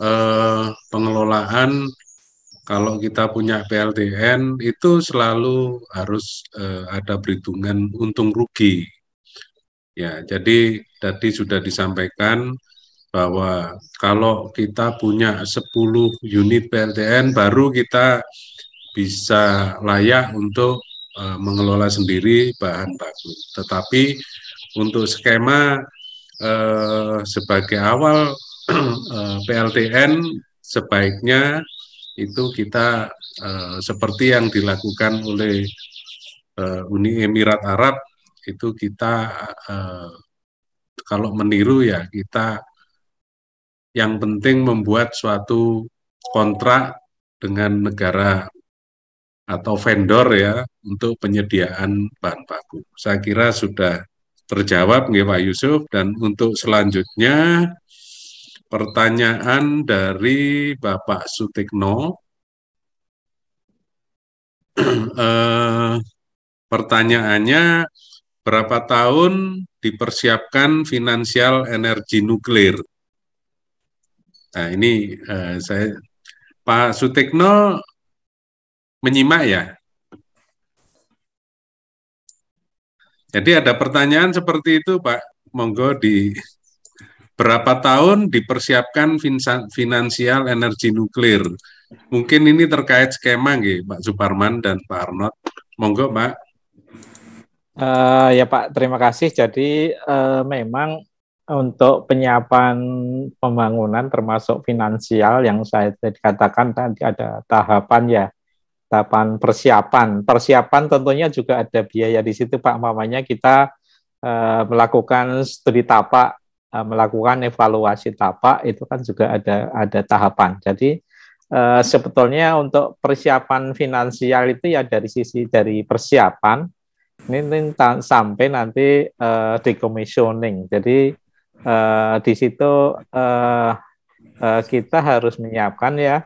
eh, pengelolaan kalau kita punya PLTN itu selalu harus eh, ada perhitungan untung rugi. Ya, jadi tadi sudah disampaikan bahwa kalau kita punya 10 unit PLTN baru kita bisa layak untuk eh, mengelola sendiri bahan baku. Tetapi untuk skema eh, sebagai awal eh, PLTN sebaiknya itu kita eh, seperti yang dilakukan oleh eh, Uni Emirat Arab itu kita eh, kalau meniru ya kita yang penting membuat suatu kontrak dengan negara atau vendor ya untuk penyediaan bahan baku. Saya kira sudah terjawab nggih Pak Yusuf dan untuk selanjutnya pertanyaan dari Bapak Sutikno eh, pertanyaannya berapa tahun dipersiapkan finansial energi nuklir nah ini eh, saya Pak Sutikno menyimak ya Jadi ada pertanyaan seperti itu Pak, monggo di berapa tahun dipersiapkan finansial energi nuklir? Mungkin ini terkait skema nggih Pak Suparman dan Pak Arnot. Monggo Pak. Uh, ya Pak, terima kasih. Jadi uh, memang untuk penyiapan pembangunan termasuk finansial yang saya katakan tadi ada tahapan ya tahapan persiapan. Persiapan tentunya juga ada biaya di situ Pak, mamanya kita uh, melakukan studi tapak, uh, melakukan evaluasi tapak itu kan juga ada ada tahapan. Jadi uh, sebetulnya untuk persiapan finansial itu ya dari sisi dari persiapan ini, ini sampai nanti uh, decommissioning. Jadi uh, di situ uh, uh, kita harus menyiapkan ya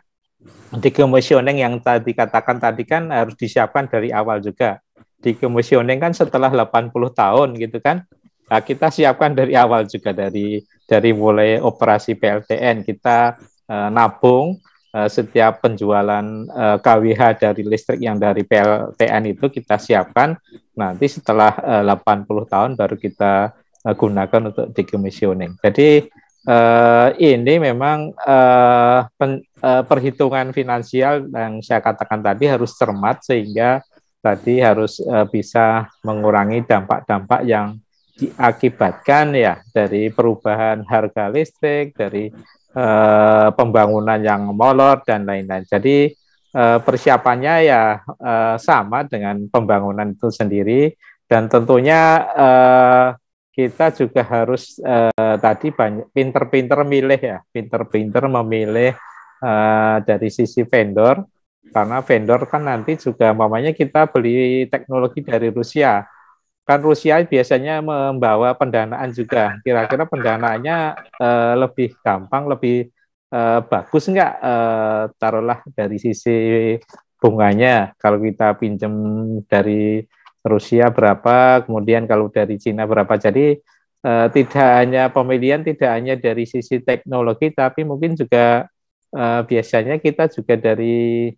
di komisioning yang tadi katakan tadi kan harus disiapkan dari awal juga. Di komisioning kan setelah 80 tahun gitu kan. Nah, kita siapkan dari awal juga dari dari mulai operasi PLTN kita eh, nabung eh, setiap penjualan KWH eh, dari listrik yang dari PLTN itu kita siapkan nanti setelah delapan 80 tahun baru kita gunakan untuk dekomisioning. Jadi uh, ini memang uh, pen, uh, perhitungan finansial yang saya katakan tadi harus cermat sehingga tadi harus uh, bisa mengurangi dampak-dampak yang diakibatkan ya dari perubahan harga listrik dari uh, pembangunan yang molor dan lain-lain. Jadi uh, persiapannya ya uh, sama dengan pembangunan itu sendiri dan tentunya uh, kita juga harus uh, tadi banyak pinter-pinter milih ya, pinter-pinter memilih uh, dari sisi vendor karena vendor kan nanti juga mamanya kita beli teknologi dari Rusia. Kan Rusia biasanya membawa pendanaan juga. Kira-kira pendanaannya uh, lebih gampang, lebih uh, bagus enggak uh, taruhlah dari sisi bunganya kalau kita pinjam dari Rusia berapa, kemudian kalau dari Cina berapa. Jadi eh, tidak hanya pemilihan, tidak hanya dari sisi teknologi, tapi mungkin juga eh, biasanya kita juga dari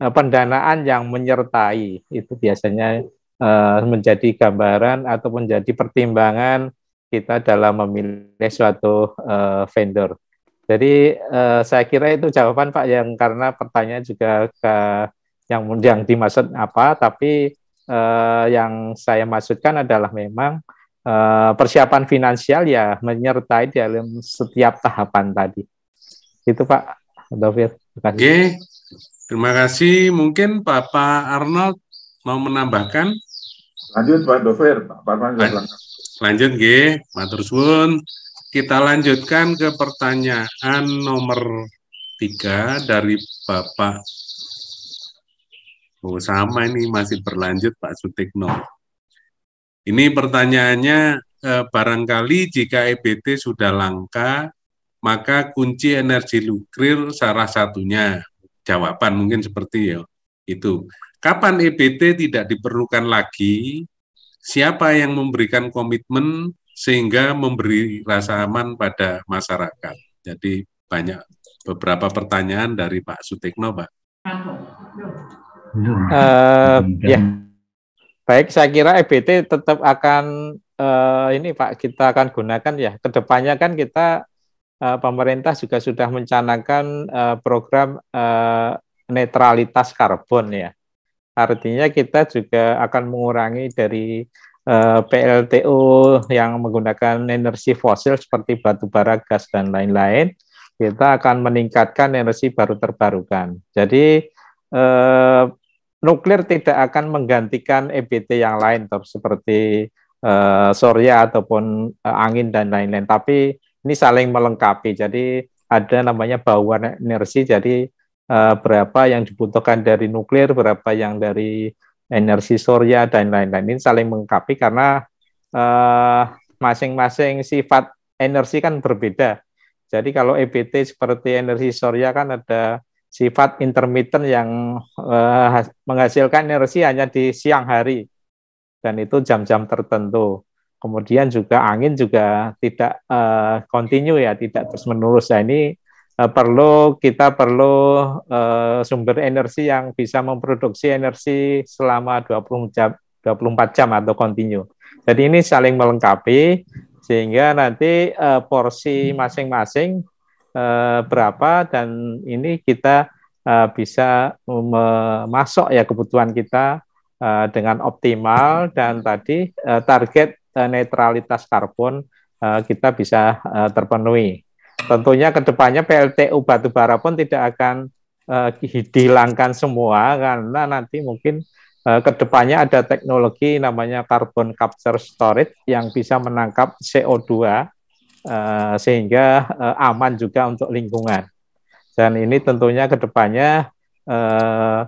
eh, pendanaan yang menyertai itu biasanya eh, menjadi gambaran atau menjadi pertimbangan kita dalam memilih suatu eh, vendor. Jadi eh, saya kira itu jawaban Pak yang karena pertanyaan juga ke, yang yang dimaksud apa, tapi eh, yang saya maksudkan adalah memang eh, persiapan finansial ya menyertai dalam setiap tahapan tadi. Itu Pak Dovir. Oke, okay. terima kasih. Mungkin Bapak Arnold mau menambahkan? Lanjut Pak Dovir, Pak Parman. lanjut, G. Matur suwun. Kita lanjutkan ke pertanyaan nomor tiga dari Bapak Oh, sama ini masih berlanjut Pak Sutikno. Ini pertanyaannya eh, barangkali jika EBT sudah langka, maka kunci energi nuklir salah satunya. Jawaban mungkin seperti ya itu. Kapan EBT tidak diperlukan lagi? Siapa yang memberikan komitmen sehingga memberi rasa aman pada masyarakat? Jadi banyak beberapa pertanyaan dari Pak Sutikno, Pak. Uh, ya. Baik, saya kira EBT tetap akan uh, ini Pak kita akan gunakan ya. Kedepannya kan kita uh, pemerintah juga sudah mencanangkan uh, program uh, netralitas karbon ya. Artinya kita juga akan mengurangi dari PLTU yang menggunakan energi fosil seperti batu bara, gas dan lain-lain. Kita akan meningkatkan energi baru terbarukan. Jadi eh, nuklir tidak akan menggantikan EBT yang lain top, seperti uh, Surya ataupun uh, angin dan lain-lain. Tapi ini saling melengkapi. Jadi ada namanya bahwa energi. Jadi uh, berapa yang dibutuhkan dari nuklir, berapa yang dari energi surya dan lain-lain. Ini saling melengkapi karena masing-masing uh, sifat energi kan berbeda. Jadi kalau EBT seperti energi surya kan ada sifat intermittent yang uh, menghasilkan energi hanya di siang hari dan itu jam-jam tertentu. Kemudian juga angin juga tidak eh, continue ya, tidak terus menerus. Nah, ini uh, perlu kita perlu eh, sumber energi yang bisa memproduksi energi selama 20 jam 24 jam atau continue. Jadi ini saling melengkapi sehingga nanti uh, porsi masing-masing Eh, berapa dan ini kita eh, bisa memasok ya kebutuhan kita eh, dengan optimal dan tadi eh, target eh, netralitas karbon eh, kita bisa eh, terpenuhi. Tentunya kedepannya PLTU batubara pun tidak akan eh, dihilangkan semua karena nanti mungkin eh, kedepannya ada teknologi namanya carbon capture storage yang bisa menangkap CO2 Eh, sehingga eh, aman juga untuk lingkungan. Dan ini tentunya kedepannya uh, eh,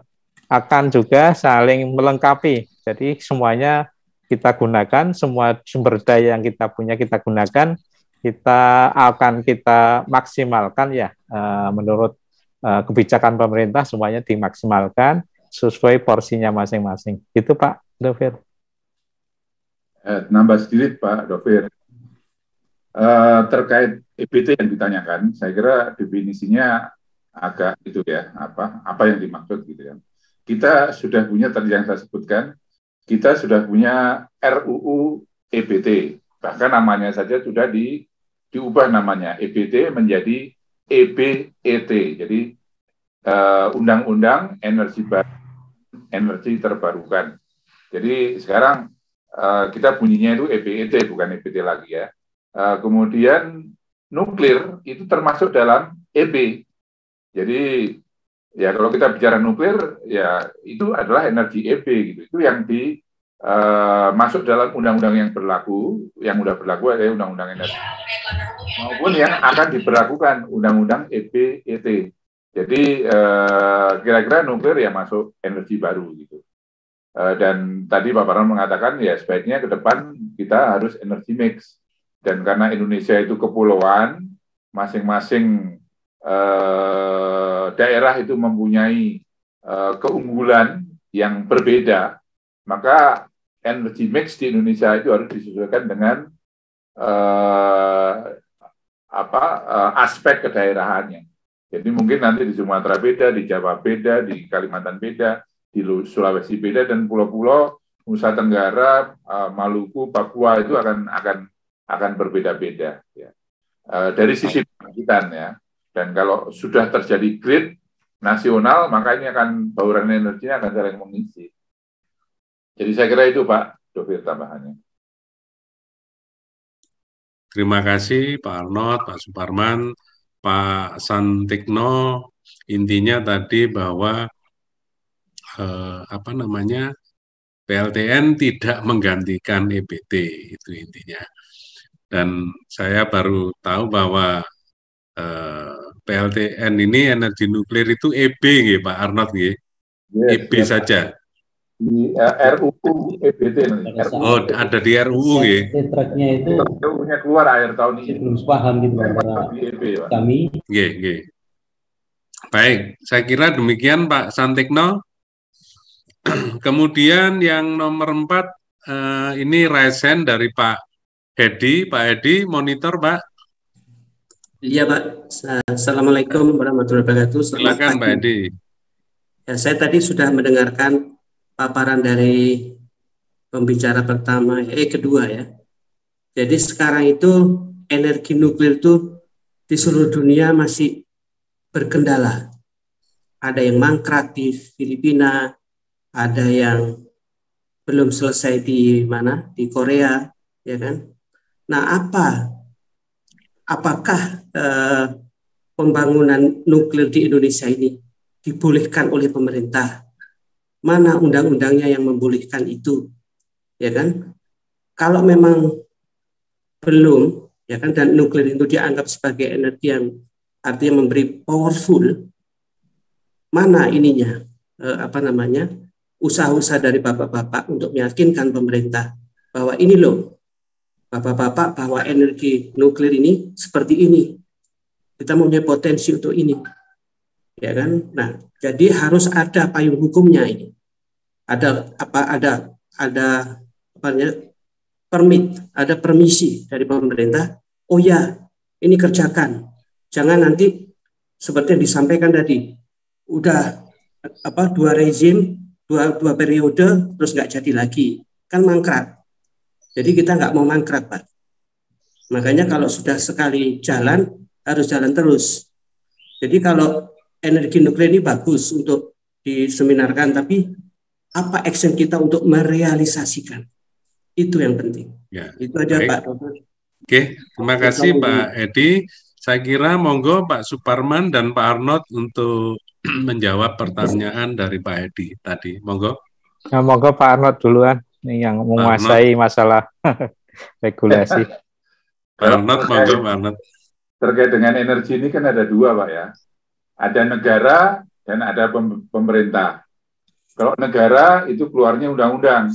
akan juga saling melengkapi. Jadi semuanya kita gunakan, semua sumber daya yang kita punya kita gunakan, kita akan kita maksimalkan ya menurut kebijakan pemerintah semuanya dimaksimalkan sesuai porsinya masing-masing. Itu Pak Dovir. Eh, nambah sedikit Pak Dovir. Eh, terkait EBT yang ditanyakan, saya kira definisinya agak itu ya apa apa yang dimaksud gitu kan. Kita sudah punya tadi yang saya sebutkan, kita sudah punya RUU EBT, bahkan namanya saja sudah di diubah namanya EBT menjadi EBET. Jadi undang eh, undang-undang energi baru, energi terbarukan. Jadi sekarang uh, kita bunyinya itu EBET bukan EBT lagi ya Nah, kemudian nuklir itu termasuk dalam EB. Jadi ya kalau kita bicara nuklir ya itu adalah energi EB gitu. Itu yang di uh, masuk dalam undang-undang yang berlaku, yang sudah berlaku adalah undang-undang iya, energi maupun yang akan diberlakukan undang-undang EB ET. Jadi uh, kira-kira nuklir ya masuk energi baru gitu. Uh, dan tadi Pak Parman mengatakan ya sebaiknya ke depan kita harus energi mix dan karena Indonesia itu kepulauan, masing-masing eh, daerah itu mempunyai eh, keunggulan yang berbeda, maka energi mix di Indonesia itu harus disesuaikan dengan eh, apa eh, aspek kedaerahannya. Jadi mungkin nanti di Sumatera beda, di Jawa beda, di Kalimantan beda, di Sulawesi beda dan pulau-pulau Nusa Tenggara, eh, Maluku, Papua itu akan akan akan berbeda-beda. Ya. Eh, dari sisi kebangkitan ya, dan kalau sudah terjadi grid nasional, maka ini akan bauran energinya akan saling mengisi. Jadi saya kira itu Pak Dovir tambahannya. Terima kasih Pak Arnot, Pak Suparman, Pak Santikno. Intinya tadi bahwa eh, apa namanya PLTN tidak menggantikan EBT itu intinya. Dan saya baru tahu bahwa uh, eh, PLTN ini energi nuklir itu EB nggih Pak Arnold nggih. Yes, EB yes. saja. Di uh, RUU EBT. Oh, ada di RUU nggih. Kontraknya itu RUU-nya keluar akhir tahun ini. Belum paham gitu antara e kami. Nggih, nggih. Baik, saya kira demikian Pak Santikno. Kemudian yang nomor empat eh, ini resen dari Pak Edi, Pak Edi, monitor Pak. Iya Pak, Assalamualaikum warahmatullahi wabarakatuh. Selamat Silakan Pak Edi. Ya, saya tadi sudah mendengarkan paparan dari pembicara pertama, eh kedua ya. Jadi sekarang itu energi nuklir itu di seluruh dunia masih berkendala. Ada yang mangkrak di Filipina, ada yang belum selesai di mana di Korea, ya kan? Nah, apa apakah eh, pembangunan nuklir di Indonesia ini dibolehkan oleh pemerintah? Mana undang-undangnya yang membolehkan itu? Ya kan? Kalau memang belum, ya kan dan nuklir itu dianggap sebagai energi yang artinya memberi powerful mana ininya eh, apa namanya usaha-usaha dari bapak-bapak untuk meyakinkan pemerintah bahwa ini loh Bapak-bapak bahwa energi nuklir ini seperti ini. Kita mempunyai potensi untuk ini. Ya kan? Nah, jadi harus ada payung hukumnya ini. Ada apa ada ada apa namanya? permit, ada permisi dari pemerintah. Oh ya, ini kerjakan. Jangan nanti seperti yang disampaikan tadi, udah apa dua rezim, dua dua periode terus nggak jadi lagi. Kan mangkrak jadi kita nggak mau mangkrak, Pak. Makanya kalau sudah sekali jalan, harus jalan terus. Jadi kalau energi nuklir ini bagus untuk diseminarkan, tapi apa action kita untuk merealisasikan? Itu yang penting. Ya, itu aja, baik. Pak. Oke, terima kasih Pak Edi. Saya kira monggo Pak Suparman dan Pak Arnold untuk menjawab pertanyaan dari Pak Edi tadi. Monggo. Ya, monggo Pak Arnold duluan nih yang menguasai Arnab. masalah regulasi. Arnab, Arnab. Terkait dengan energi ini kan ada dua, Pak ya. Ada negara dan ada pemerintah. Kalau negara itu keluarnya undang-undang.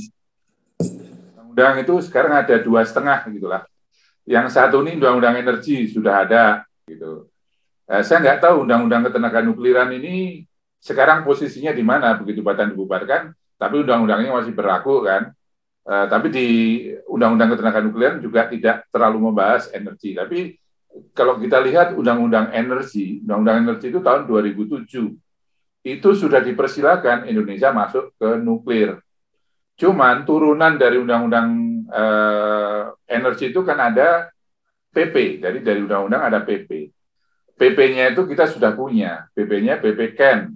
Undang-undang itu sekarang ada dua setengah gitulah. Yang satu ini undang-undang energi sudah ada gitu. Eh, saya nggak tahu undang-undang ketenagaan nukliran ini sekarang posisinya di mana begitu badan dibubarkan, tapi undang-undangnya masih berlaku kan. Eh, tapi di Undang-Undang Ketenagaan Nuklir juga tidak terlalu membahas energi. Tapi kalau kita lihat Undang-Undang Energi, Undang-Undang Energi itu tahun 2007, itu sudah dipersilakan Indonesia masuk ke nuklir. Cuman turunan dari Undang-Undang eh, Energi itu kan ada PP, jadi dari Undang-Undang ada PP. PP-nya itu kita sudah punya, PP-nya PP KEN,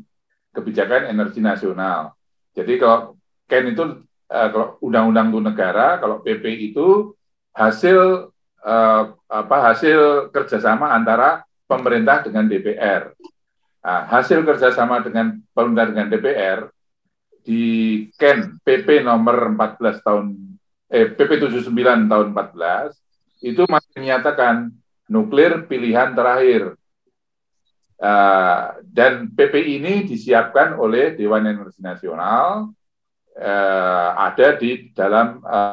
Kebijakan Energi Nasional. Jadi kalau KEN itu Eh, kalau undang-undang itu negara, kalau PP itu hasil uh, apa hasil kerjasama antara pemerintah dengan DPR. Nah, hasil kerjasama dengan pemerintah dengan DPR di KEN PP nomor 14 tahun eh, PP 79 tahun 14 itu masih menyatakan nuklir pilihan terakhir. Uh, dan PP ini disiapkan oleh Dewan Energi Nasional eh, ada di dalam eh,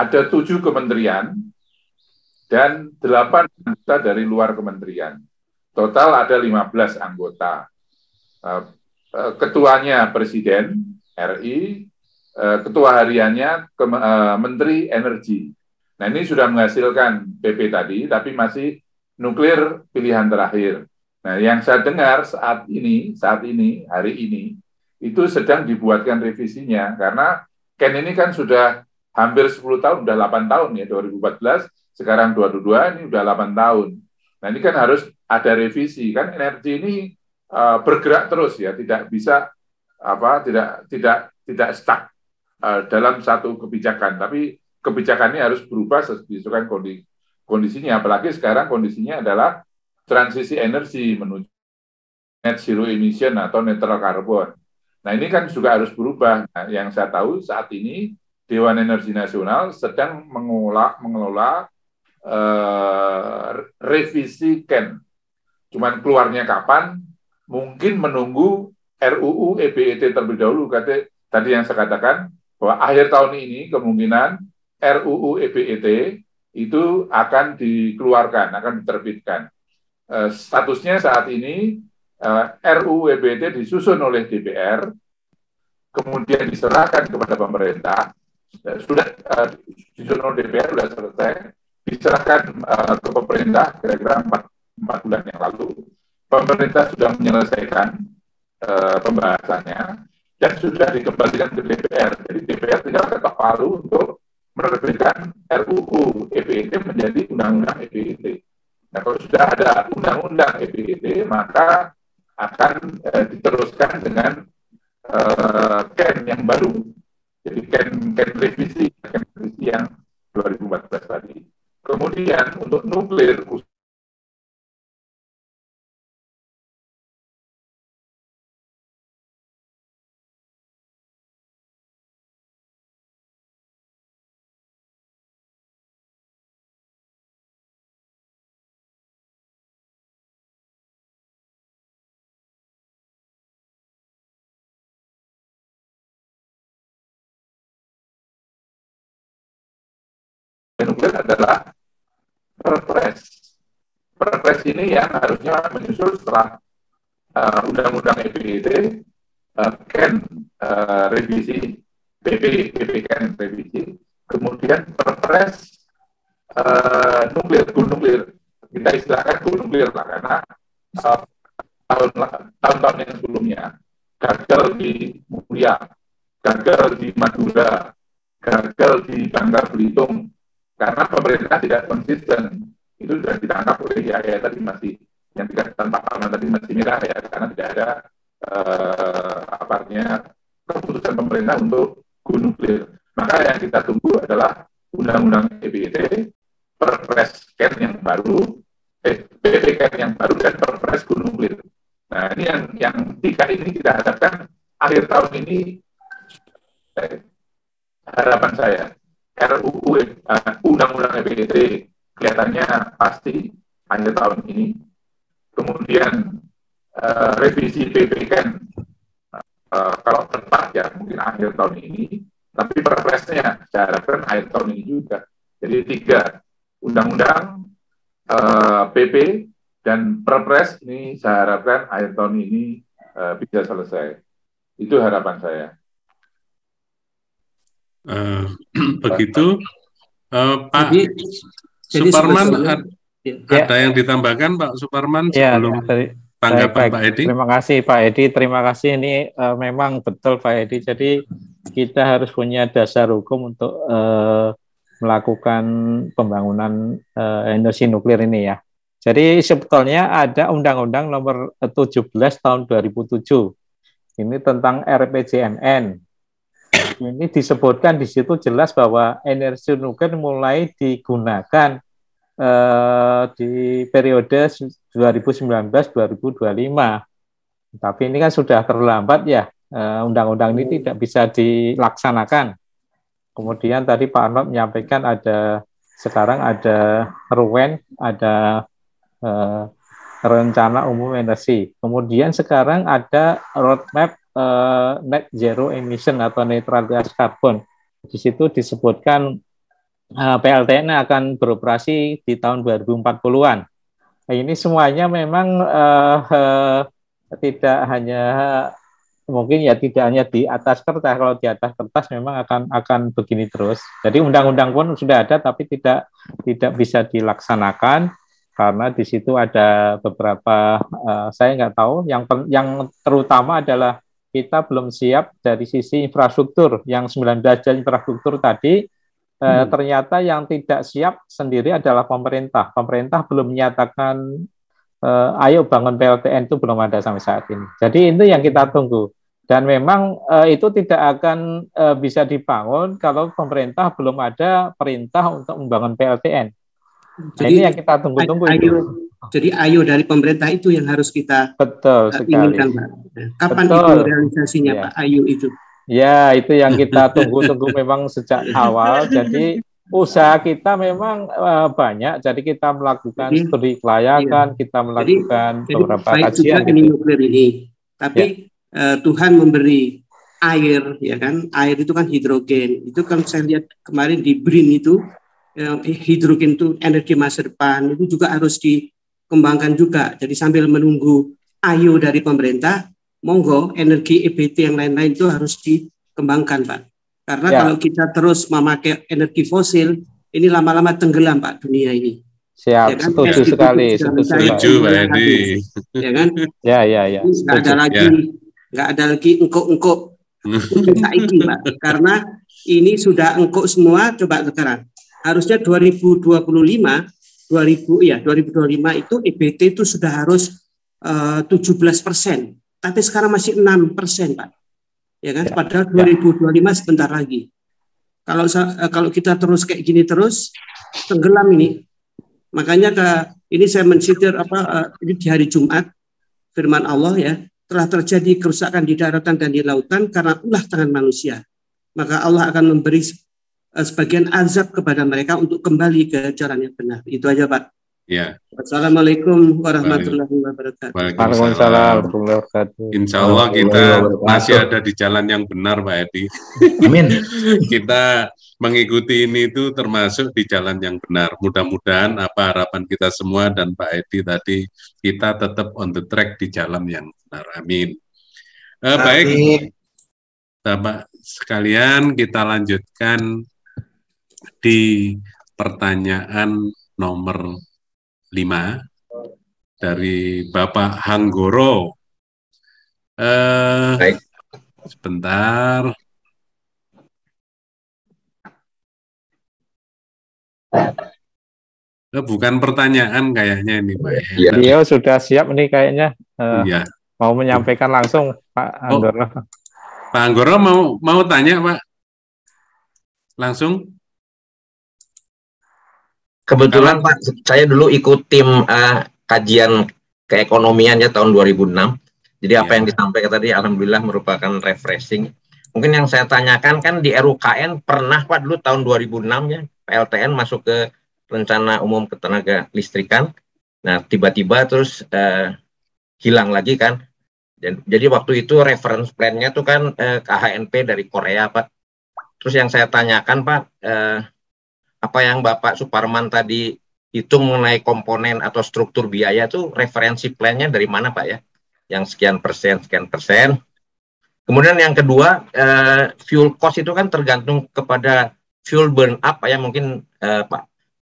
ada tujuh kementerian dan delapan anggota dari luar kementerian. Total ada 15 anggota. Eh, eh, ketuanya Presiden RI, eh, ketua hariannya Menteri Energi. Nah ini sudah menghasilkan PP tadi, tapi masih nuklir pilihan terakhir. Nah, yang saya dengar saat ini, saat ini, hari ini, itu sedang dibuatkan revisinya karena Ken ini kan sudah hampir 10 tahun, sudah 8 tahun ya 2014, sekarang 22 ini sudah 8 tahun. Nah, ini kan harus ada revisi kan energi ini uh, bergerak terus ya, tidak bisa apa tidak tidak tidak stuck uh, dalam satu kebijakan, tapi kebijakannya harus berubah sesuai dengan kondisi kondisinya. Apalagi sekarang kondisinya adalah transisi energi menuju net zero emission atau netral karbon. Nah ini kan juga harus berubah. Nah, yang saya tahu saat ini Dewan Energi Nasional sedang mengolah, mengelola uh, revisi KEN. Cuman keluarnya kapan? Mungkin menunggu RUU EBET terlebih dahulu. Kata, tadi yang saya katakan bahwa akhir tahun ini kemungkinan RUU EBET itu akan dikeluarkan, akan diterbitkan. Eh, statusnya saat ini uh, eh, RUU EBT disusun oleh DPR, kemudian diserahkan kepada pemerintah. Sudah eh, disusun oleh DPR sudah selesai, diserahkan ke pemerintah kira-kira empat 4 bulan yang lalu. Pemerintah sudah menyelesaikan pembahasannya dan sudah dikembalikan ke DPR. Jadi DPR tinggal ketok palu untuk menerbitkan RUU EBIT menjadi undang-undang EBIT. Nah, kalau sudah ada undang-undang EBIT, maka akan eh, diteruskan dengan eh, KEN yang baru. Jadi KEN, KEN revisi, KEN revisi yang 2014 tadi. Kemudian untuk nuklir, kemudian adalah perpres. Perpres ini yang harusnya menyusul setelah uh, undang-undang EBIT uh, eh, kan uh, eh, revisi PP PP kan revisi kemudian perpres uh, nuklir nuklir kita istilahkan nuklir lah karena uh, tahun tahun yang sebelumnya gagal di Muria gagal di Madura gagal di Bangka Belitung karena pemerintah tidak konsisten. Itu sudah ditangkap oleh ya tadi masih yang tidak tanpa karena tadi masih merah kan ya karena tidak ada eh, apa artinya keputusan pemerintah untuk gunung clear Maka yang kita tunggu adalah undang-undang EBT perpres KEN yang baru, eh, BPKN yang baru dan perpres gunung clear Nah ini yang yang tiga ini kita hadapkan akhir tahun ini eh, harapan saya RUU ya. nah, Undang-Undang EPDT kelihatannya pasti akhir tahun ini. Kemudian uh, revisi PPKN uh, eh, kalau tepat ya mungkin akhir tahun ini, tapi perpresnya saya harapkan akhir tahun ini juga. Jadi tiga undang-undang, uh, eh, PP dan perpres ini saya harapkan akhir tahun ini uh, bisa selesai. Itu harapan saya. Eh, begitu. Uh, Pak jadi, Suparman jadi ada ya. ada yang ditambahkan Pak Suparman ya, sebelum ya, tanggapan baik. Pak Edi. Terima kasih Pak Edi. Terima kasih ini uh, memang betul Pak Edi. Jadi kita harus punya dasar hukum untuk uh, melakukan pembangunan uh, energi nuklir ini ya. Jadi sebetulnya ada Undang-Undang Nomor 17 Tahun 2007 ini tentang RPJMN ini disebutkan di situ jelas bahwa energi nuklir mulai digunakan eh, di periode 2019-2025. Tapi ini kan sudah terlambat ya, eh, undang-undang eh, ini hmm. tidak bisa dilaksanakan. Kemudian tadi Pak Anwar menyampaikan ada sekarang ada RUEN, ada eh, rencana umum energi. Kemudian sekarang ada roadmap uh, net zero emission atau netral gas karbon. Di situ disebutkan uh, eh, PLTN akan beroperasi di tahun 2040-an. Nah, ini semuanya memang uh, uh, tidak hanya mungkin ya tidak hanya di atas kertas kalau di atas kertas memang akan akan begini terus jadi undang-undang pun sudah ada tapi tidak tidak bisa dilaksanakan karena di situ ada beberapa uh, saya nggak tahu yang yang terutama adalah kita belum siap dari sisi infrastruktur yang 19 dan infrastruktur tadi eh, hmm. eh, ternyata yang tidak siap sendiri adalah pemerintah. Pemerintah belum menyatakan eh, ayo bangun PLTN itu belum ada sampai saat ini. Jadi itu yang kita tunggu. Dan memang eh, itu tidak akan eh, bisa dibangun kalau pemerintah belum ada perintah untuk membangun PLTN. Nah, ini yang kita tunggu-tunggu itu. Jadi ayo dari pemerintah itu yang harus kita Betul uh, inginkan Pak. Nah, kapan Betul. itu realisasinya ya. Pak Ayo itu? Ya, itu yang kita tunggu-tunggu memang sejak awal. Jadi usaha kita memang uh, banyak. Jadi kita melakukan jadi, studi iya. kelayakan, iya. kita melakukan jadi, beberapa jadi kajian. Juga gitu. ini nuklir ini. Tapi ya. uh, Tuhan memberi air, ya kan? Air itu kan hidrogen. Itu kan saya lihat kemarin di BRIN itu hidrogen itu energi masa depan itu juga harus di kembangkan juga. Jadi sambil menunggu ayo dari pemerintah, monggo energi EBT yang lain-lain itu harus dikembangkan, Pak. Karena ya. kalau kita terus memakai energi fosil, ini lama-lama tenggelam, Pak, dunia ini. Siap, ya kan? setuju ya, sekali. Setuju, Pak Ya kan? Ya, ya, ya. ya. Nggak ada lagi, nggak ada lagi engkuk-engkuk kita ini, Pak. Karena ini sudah engkuk semua, coba sekarang. Harusnya 2025 2000 ya 2025 itu EBT itu sudah harus eh, uh, 17 persen, tapi sekarang masih 6 persen pak, ya kan? Ya. Padahal 2025 ya. sebentar lagi. Kalau eh, kalau kita terus kayak gini terus tenggelam ini, makanya ke, ini saya mensitir apa uh, ini di hari Jumat firman Allah ya telah terjadi kerusakan di daratan dan di lautan karena ulah tangan manusia. Maka Allah akan memberi Eh, sebagian azab kepada mereka untuk kembali ke jalan yang benar. Itu aja Pak. Ya. Assalamualaikum warahmatullahi wabarakatuh. Waalaikumsalam warahmatullahi wabarakatuh. Insya Allah kita masih ada di jalan yang benar Pak Edi. Amin. kita mengikuti ini itu termasuk di jalan yang benar. Mudah-mudahan apa harapan kita semua dan Pak Edi tadi kita tetap on the track di jalan yang benar. Amin. Eh, baik, Bapak sekalian kita lanjutkan di pertanyaan nomor 5 dari Bapak Hanggoro. Eh, Baik. Sebentar. Eh, bukan pertanyaan kayaknya ini Pak. Ya. Iya. Beliau sudah siap nih kayaknya. Eh, ya. Mau menyampaikan langsung Pak oh. Hanggoro. Oh, Pak Anggoro mau mau tanya Pak. Langsung. Kebetulan Pak, saya dulu ikut tim uh, kajian keekonomiannya tahun 2006. Jadi apa ya. yang disampaikan tadi alhamdulillah merupakan refreshing. Mungkin yang saya tanyakan kan di RUKN pernah Pak dulu tahun 2006 ya PLTN masuk ke rencana umum ketenaga listrikan. Nah, tiba-tiba terus uh, hilang lagi kan. Dan, jadi waktu itu reference plan-nya tuh kan uh, eh, KHNP dari Korea, Pak. Terus yang saya tanyakan, Pak, Uh, apa yang Bapak Suparman tadi itu mengenai komponen atau struktur biaya itu referensi plannya dari mana Pak ya? Yang sekian persen, sekian persen. Kemudian yang kedua, eh, fuel cost itu kan tergantung kepada fuel burn up ya mungkin eh, Pak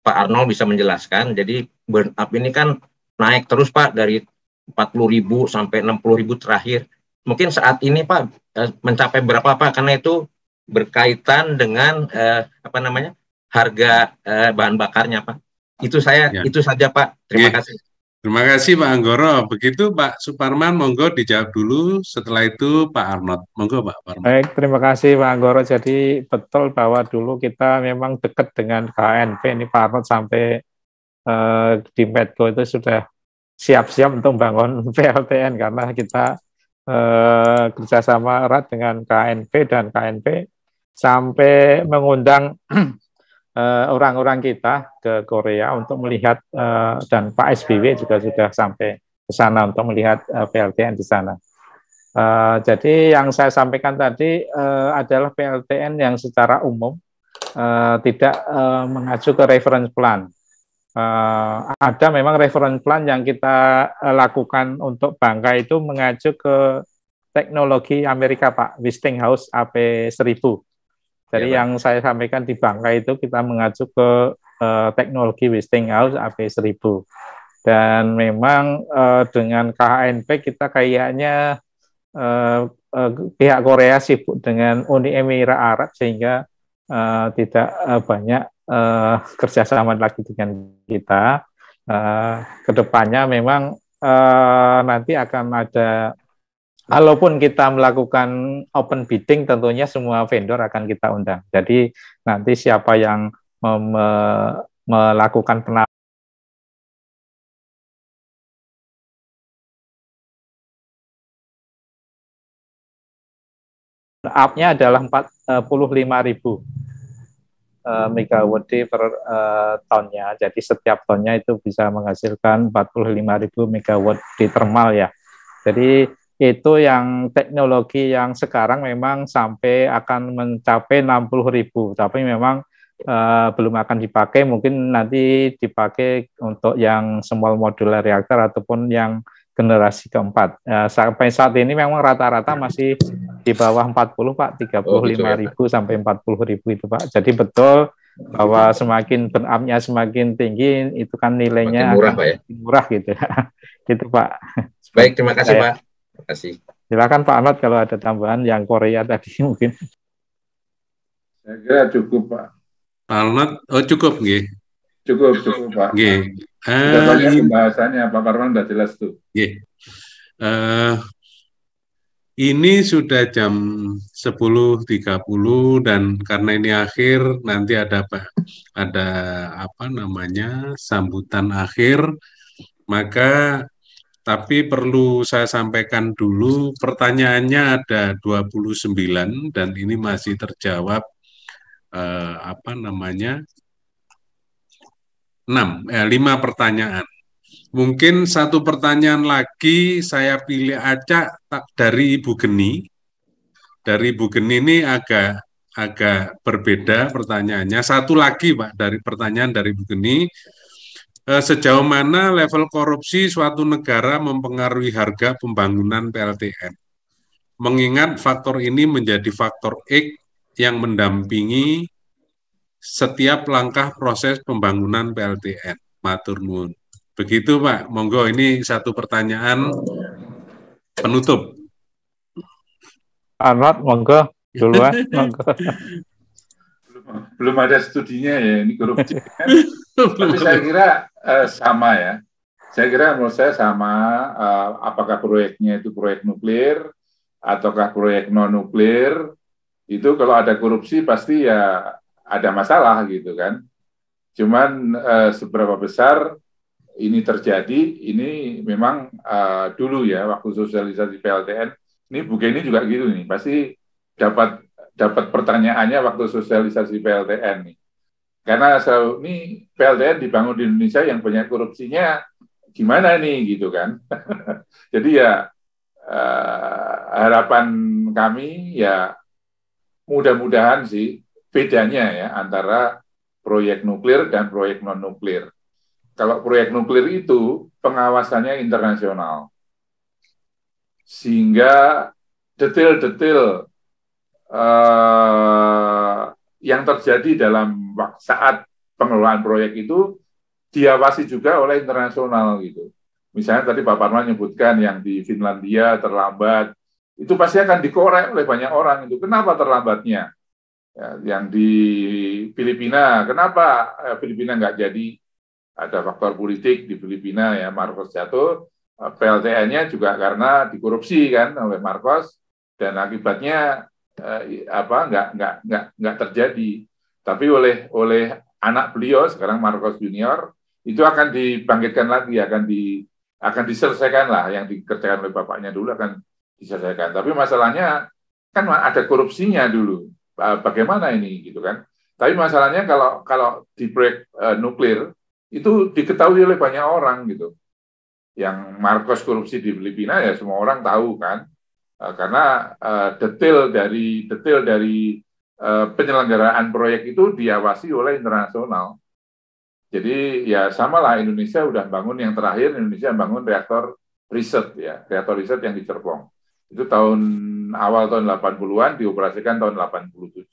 Pak Arnold bisa menjelaskan. Jadi burn up ini kan naik terus Pak dari 40.000 sampai 60.000 terakhir. Mungkin saat ini Pak eh, mencapai berapa Pak? Karena itu berkaitan dengan eh, apa namanya? harga eh, bahan bakarnya Pak. Itu saya ya. itu saja Pak. Terima ya. kasih. Terima kasih Pak Anggoro. Begitu Pak Suparman, monggo dijawab dulu. Setelah itu Pak Arnold, monggo Pak Parman. Baik, terima kasih Pak Anggoro. Jadi betul bahwa dulu kita memang dekat dengan KNP. Ini Pak Arnold sampai eh, di Medco itu sudah siap-siap untuk bangun PLTN karena kita eh, kerjasama erat dengan KNP dan KNP sampai mengundang Eh, orang-orang kita ke Korea untuk melihat eh, dan Pak SBW juga sudah sampai ke sana untuk melihat eh, PLTN di sana. Jadi yang saya sampaikan tadi adalah PLTN yang secara umum tidak mengacu ke reference plan. Ada memang reference plan yang kita lakukan untuk bangka itu mengacu ke teknologi Amerika Pak Westinghouse AP 1000 jadi ya, yang saya sampaikan di Bangka itu kita mengacu ke uh, teknologi Westinghouse AP1000. Dan memang uh, dengan KHNP kita kayaknya uh, uh, pihak Korea sibuk dengan Uni Emirat Arab sehingga uh, tidak uh, banyak uh, kerjasama lagi dengan kita. Uh, kedepannya memang uh, nanti akan ada Kalaupun kita melakukan open bidding, tentunya semua vendor akan kita undang. Jadi nanti siapa yang me me melakukan penawaran up-nya adalah 45.000 eh, ribu eh, megawatt per uh, eh, tahunnya. Jadi setiap tonnya itu bisa menghasilkan 45.000 ribu megawatt di thermal ya. Jadi itu yang teknologi yang sekarang memang sampai akan mencapai 60 ribu, tapi memang uh, belum akan dipakai, mungkin nanti dipakai untuk yang small modular reactor ataupun yang generasi keempat. Uh, sampai saat ini memang rata-rata masih di bawah 40 Pak, 35 gitu ya, puluh lima ribu sampai sampai 40 ribu itu Pak. Jadi betul bahwa semakin burnupnya semakin tinggi itu kan nilainya murah, akan Pak, ya? murah gitu. Ya. gitu Pak. Baik, terima kasih Pak. Terima kasih. Silakan Pak Ahmad kalau ada tambahan yang Korea tadi mungkin. Saya kira cukup Pak. Pak Ahmad, oh cukup nggih. Cukup, cukup Pak. Nggih. Uh, pembahasannya Pak Parman sudah jelas tuh. Nggih. Uh, ini sudah jam 10.30 dan karena ini akhir nanti ada apa ada apa namanya sambutan akhir maka tapi perlu saya sampaikan dulu, pertanyaannya ada 29 dan ini masih terjawab eh, apa namanya 6, eh, 5 pertanyaan. Mungkin satu pertanyaan lagi saya pilih acak dari Ibu Geni. Dari Ibu Geni ini agak agak berbeda pertanyaannya. Satu lagi Pak dari pertanyaan dari Ibu Geni Eh, sejauh mana level korupsi suatu negara mempengaruhi harga pembangunan PLTN. Mengingat faktor ini menjadi faktor X yang mendampingi setiap langkah proses pembangunan PLTN. Matur nuwun. Begitu Pak, monggo ini satu pertanyaan penutup. Anwar, monggo duluan. monggo. belum, belum ada studinya ya ini korupsi. Tapi saya kira Uh, sama ya. Saya kira menurut saya sama. Uh, apakah proyeknya itu proyek nuklir ataukah proyek non nuklir? Itu kalau ada korupsi pasti ya ada masalah gitu kan. Cuman uh, seberapa besar ini terjadi? Ini memang uh, dulu ya waktu sosialisasi PLTN. Ini Bu ini juga gitu nih. Pasti dapat dapat pertanyaannya waktu sosialisasi PLTN nih karena selalu ini PLTN dibangun di Indonesia yang banyak korupsinya, gimana nih gitu kan. Jadi ya uh, harapan kami ya mudah-mudahan sih bedanya ya antara proyek nuklir dan proyek non nuklir. Kalau proyek nuklir itu pengawasannya internasional, sehingga detail-detail eh, yang terjadi dalam saat pengelolaan proyek itu diawasi juga oleh internasional gitu. Misalnya tadi Pak Parman menyebutkan yang di Finlandia terlambat, itu pasti akan dikorek oleh banyak orang itu. Kenapa terlambatnya? Ya, yang di Filipina, kenapa eh, Filipina nggak jadi? Ada faktor politik di Filipina ya, Marcos jatuh, eh, PLTN-nya juga karena dikorupsi kan oleh Marcos, dan akibatnya eh, apa nggak nggak nggak nggak terjadi. Tapi oleh oleh anak beliau sekarang Marcos Junior itu akan dibangkitkan lagi, akan di akan diselesaikan lah yang dikerjakan oleh bapaknya dulu akan diselesaikan. Tapi masalahnya kan ada korupsinya dulu. Bagaimana ini gitu kan? Tapi masalahnya kalau kalau di proyek uh, eh, nuklir itu diketahui oleh banyak orang gitu. Yang Marcos korupsi di Filipina ya semua orang tahu kan. Eh, karena eh, detail dari detail dari eh, penyelenggaraan proyek itu diawasi oleh internasional. Jadi ya samalah Indonesia udah bangun yang terakhir Indonesia bangun reaktor riset ya, reaktor riset yang di Cerpong Itu tahun awal tahun 80-an dioperasikan tahun 87.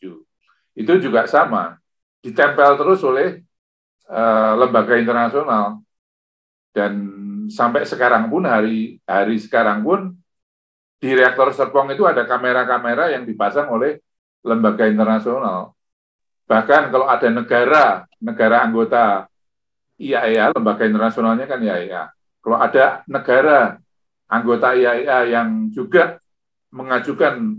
Itu juga sama, ditempel terus oleh uh, lembaga internasional. Dan sampai sekarang pun hari hari sekarang pun di reaktor Serpong itu ada kamera-kamera yang dipasang oleh lembaga internasional. Bahkan kalau ada negara, negara anggota IAEA, e lembaga internasionalnya kan IAEA. E kalau ada negara anggota IAEA e yang juga mengajukan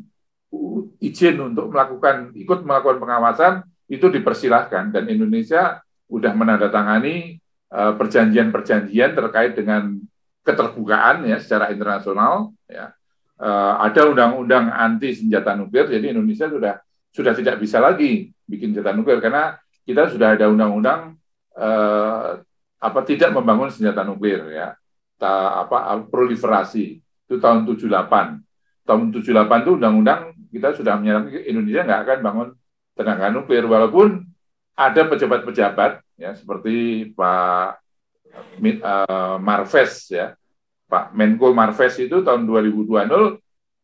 izin untuk melakukan ikut melakukan pengawasan itu dipersilahkan dan Indonesia sudah menandatangani eh, perjanjian-perjanjian terkait dengan keterbukaan ya secara internasional ya uh, ada undang-undang anti senjata nuklir, jadi Indonesia sudah sudah tidak bisa lagi bikin senjata nuklir karena kita sudah ada undang-undang uh, apa tidak membangun senjata nuklir ya, Ta, apa proliferasi itu tahun 78. Tahun 78 itu undang-undang kita sudah menyatakan Indonesia nggak akan bangun tenaga nuklir walaupun ada pejabat-pejabat ya seperti Pak eh, Marves ya Pak Menko Marves itu tahun 2020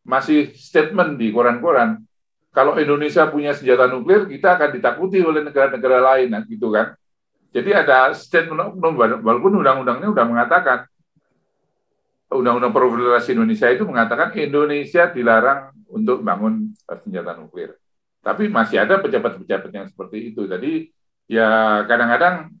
masih statement di koran-koran kalau Indonesia punya senjata nuklir kita akan ditakuti oleh negara-negara lain kan, gitu kan jadi ada statement oknum walaupun undang-undangnya sudah mengatakan undang-undang proliferasi Indonesia itu mengatakan Indonesia dilarang untuk bangun senjata nuklir tapi masih ada pejabat-pejabat yang seperti itu jadi ya kadang-kadang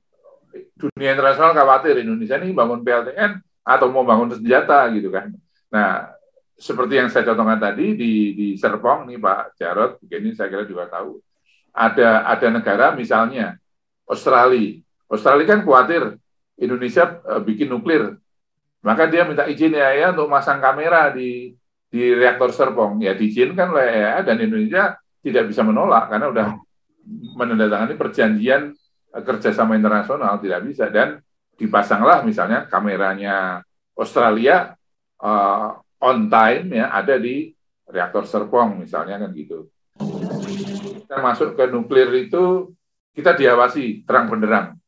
dunia internasional khawatir Indonesia ini bangun PLTN atau mau bangun senjata gitu kan. Nah, seperti yang saya contohkan tadi di, di Serpong nih Pak Jarot, begini saya kira juga tahu. Ada ada negara misalnya Australia. Australia kan khawatir Indonesia eh, bikin nuklir. Maka dia minta izin ya, ya untuk masang kamera di di reaktor Serpong. Ya diizinkan oleh EAEA dan Indonesia tidak bisa menolak karena sudah menandatangani perjanjian eh, kerjasama internasional tidak bisa dan dipasanglah misalnya kameranya Australia uh, on time ya ada di reaktor Serpong misalnya kan gitu. Kita masuk ke nuklir itu kita diawasi terang benderang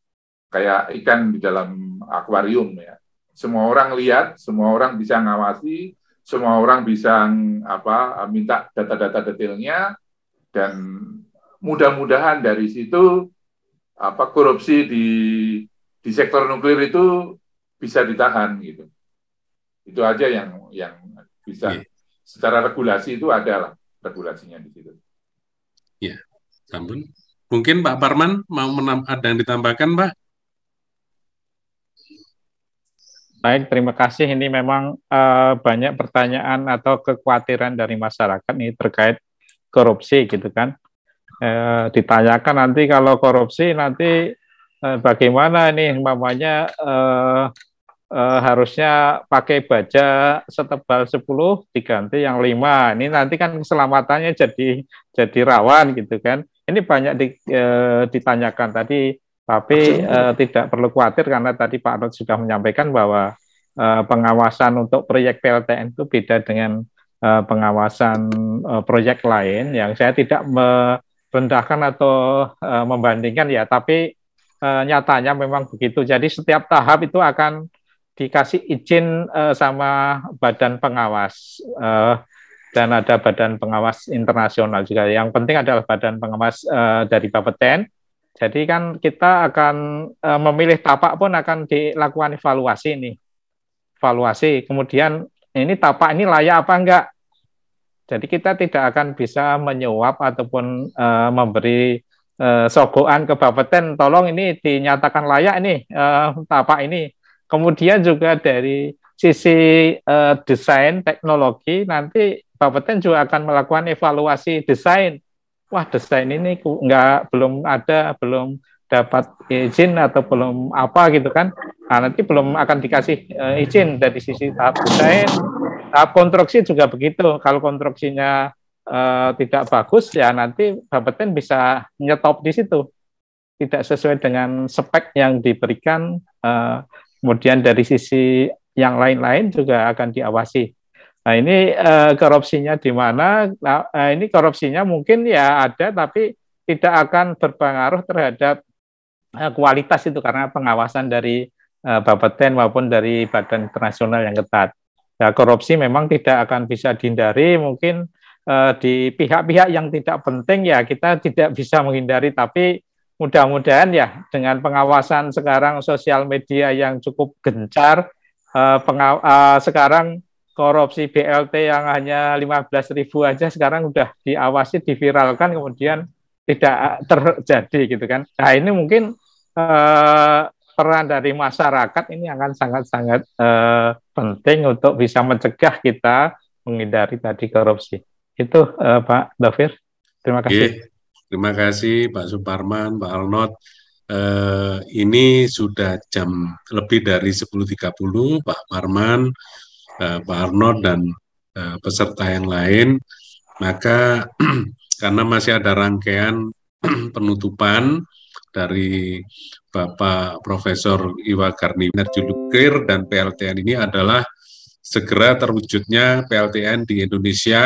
kayak ikan di dalam akuarium ya. Semua orang lihat, semua orang bisa ngawasi, semua orang bisa apa minta data-data detailnya dan mudah-mudahan dari situ apa korupsi di di sektor nuklir itu bisa ditahan gitu. Itu aja yang yang bisa yeah. secara regulasi itu ada regulasinya di situ. ya. yeah. Mungkin Pak Parman mau ada yang ditambahkan, Pak? Baik, terima kasih. Ini memang uh, banyak pertanyaan atau kekhawatiran dari masyarakat ini terkait korupsi, gitu kan? Uh, ditanyakan nanti kalau korupsi nanti Eh, bagaimana nih mamanya eh, eh, harusnya pakai baja setebal 10 diganti yang 5. Ini nanti kan keselamatannya jadi jadi rawan gitu kan. Ini banyak di, eh, ditanyakan tadi tapi eh, tidak perlu khawatir karena tadi Pak Arut sudah menyampaikan bahwa eh, pengawasan untuk proyek PLTN itu beda dengan eh, pengawasan eh, proyek lain yang saya tidak merendahkan atau uh, membandingkan ya tapi e, nyatanya memang begitu. Jadi setiap tahap itu akan dikasih izin e, sama badan pengawas e, dan ada badan pengawas internasional juga. Yang penting adalah badan pengawas e, dari Bapeten. Jadi kan kita akan e, memilih tapak pun akan dilakukan evaluasi ini. Evaluasi. Kemudian ini tapak ini layak apa enggak? Jadi kita tidak akan bisa menyuap ataupun e, memberi Eh, sogokan ke Bapeten, tolong ini dinyatakan layak nih eh, uh, tapak ini. Kemudian juga dari sisi uh, desain teknologi nanti Bapeten juga akan melakukan evaluasi desain. Wah desain ini nggak belum ada belum dapat izin atau belum apa gitu kan. Nah, nanti belum akan dikasih uh, izin dari sisi tahap desain. Tahap konstruksi juga begitu. Kalau konstruksinya Eh, tidak bagus ya nanti Bapeten bisa nyetop di situ tidak sesuai dengan spek yang diberikan eh, kemudian dari sisi yang lain-lain juga akan diawasi nah ini eh, korupsinya di mana nah, ini korupsinya mungkin ya ada tapi tidak akan berpengaruh terhadap kualitas itu karena pengawasan dari Bapeten maupun dari badan internasional yang ketat. ya korupsi memang tidak akan bisa dihindari, mungkin Eh, di pihak-pihak yang tidak penting ya kita tidak bisa menghindari tapi mudah-mudahan ya dengan pengawasan sekarang sosial media yang cukup gencar eh, pengaw eh, sekarang korupsi BLT yang hanya 15 ribu aja sekarang sudah diawasi diviralkan kemudian tidak terjadi gitu kan nah ini mungkin peran dari masyarakat ini akan sangat-sangat penting untuk bisa mencegah kita menghindari tadi korupsi. Itu uh, Pak Dafir, terima kasih. Yeah. Terima kasih Pak Suparman, Pak Alnot. Uh, ini sudah jam lebih dari 10.30, Pak Parman, uh, eh, Pak Arnot, dan uh, peserta yang lain. Maka karena masih ada rangkaian penutupan dari Bapak Profesor Iwa Karni Julukir dan PLTN ini adalah segera terwujudnya PLTN di Indonesia